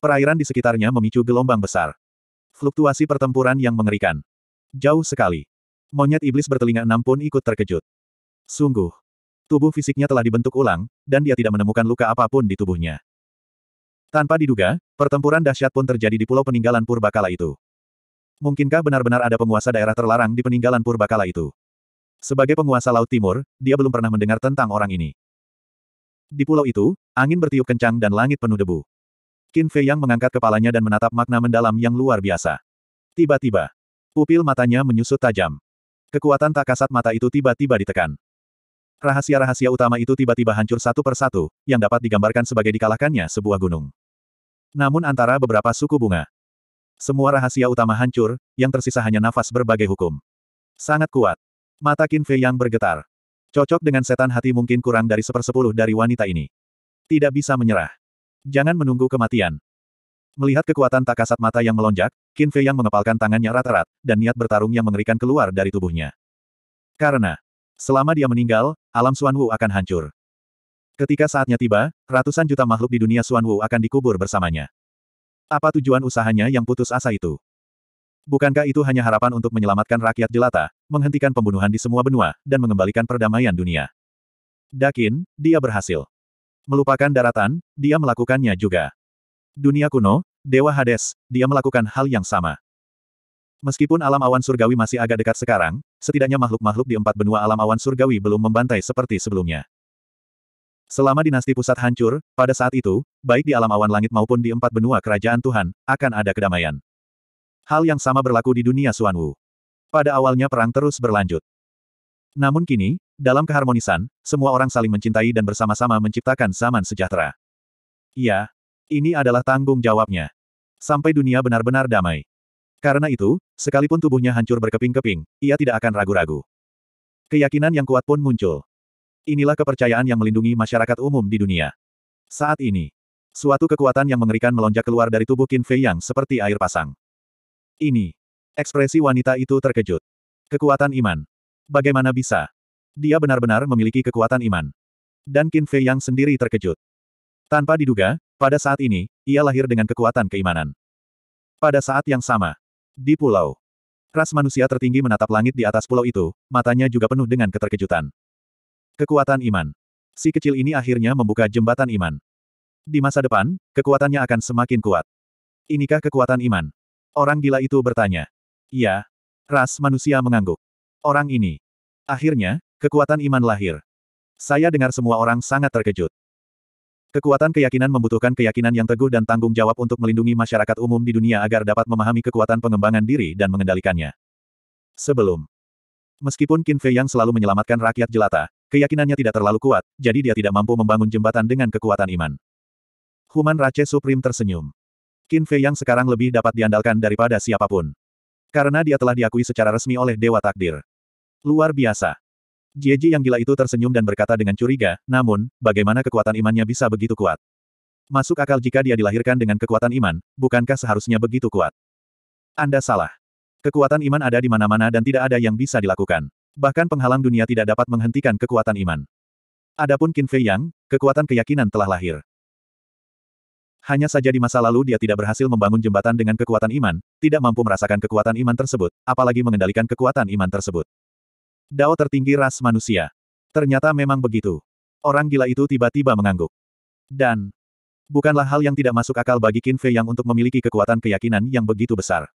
Perairan di sekitarnya memicu gelombang besar. Fluktuasi pertempuran yang mengerikan. Jauh sekali. Monyet iblis bertelinga enam pun ikut terkejut. Sungguh. Tubuh fisiknya telah dibentuk ulang, dan dia tidak menemukan luka apapun di tubuhnya. Tanpa diduga, pertempuran dahsyat pun terjadi di pulau peninggalan purbakala itu. Mungkinkah benar-benar ada penguasa daerah terlarang di peninggalan purbakala itu? Sebagai penguasa Laut Timur, dia belum pernah mendengar tentang orang ini. Di pulau itu, angin bertiup kencang dan langit penuh debu. Qin Fei Yang mengangkat kepalanya dan menatap makna mendalam yang luar biasa. Tiba-tiba, pupil matanya menyusut tajam. Kekuatan tak kasat mata itu tiba-tiba ditekan. Rahasia-rahasia utama itu tiba-tiba hancur satu persatu, yang dapat digambarkan sebagai dikalahkannya sebuah gunung. Namun antara beberapa suku bunga, semua rahasia utama hancur, yang tersisa hanya nafas berbagai hukum. Sangat kuat. Mata Qin Fei yang bergetar. Cocok dengan setan hati mungkin kurang dari sepersepuluh dari wanita ini. Tidak bisa menyerah. Jangan menunggu kematian. Melihat kekuatan tak kasat mata yang melonjak, Qin Fei yang mengepalkan tangannya rata rata dan niat bertarung yang mengerikan keluar dari tubuhnya. Karena, selama dia meninggal, alam Xuan Wu akan hancur. Ketika saatnya tiba, ratusan juta makhluk di dunia Xuan Wu akan dikubur bersamanya. Apa tujuan usahanya yang putus asa itu? Bukankah itu hanya harapan untuk menyelamatkan rakyat jelata, menghentikan pembunuhan di semua benua, dan mengembalikan perdamaian dunia? Dakin, dia berhasil. Melupakan daratan, dia melakukannya juga. Dunia kuno, Dewa Hades, dia melakukan hal yang sama. Meskipun alam awan surgawi masih agak dekat sekarang, setidaknya makhluk-makhluk di empat benua alam awan surgawi belum membantai seperti sebelumnya. Selama dinasti pusat hancur, pada saat itu, baik di alam awan langit maupun di empat benua kerajaan Tuhan, akan ada kedamaian. Hal yang sama berlaku di dunia Suanwu. Pada awalnya perang terus berlanjut. Namun kini, dalam keharmonisan, semua orang saling mencintai dan bersama-sama menciptakan zaman sejahtera. Iya, ini adalah tanggung jawabnya. Sampai dunia benar-benar damai. Karena itu, sekalipun tubuhnya hancur berkeping-keping, ia tidak akan ragu-ragu. Keyakinan yang kuat pun muncul. Inilah kepercayaan yang melindungi masyarakat umum di dunia. Saat ini, suatu kekuatan yang mengerikan melonjak keluar dari tubuh Qin Fei yang seperti air pasang. Ini. Ekspresi wanita itu terkejut. Kekuatan iman. Bagaimana bisa? Dia benar-benar memiliki kekuatan iman. Dan Qin Fei yang sendiri terkejut. Tanpa diduga, pada saat ini, ia lahir dengan kekuatan keimanan. Pada saat yang sama, di pulau, ras manusia tertinggi menatap langit di atas pulau itu, matanya juga penuh dengan keterkejutan. Kekuatan iman. Si kecil ini akhirnya membuka jembatan iman. Di masa depan, kekuatannya akan semakin kuat. Inikah kekuatan iman? Orang gila itu bertanya. Iya. Ras manusia mengangguk. Orang ini. Akhirnya, Kekuatan iman lahir. Saya dengar semua orang sangat terkejut. Kekuatan keyakinan membutuhkan keyakinan yang teguh dan tanggung jawab untuk melindungi masyarakat umum di dunia agar dapat memahami kekuatan pengembangan diri dan mengendalikannya. Sebelum. Meskipun Qin Fei yang selalu menyelamatkan rakyat jelata, keyakinannya tidak terlalu kuat, jadi dia tidak mampu membangun jembatan dengan kekuatan iman. Human Race Supreme tersenyum. Qin Fei yang sekarang lebih dapat diandalkan daripada siapapun. Karena dia telah diakui secara resmi oleh Dewa Takdir. Luar biasa. Jieji yang gila itu tersenyum dan berkata dengan curiga, namun, bagaimana kekuatan imannya bisa begitu kuat? Masuk akal jika dia dilahirkan dengan kekuatan iman, bukankah seharusnya begitu kuat? Anda salah. Kekuatan iman ada di mana-mana dan tidak ada yang bisa dilakukan. Bahkan penghalang dunia tidak dapat menghentikan kekuatan iman. Adapun Qin Fei Yang, kekuatan keyakinan telah lahir. Hanya saja di masa lalu dia tidak berhasil membangun jembatan dengan kekuatan iman, tidak mampu merasakan kekuatan iman tersebut, apalagi mengendalikan kekuatan iman tersebut. Dao tertinggi ras manusia. Ternyata memang begitu. Orang gila itu tiba-tiba mengangguk. Dan, bukanlah hal yang tidak masuk akal bagi Qin Fei yang untuk memiliki kekuatan keyakinan yang begitu besar.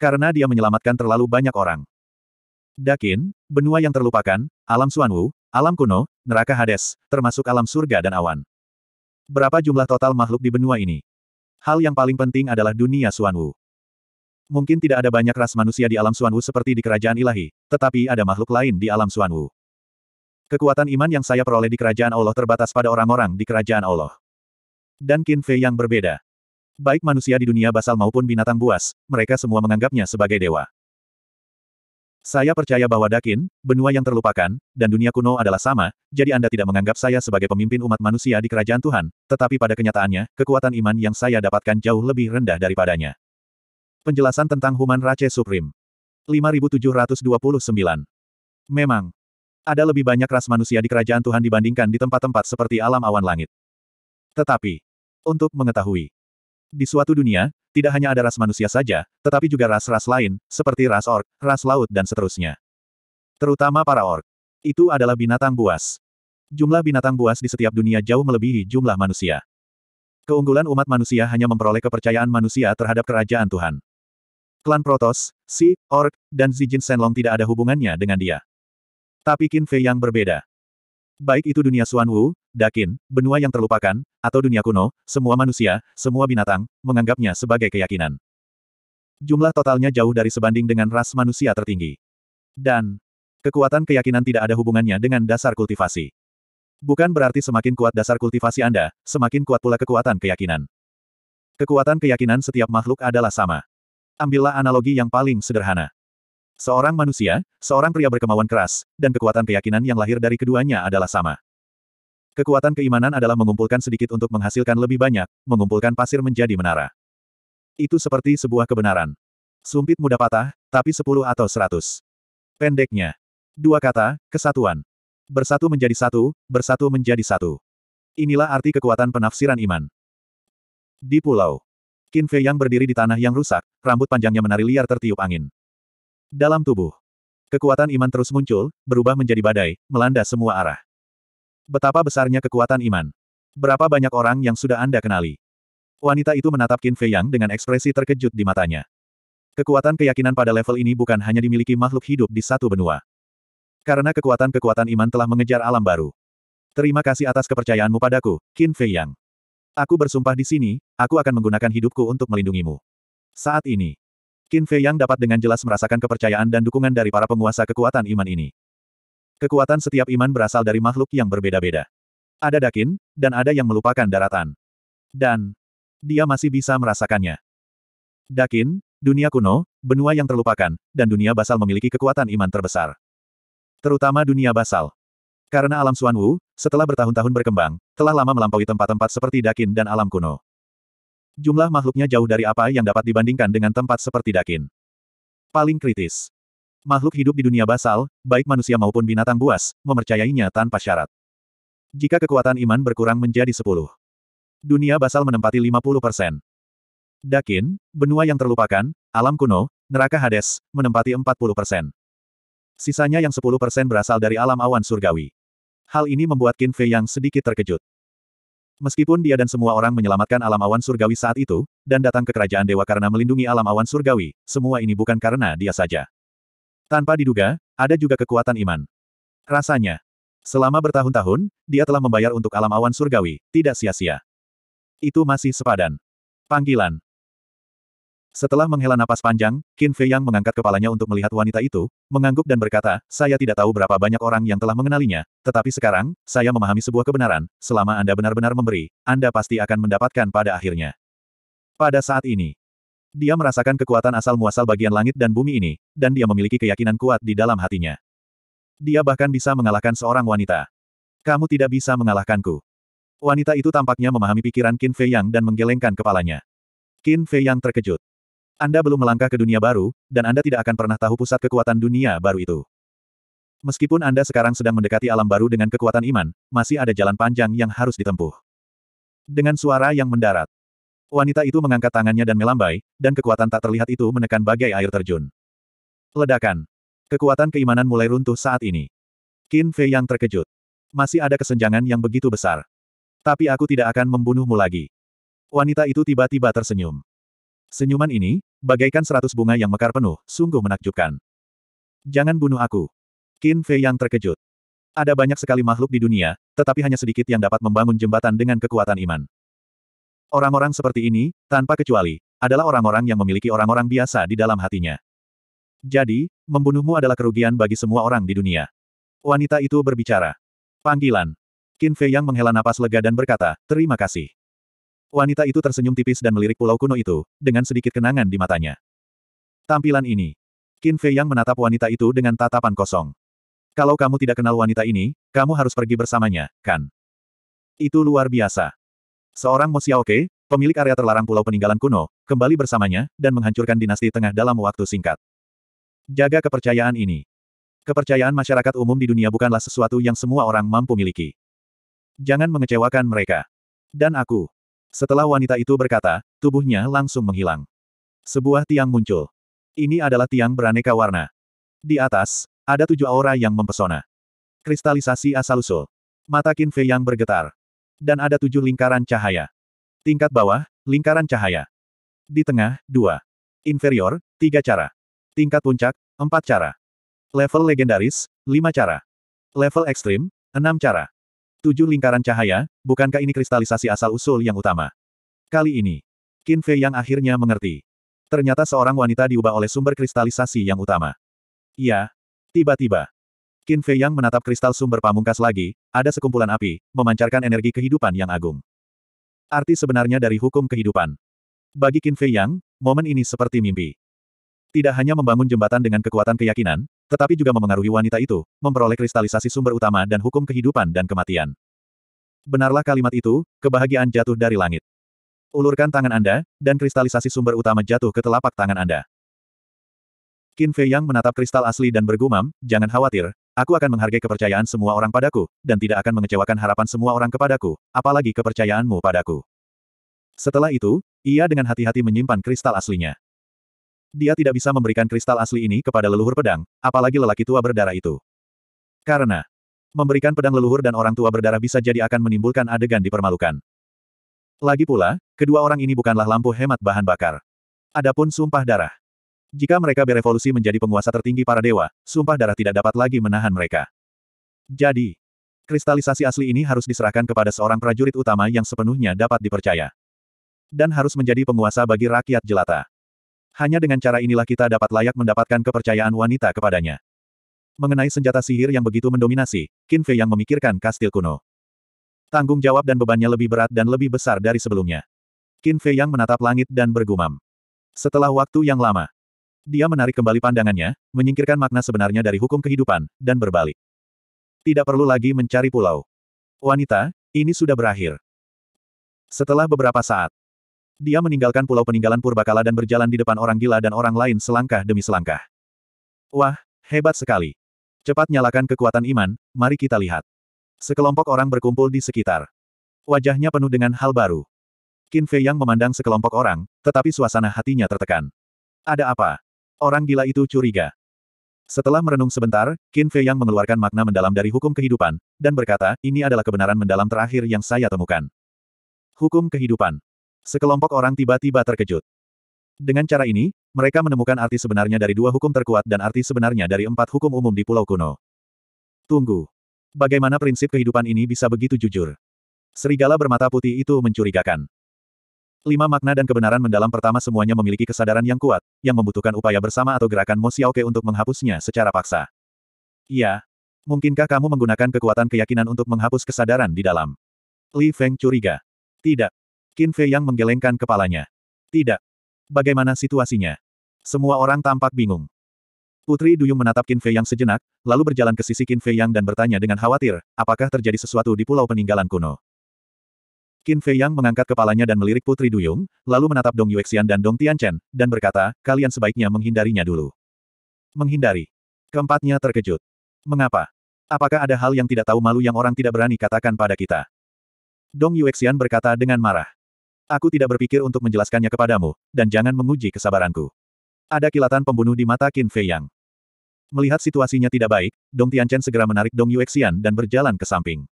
Karena dia menyelamatkan terlalu banyak orang. Dakin, benua yang terlupakan, alam Suanwu, alam kuno, neraka Hades, termasuk alam surga dan awan. Berapa jumlah total makhluk di benua ini? Hal yang paling penting adalah dunia Suanwu. Mungkin tidak ada banyak ras manusia di alam Suanwu seperti di kerajaan ilahi, tetapi ada makhluk lain di alam Suanwu. Kekuatan iman yang saya peroleh di kerajaan Allah terbatas pada orang-orang di kerajaan Allah. Dan Qin Fei yang berbeda. Baik manusia di dunia basal maupun binatang buas, mereka semua menganggapnya sebagai dewa. Saya percaya bahwa Dakin, benua yang terlupakan, dan dunia kuno adalah sama, jadi Anda tidak menganggap saya sebagai pemimpin umat manusia di kerajaan Tuhan, tetapi pada kenyataannya, kekuatan iman yang saya dapatkan jauh lebih rendah daripadanya. Penjelasan tentang Human Race Supreme. 5729. Memang. Ada lebih banyak ras manusia di kerajaan Tuhan dibandingkan di tempat-tempat seperti alam awan langit. Tetapi, untuk mengetahui, di suatu dunia, tidak hanya ada ras manusia saja, tetapi juga ras-ras lain, seperti ras ork, ras laut dan seterusnya. Terutama para ork. Itu adalah binatang buas. Jumlah binatang buas di setiap dunia jauh melebihi jumlah manusia. Keunggulan umat manusia hanya memperoleh kepercayaan manusia terhadap kerajaan Tuhan. Klan Protos, Si, Ork, dan Zijin Senlong tidak ada hubungannya dengan dia. Tapi Qin Fei yang berbeda. Baik itu dunia Xuan Wu, Dakin, benua yang terlupakan, atau dunia kuno, semua manusia, semua binatang, menganggapnya sebagai keyakinan. Jumlah totalnya jauh dari sebanding dengan ras manusia tertinggi. Dan, kekuatan keyakinan tidak ada hubungannya dengan dasar kultivasi. Bukan berarti semakin kuat dasar kultivasi Anda, semakin kuat pula kekuatan keyakinan. Kekuatan keyakinan setiap makhluk adalah sama ambillah analogi yang paling sederhana. Seorang manusia, seorang pria berkemauan keras, dan kekuatan keyakinan yang lahir dari keduanya adalah sama. Kekuatan keimanan adalah mengumpulkan sedikit untuk menghasilkan lebih banyak, mengumpulkan pasir menjadi menara. Itu seperti sebuah kebenaran. Sumpit mudah patah, tapi sepuluh atau seratus. Pendeknya. Dua kata, kesatuan. Bersatu menjadi satu, bersatu menjadi satu. Inilah arti kekuatan penafsiran iman. Di pulau. Qin Fei yang berdiri di tanah yang rusak, rambut panjangnya menari liar tertiup angin. Dalam tubuh, kekuatan iman terus muncul, berubah menjadi badai, melanda semua arah. Betapa besarnya kekuatan iman. Berapa banyak orang yang sudah Anda kenali? Wanita itu menatap Qin Fei Yang dengan ekspresi terkejut di matanya. Kekuatan keyakinan pada level ini bukan hanya dimiliki makhluk hidup di satu benua. Karena kekuatan-kekuatan iman telah mengejar alam baru. Terima kasih atas kepercayaanmu padaku, Qin Fei Yang. Aku bersumpah di sini, aku akan menggunakan hidupku untuk melindungimu. Saat ini, Qin Fei Yang dapat dengan jelas merasakan kepercayaan dan dukungan dari para penguasa kekuatan iman ini. Kekuatan setiap iman berasal dari makhluk yang berbeda-beda. Ada dakin, dan ada yang melupakan daratan. Dan, dia masih bisa merasakannya. Dakin, dunia kuno, benua yang terlupakan, dan dunia basal memiliki kekuatan iman terbesar. Terutama dunia basal. Karena alam Suan setelah bertahun-tahun berkembang, telah lama melampaui tempat-tempat seperti Dakin dan alam kuno. Jumlah makhluknya jauh dari apa yang dapat dibandingkan dengan tempat seperti Dakin. Paling kritis. Makhluk hidup di dunia basal, baik manusia maupun binatang buas, memercayainya tanpa syarat. Jika kekuatan iman berkurang menjadi 10. Dunia basal menempati 50 persen. Dakin, benua yang terlupakan, alam kuno, neraka Hades, menempati 40 persen. Sisanya yang 10 persen berasal dari alam awan surgawi. Hal ini membuat Qin Fei yang sedikit terkejut. Meskipun dia dan semua orang menyelamatkan alam awan surgawi saat itu, dan datang ke kerajaan dewa karena melindungi alam awan surgawi, semua ini bukan karena dia saja. Tanpa diduga, ada juga kekuatan iman. Rasanya, selama bertahun-tahun, dia telah membayar untuk alam awan surgawi, tidak sia-sia. Itu masih sepadan. Panggilan, setelah menghela napas panjang, Qin Fei Yang mengangkat kepalanya untuk melihat wanita itu, mengangguk dan berkata, saya tidak tahu berapa banyak orang yang telah mengenalinya, tetapi sekarang, saya memahami sebuah kebenaran, selama Anda benar-benar memberi, Anda pasti akan mendapatkan pada akhirnya. Pada saat ini, dia merasakan kekuatan asal-muasal bagian langit dan bumi ini, dan dia memiliki keyakinan kuat di dalam hatinya. Dia bahkan bisa mengalahkan seorang wanita. Kamu tidak bisa mengalahkanku. Wanita itu tampaknya memahami pikiran Qin Fei Yang dan menggelengkan kepalanya. Qin Fei Yang terkejut. Anda belum melangkah ke dunia baru, dan Anda tidak akan pernah tahu pusat kekuatan dunia baru itu. Meskipun Anda sekarang sedang mendekati alam baru dengan kekuatan iman, masih ada jalan panjang yang harus ditempuh. Dengan suara yang mendarat, wanita itu mengangkat tangannya dan melambai, dan kekuatan tak terlihat itu menekan bagai air terjun. Ledakan. Kekuatan keimanan mulai runtuh saat ini. Qin Fei yang terkejut. Masih ada kesenjangan yang begitu besar. Tapi aku tidak akan membunuhmu lagi. Wanita itu tiba-tiba tersenyum. Senyuman ini, bagaikan seratus bunga yang mekar penuh, sungguh menakjubkan. Jangan bunuh aku. Qin Fei yang terkejut. Ada banyak sekali makhluk di dunia, tetapi hanya sedikit yang dapat membangun jembatan dengan kekuatan iman. Orang-orang seperti ini, tanpa kecuali, adalah orang-orang yang memiliki orang-orang biasa di dalam hatinya. Jadi, membunuhmu adalah kerugian bagi semua orang di dunia. Wanita itu berbicara. Panggilan. Qin Fei Yang menghela napas lega dan berkata, terima kasih. Wanita itu tersenyum tipis dan melirik pulau kuno itu, dengan sedikit kenangan di matanya. Tampilan ini. Qin Fei yang menatap wanita itu dengan tatapan kosong. Kalau kamu tidak kenal wanita ini, kamu harus pergi bersamanya, kan? Itu luar biasa. Seorang Mo Xiaoke, pemilik area terlarang pulau peninggalan kuno, kembali bersamanya, dan menghancurkan dinasti tengah dalam waktu singkat. Jaga kepercayaan ini. Kepercayaan masyarakat umum di dunia bukanlah sesuatu yang semua orang mampu miliki. Jangan mengecewakan mereka. Dan aku, setelah wanita itu berkata, tubuhnya langsung menghilang. Sebuah tiang muncul. Ini adalah tiang beraneka warna. Di atas, ada tujuh aura yang mempesona. Kristalisasi asal-usul. Mata Qin Fei yang bergetar. Dan ada tujuh lingkaran cahaya. Tingkat bawah, lingkaran cahaya. Di tengah, dua. Inferior, tiga cara. Tingkat puncak, empat cara. Level legendaris, lima cara. Level ekstrim, enam cara. Tujuh lingkaran cahaya, bukankah ini kristalisasi asal-usul yang utama? Kali ini, Qin Fei yang akhirnya mengerti. Ternyata seorang wanita diubah oleh sumber kristalisasi yang utama. Iya. Tiba-tiba. Qin Fei yang menatap kristal sumber pamungkas lagi, ada sekumpulan api, memancarkan energi kehidupan yang agung. Arti sebenarnya dari hukum kehidupan. Bagi Qin Fei yang, momen ini seperti mimpi. Tidak hanya membangun jembatan dengan kekuatan keyakinan, tetapi juga memengaruhi wanita itu, memperoleh kristalisasi sumber utama dan hukum kehidupan dan kematian. Benarlah kalimat itu, kebahagiaan jatuh dari langit. Ulurkan tangan Anda, dan kristalisasi sumber utama jatuh ke telapak tangan Anda. Qin Fei Yang menatap kristal asli dan bergumam, jangan khawatir, aku akan menghargai kepercayaan semua orang padaku, dan tidak akan mengecewakan harapan semua orang kepadaku, apalagi kepercayaanmu padaku. Setelah itu, ia dengan hati-hati menyimpan kristal aslinya. Dia tidak bisa memberikan kristal asli ini kepada leluhur pedang, apalagi lelaki tua berdarah itu. Karena memberikan pedang leluhur dan orang tua berdarah bisa jadi akan menimbulkan adegan dipermalukan. Lagi pula, kedua orang ini bukanlah lampu hemat bahan bakar. Adapun sumpah darah. Jika mereka berevolusi menjadi penguasa tertinggi para dewa, sumpah darah tidak dapat lagi menahan mereka. Jadi, kristalisasi asli ini harus diserahkan kepada seorang prajurit utama yang sepenuhnya dapat dipercaya. Dan harus menjadi penguasa bagi rakyat jelata. Hanya dengan cara inilah kita dapat layak mendapatkan kepercayaan wanita kepadanya. Mengenai senjata sihir yang begitu mendominasi, Qin Fei yang memikirkan kastil kuno. Tanggung jawab dan bebannya lebih berat dan lebih besar dari sebelumnya. Qin Fei yang menatap langit dan bergumam. Setelah waktu yang lama, dia menarik kembali pandangannya, menyingkirkan makna sebenarnya dari hukum kehidupan, dan berbalik. Tidak perlu lagi mencari pulau. Wanita, ini sudah berakhir. Setelah beberapa saat, dia meninggalkan pulau peninggalan purbakala dan berjalan di depan orang gila dan orang lain selangkah demi selangkah. Wah, hebat sekali. Cepat nyalakan kekuatan iman, mari kita lihat. Sekelompok orang berkumpul di sekitar. Wajahnya penuh dengan hal baru. Qin Fei yang memandang sekelompok orang, tetapi suasana hatinya tertekan. Ada apa? Orang gila itu curiga. Setelah merenung sebentar, Qin Fei yang mengeluarkan makna mendalam dari hukum kehidupan, dan berkata, ini adalah kebenaran mendalam terakhir yang saya temukan. Hukum kehidupan. Sekelompok orang tiba-tiba terkejut. Dengan cara ini, mereka menemukan arti sebenarnya dari dua hukum terkuat dan arti sebenarnya dari empat hukum umum di Pulau Kuno. Tunggu. Bagaimana prinsip kehidupan ini bisa begitu jujur? Serigala bermata putih itu mencurigakan. Lima makna dan kebenaran mendalam pertama semuanya memiliki kesadaran yang kuat, yang membutuhkan upaya bersama atau gerakan Mo Xiaoke untuk menghapusnya secara paksa. Iya. Mungkinkah kamu menggunakan kekuatan keyakinan untuk menghapus kesadaran di dalam? Li Feng curiga. Tidak. Qin Fei yang menggelengkan kepalanya. Tidak. Bagaimana situasinya? Semua orang tampak bingung. Putri Duyung menatap Qin Fei yang sejenak, lalu berjalan ke sisi Qin Fei yang dan bertanya dengan khawatir, apakah terjadi sesuatu di pulau peninggalan kuno? Qin Fei Yang mengangkat kepalanya dan melirik Putri Duyung, lalu menatap Dong Yuexian dan Dong Tianchen, dan berkata, kalian sebaiknya menghindarinya dulu. Menghindari. Keempatnya terkejut. Mengapa? Apakah ada hal yang tidak tahu malu yang orang tidak berani katakan pada kita? Dong Yuexian berkata dengan marah. Aku tidak berpikir untuk menjelaskannya kepadamu, dan jangan menguji kesabaranku. Ada kilatan pembunuh di mata Qin Fei Yang. Melihat situasinya tidak baik, Dong Tianchen segera menarik Dong Yuexian dan berjalan ke samping.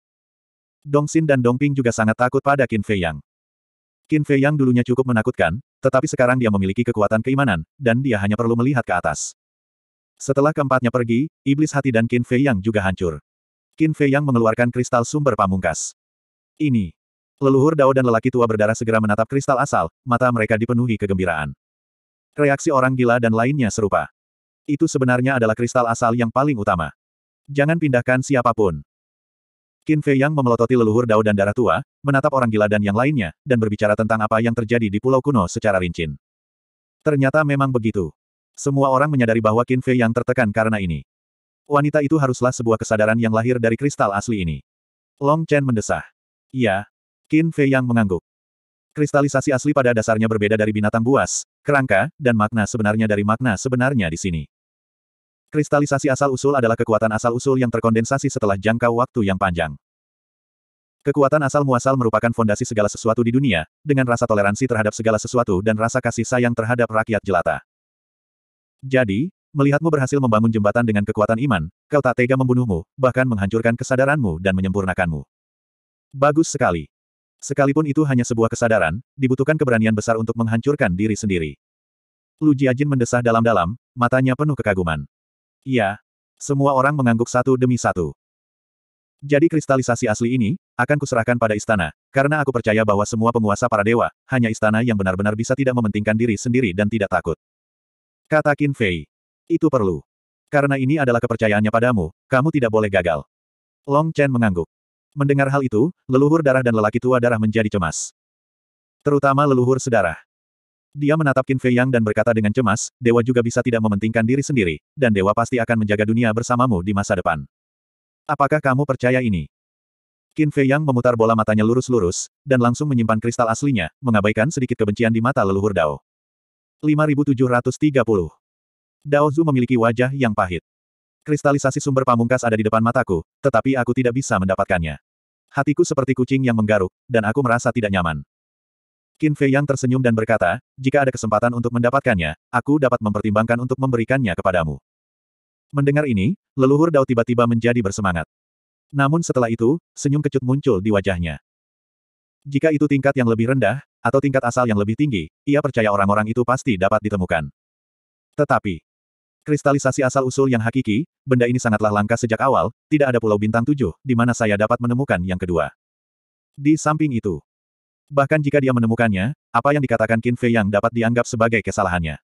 Dong Xin dan Dong Ping juga sangat takut pada Qin Fei Yang. Qin Fei Yang dulunya cukup menakutkan, tetapi sekarang dia memiliki kekuatan keimanan, dan dia hanya perlu melihat ke atas. Setelah keempatnya pergi, iblis hati dan Qin Fei Yang juga hancur. Qin Fei Yang mengeluarkan kristal sumber pamungkas. Ini, Leluhur Dao dan lelaki tua berdarah segera menatap kristal asal, mata mereka dipenuhi kegembiraan. Reaksi orang gila dan lainnya serupa. Itu sebenarnya adalah kristal asal yang paling utama. Jangan pindahkan siapapun. Qin Fei Yang memelototi leluhur Dao dan darah tua, menatap orang gila dan yang lainnya, dan berbicara tentang apa yang terjadi di pulau kuno secara rinci. Ternyata memang begitu. Semua orang menyadari bahwa Qin Fei Yang tertekan karena ini. Wanita itu haruslah sebuah kesadaran yang lahir dari kristal asli ini. Long Chen mendesah. Iya, Qin Fei yang mengangguk. Kristalisasi asli pada dasarnya berbeda dari binatang buas, kerangka, dan makna sebenarnya dari makna sebenarnya di sini. Kristalisasi asal-usul adalah kekuatan asal-usul yang terkondensasi setelah jangka waktu yang panjang. Kekuatan asal-muasal merupakan fondasi segala sesuatu di dunia, dengan rasa toleransi terhadap segala sesuatu dan rasa kasih sayang terhadap rakyat jelata. Jadi, melihatmu berhasil membangun jembatan dengan kekuatan iman, kau tak tega membunuhmu, bahkan menghancurkan kesadaranmu dan menyempurnakanmu. Bagus sekali. Sekalipun itu hanya sebuah kesadaran, dibutuhkan keberanian besar untuk menghancurkan diri sendiri. Lu Jiajin mendesah dalam-dalam, matanya penuh kekaguman. Iya. Semua orang mengangguk satu demi satu. Jadi kristalisasi asli ini, akan kuserahkan pada istana, karena aku percaya bahwa semua penguasa para dewa, hanya istana yang benar-benar bisa tidak mementingkan diri sendiri dan tidak takut. Kata Qin Fei. Itu perlu. Karena ini adalah kepercayaannya padamu, kamu tidak boleh gagal. Long Chen mengangguk. Mendengar hal itu, leluhur darah dan lelaki tua darah menjadi cemas. Terutama leluhur sedarah. Dia menatap Qin Fei Yang dan berkata dengan cemas, dewa juga bisa tidak mementingkan diri sendiri, dan dewa pasti akan menjaga dunia bersamamu di masa depan. Apakah kamu percaya ini? Qin Fei Yang memutar bola matanya lurus-lurus, dan langsung menyimpan kristal aslinya, mengabaikan sedikit kebencian di mata leluhur Dao. 5730 Dao Zhu memiliki wajah yang pahit. Kristalisasi sumber pamungkas ada di depan mataku, tetapi aku tidak bisa mendapatkannya. Hatiku seperti kucing yang menggaruk, dan aku merasa tidak nyaman. Qin Fei yang tersenyum dan berkata, jika ada kesempatan untuk mendapatkannya, aku dapat mempertimbangkan untuk memberikannya kepadamu. Mendengar ini, leluhur Dao tiba-tiba menjadi bersemangat. Namun setelah itu, senyum kecut muncul di wajahnya. Jika itu tingkat yang lebih rendah, atau tingkat asal yang lebih tinggi, ia percaya orang-orang itu pasti dapat ditemukan. Tetapi, Kristalisasi asal-usul yang hakiki, benda ini sangatlah langka sejak awal, tidak ada pulau bintang tujuh, di mana saya dapat menemukan yang kedua. Di samping itu, bahkan jika dia menemukannya, apa yang dikatakan Qin Fei yang dapat dianggap sebagai kesalahannya.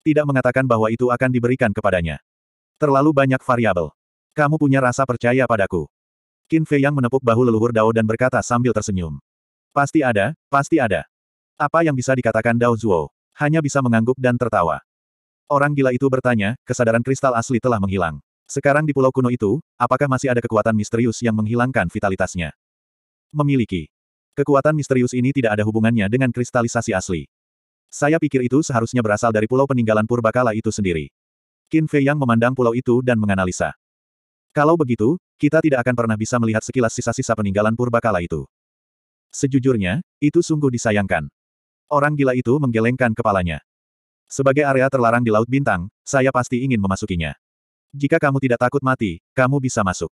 Tidak mengatakan bahwa itu akan diberikan kepadanya. Terlalu banyak variabel. Kamu punya rasa percaya padaku. Qin Fei yang menepuk bahu leluhur Dao dan berkata sambil tersenyum. Pasti ada, pasti ada. Apa yang bisa dikatakan Dao Zuo? Hanya bisa mengangguk dan tertawa. Orang gila itu bertanya, kesadaran kristal asli telah menghilang. Sekarang di pulau kuno itu, apakah masih ada kekuatan misterius yang menghilangkan vitalitasnya? Memiliki. Kekuatan misterius ini tidak ada hubungannya dengan kristalisasi asli. Saya pikir itu seharusnya berasal dari pulau peninggalan purbakala itu sendiri. Qin Fei yang memandang pulau itu dan menganalisa. Kalau begitu, kita tidak akan pernah bisa melihat sekilas sisa-sisa peninggalan purbakala itu. Sejujurnya, itu sungguh disayangkan. Orang gila itu menggelengkan kepalanya. Sebagai area terlarang di Laut Bintang, saya pasti ingin memasukinya. Jika kamu tidak takut mati, kamu bisa masuk.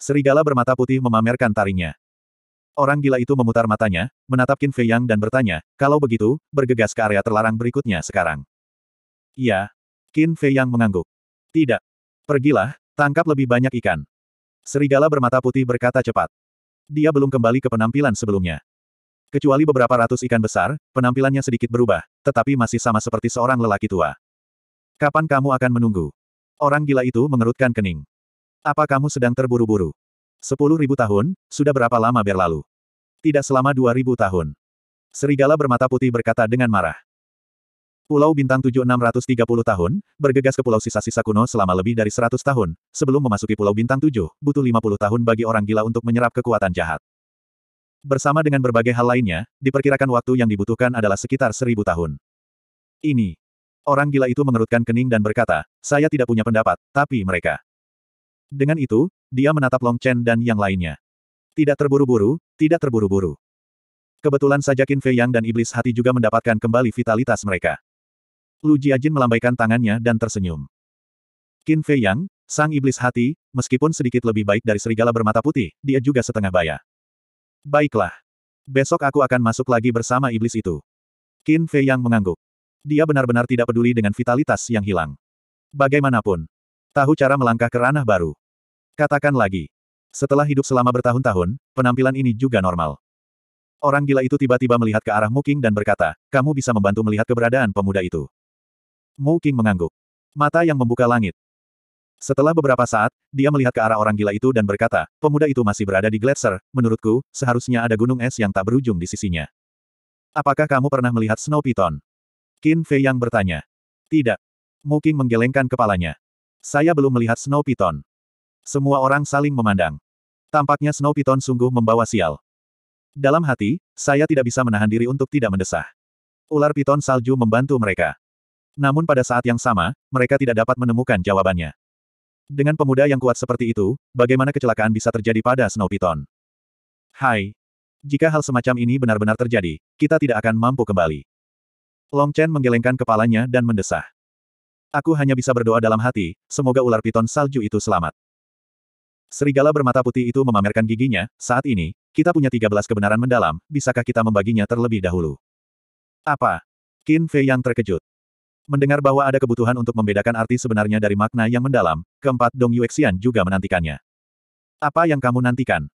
Serigala bermata putih memamerkan taringnya. Orang gila itu memutar matanya, menatap Qin Fei Yang dan bertanya, kalau begitu, bergegas ke area terlarang berikutnya sekarang. Iya. Qin Fei Yang mengangguk. Tidak. Pergilah, tangkap lebih banyak ikan. Serigala bermata putih berkata cepat. Dia belum kembali ke penampilan sebelumnya. Kecuali beberapa ratus ikan besar, penampilannya sedikit berubah, tetapi masih sama seperti seorang lelaki tua. Kapan kamu akan menunggu? Orang gila itu mengerutkan kening. Apa kamu sedang terburu-buru? Sepuluh ribu tahun, sudah berapa lama berlalu? Tidak selama dua ribu tahun. Serigala bermata putih berkata dengan marah. Pulau Bintang 7630 tahun, bergegas ke pulau sisa-sisa kuno selama lebih dari 100 tahun, sebelum memasuki Pulau Bintang 7, butuh 50 tahun bagi orang gila untuk menyerap kekuatan jahat. Bersama dengan berbagai hal lainnya, diperkirakan waktu yang dibutuhkan adalah sekitar seribu tahun. Ini. Orang gila itu mengerutkan kening dan berkata, saya tidak punya pendapat, tapi mereka. Dengan itu, dia menatap Long Chen dan yang lainnya. Tidak terburu-buru, tidak terburu-buru. Kebetulan saja Qin Fei Yang dan Iblis Hati juga mendapatkan kembali vitalitas mereka. Lu Jiajin melambaikan tangannya dan tersenyum. Qin Fei Yang, sang Iblis Hati, meskipun sedikit lebih baik dari serigala bermata putih, dia juga setengah bayar. Baiklah. Besok aku akan masuk lagi bersama iblis itu. Qin Fei yang mengangguk. Dia benar-benar tidak peduli dengan vitalitas yang hilang. Bagaimanapun, tahu cara melangkah ke ranah baru. Katakan lagi, setelah hidup selama bertahun-tahun, penampilan ini juga normal. Orang gila itu tiba-tiba melihat ke arah Muking dan berkata, kamu bisa membantu melihat keberadaan pemuda itu. Muking mengangguk. Mata yang membuka langit, setelah beberapa saat, dia melihat ke arah orang gila itu dan berkata, pemuda itu masih berada di gletser, menurutku, seharusnya ada gunung es yang tak berujung di sisinya. Apakah kamu pernah melihat Snow Python? Qin Fei yang bertanya. Tidak. Muking menggelengkan kepalanya. Saya belum melihat Snow Python. Semua orang saling memandang. Tampaknya Snow Python sungguh membawa sial. Dalam hati, saya tidak bisa menahan diri untuk tidak mendesah. Ular piton salju membantu mereka. Namun pada saat yang sama, mereka tidak dapat menemukan jawabannya. Dengan pemuda yang kuat seperti itu, bagaimana kecelakaan bisa terjadi pada Snow Python? Hai. Jika hal semacam ini benar-benar terjadi, kita tidak akan mampu kembali. Long Chen menggelengkan kepalanya dan mendesah. Aku hanya bisa berdoa dalam hati, semoga ular piton salju itu selamat. Serigala bermata putih itu memamerkan giginya, saat ini, kita punya 13 kebenaran mendalam, bisakah kita membaginya terlebih dahulu? Apa? Qin Fei yang terkejut. Mendengar bahwa ada kebutuhan untuk membedakan arti sebenarnya dari makna yang mendalam, keempat Dong Yuexian juga menantikannya. Apa yang kamu nantikan?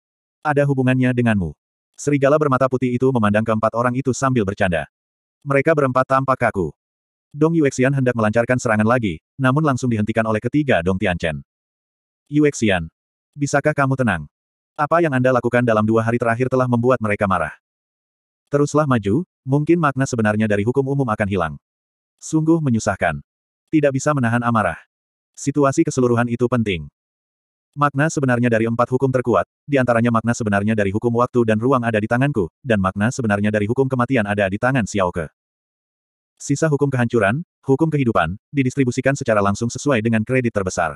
Ada hubungannya denganmu. Serigala bermata putih itu memandang keempat orang itu sambil bercanda. Mereka berempat tampak kaku. Dong Yuexian hendak melancarkan serangan lagi, namun langsung dihentikan oleh ketiga Dong Tianchen. Yuexian, bisakah kamu tenang? Apa yang Anda lakukan dalam dua hari terakhir telah membuat mereka marah. Teruslah maju, mungkin makna sebenarnya dari hukum umum akan hilang. Sungguh menyusahkan. Tidak bisa menahan amarah. Situasi keseluruhan itu penting. Makna sebenarnya dari empat hukum terkuat, di antaranya makna sebenarnya dari hukum waktu dan ruang ada di tanganku, dan makna sebenarnya dari hukum kematian ada di tangan Xiaoke. Sisa hukum kehancuran, hukum kehidupan, didistribusikan secara langsung sesuai dengan kredit terbesar.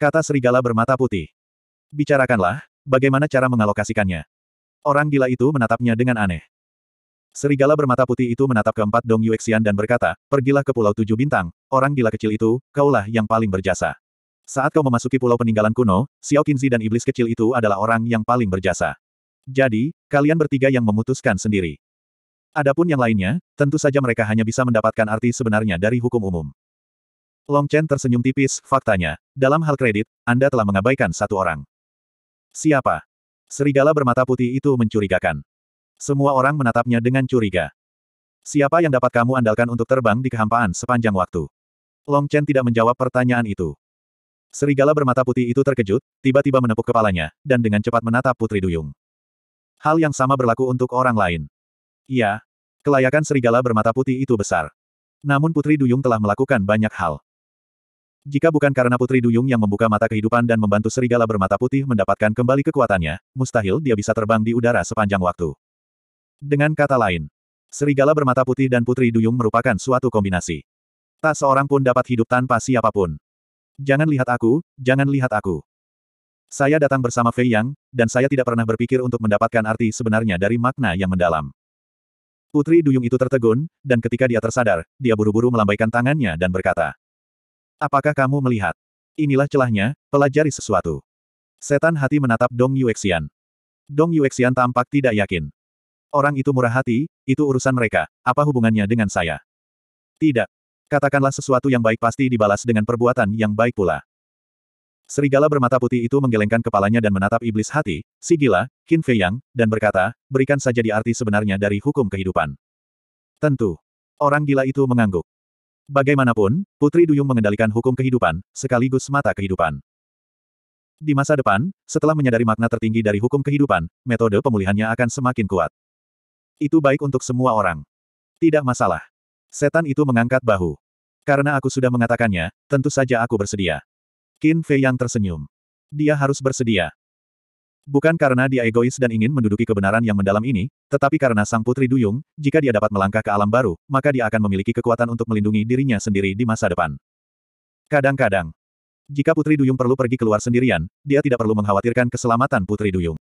Kata serigala bermata putih. Bicarakanlah, bagaimana cara mengalokasikannya. Orang gila itu menatapnya dengan aneh. Serigala bermata putih itu menatap keempat Dong Yuexian dan berkata, pergilah ke Pulau Tujuh Bintang, orang gila kecil itu, kaulah yang paling berjasa. Saat kau memasuki pulau peninggalan kuno, Xiao Qinzi dan iblis kecil itu adalah orang yang paling berjasa. Jadi, kalian bertiga yang memutuskan sendiri. Adapun yang lainnya, tentu saja mereka hanya bisa mendapatkan arti sebenarnya dari hukum umum. Long Chen tersenyum tipis, faktanya, dalam hal kredit, Anda telah mengabaikan satu orang. Siapa? Serigala bermata putih itu mencurigakan. Semua orang menatapnya dengan curiga. Siapa yang dapat kamu andalkan untuk terbang di kehampaan sepanjang waktu? Long Chen tidak menjawab pertanyaan itu. Serigala bermata putih itu terkejut, tiba-tiba menepuk kepalanya, dan dengan cepat menatap Putri Duyung. Hal yang sama berlaku untuk orang lain. Iya, kelayakan serigala bermata putih itu besar. Namun Putri Duyung telah melakukan banyak hal. Jika bukan karena Putri Duyung yang membuka mata kehidupan dan membantu serigala bermata putih mendapatkan kembali kekuatannya, mustahil dia bisa terbang di udara sepanjang waktu. Dengan kata lain, serigala bermata putih dan putri duyung merupakan suatu kombinasi. Tak seorang pun dapat hidup tanpa siapapun. Jangan lihat aku, jangan lihat aku. Saya datang bersama Fei Yang, dan saya tidak pernah berpikir untuk mendapatkan arti sebenarnya dari makna yang mendalam. Putri duyung itu tertegun, dan ketika dia tersadar, dia buru-buru melambaikan tangannya dan berkata, Apakah kamu melihat? Inilah celahnya, pelajari sesuatu. Setan hati menatap Dong Yuexian. Dong Yuexian tampak tidak yakin. Orang itu murah hati, itu urusan mereka, apa hubungannya dengan saya? Tidak. Katakanlah sesuatu yang baik pasti dibalas dengan perbuatan yang baik pula. Serigala bermata putih itu menggelengkan kepalanya dan menatap iblis hati, si gila, Qin Fei Yang, dan berkata, berikan saja di arti sebenarnya dari hukum kehidupan. Tentu. Orang gila itu mengangguk. Bagaimanapun, Putri Duyung mengendalikan hukum kehidupan, sekaligus mata kehidupan. Di masa depan, setelah menyadari makna tertinggi dari hukum kehidupan, metode pemulihannya akan semakin kuat. Itu baik untuk semua orang. Tidak masalah. Setan itu mengangkat bahu. Karena aku sudah mengatakannya, tentu saja aku bersedia. Qin Fei yang tersenyum. Dia harus bersedia. Bukan karena dia egois dan ingin menduduki kebenaran yang mendalam ini, tetapi karena sang putri duyung, jika dia dapat melangkah ke alam baru, maka dia akan memiliki kekuatan untuk melindungi dirinya sendiri di masa depan. Kadang-kadang, jika putri duyung perlu pergi keluar sendirian, dia tidak perlu mengkhawatirkan keselamatan putri duyung.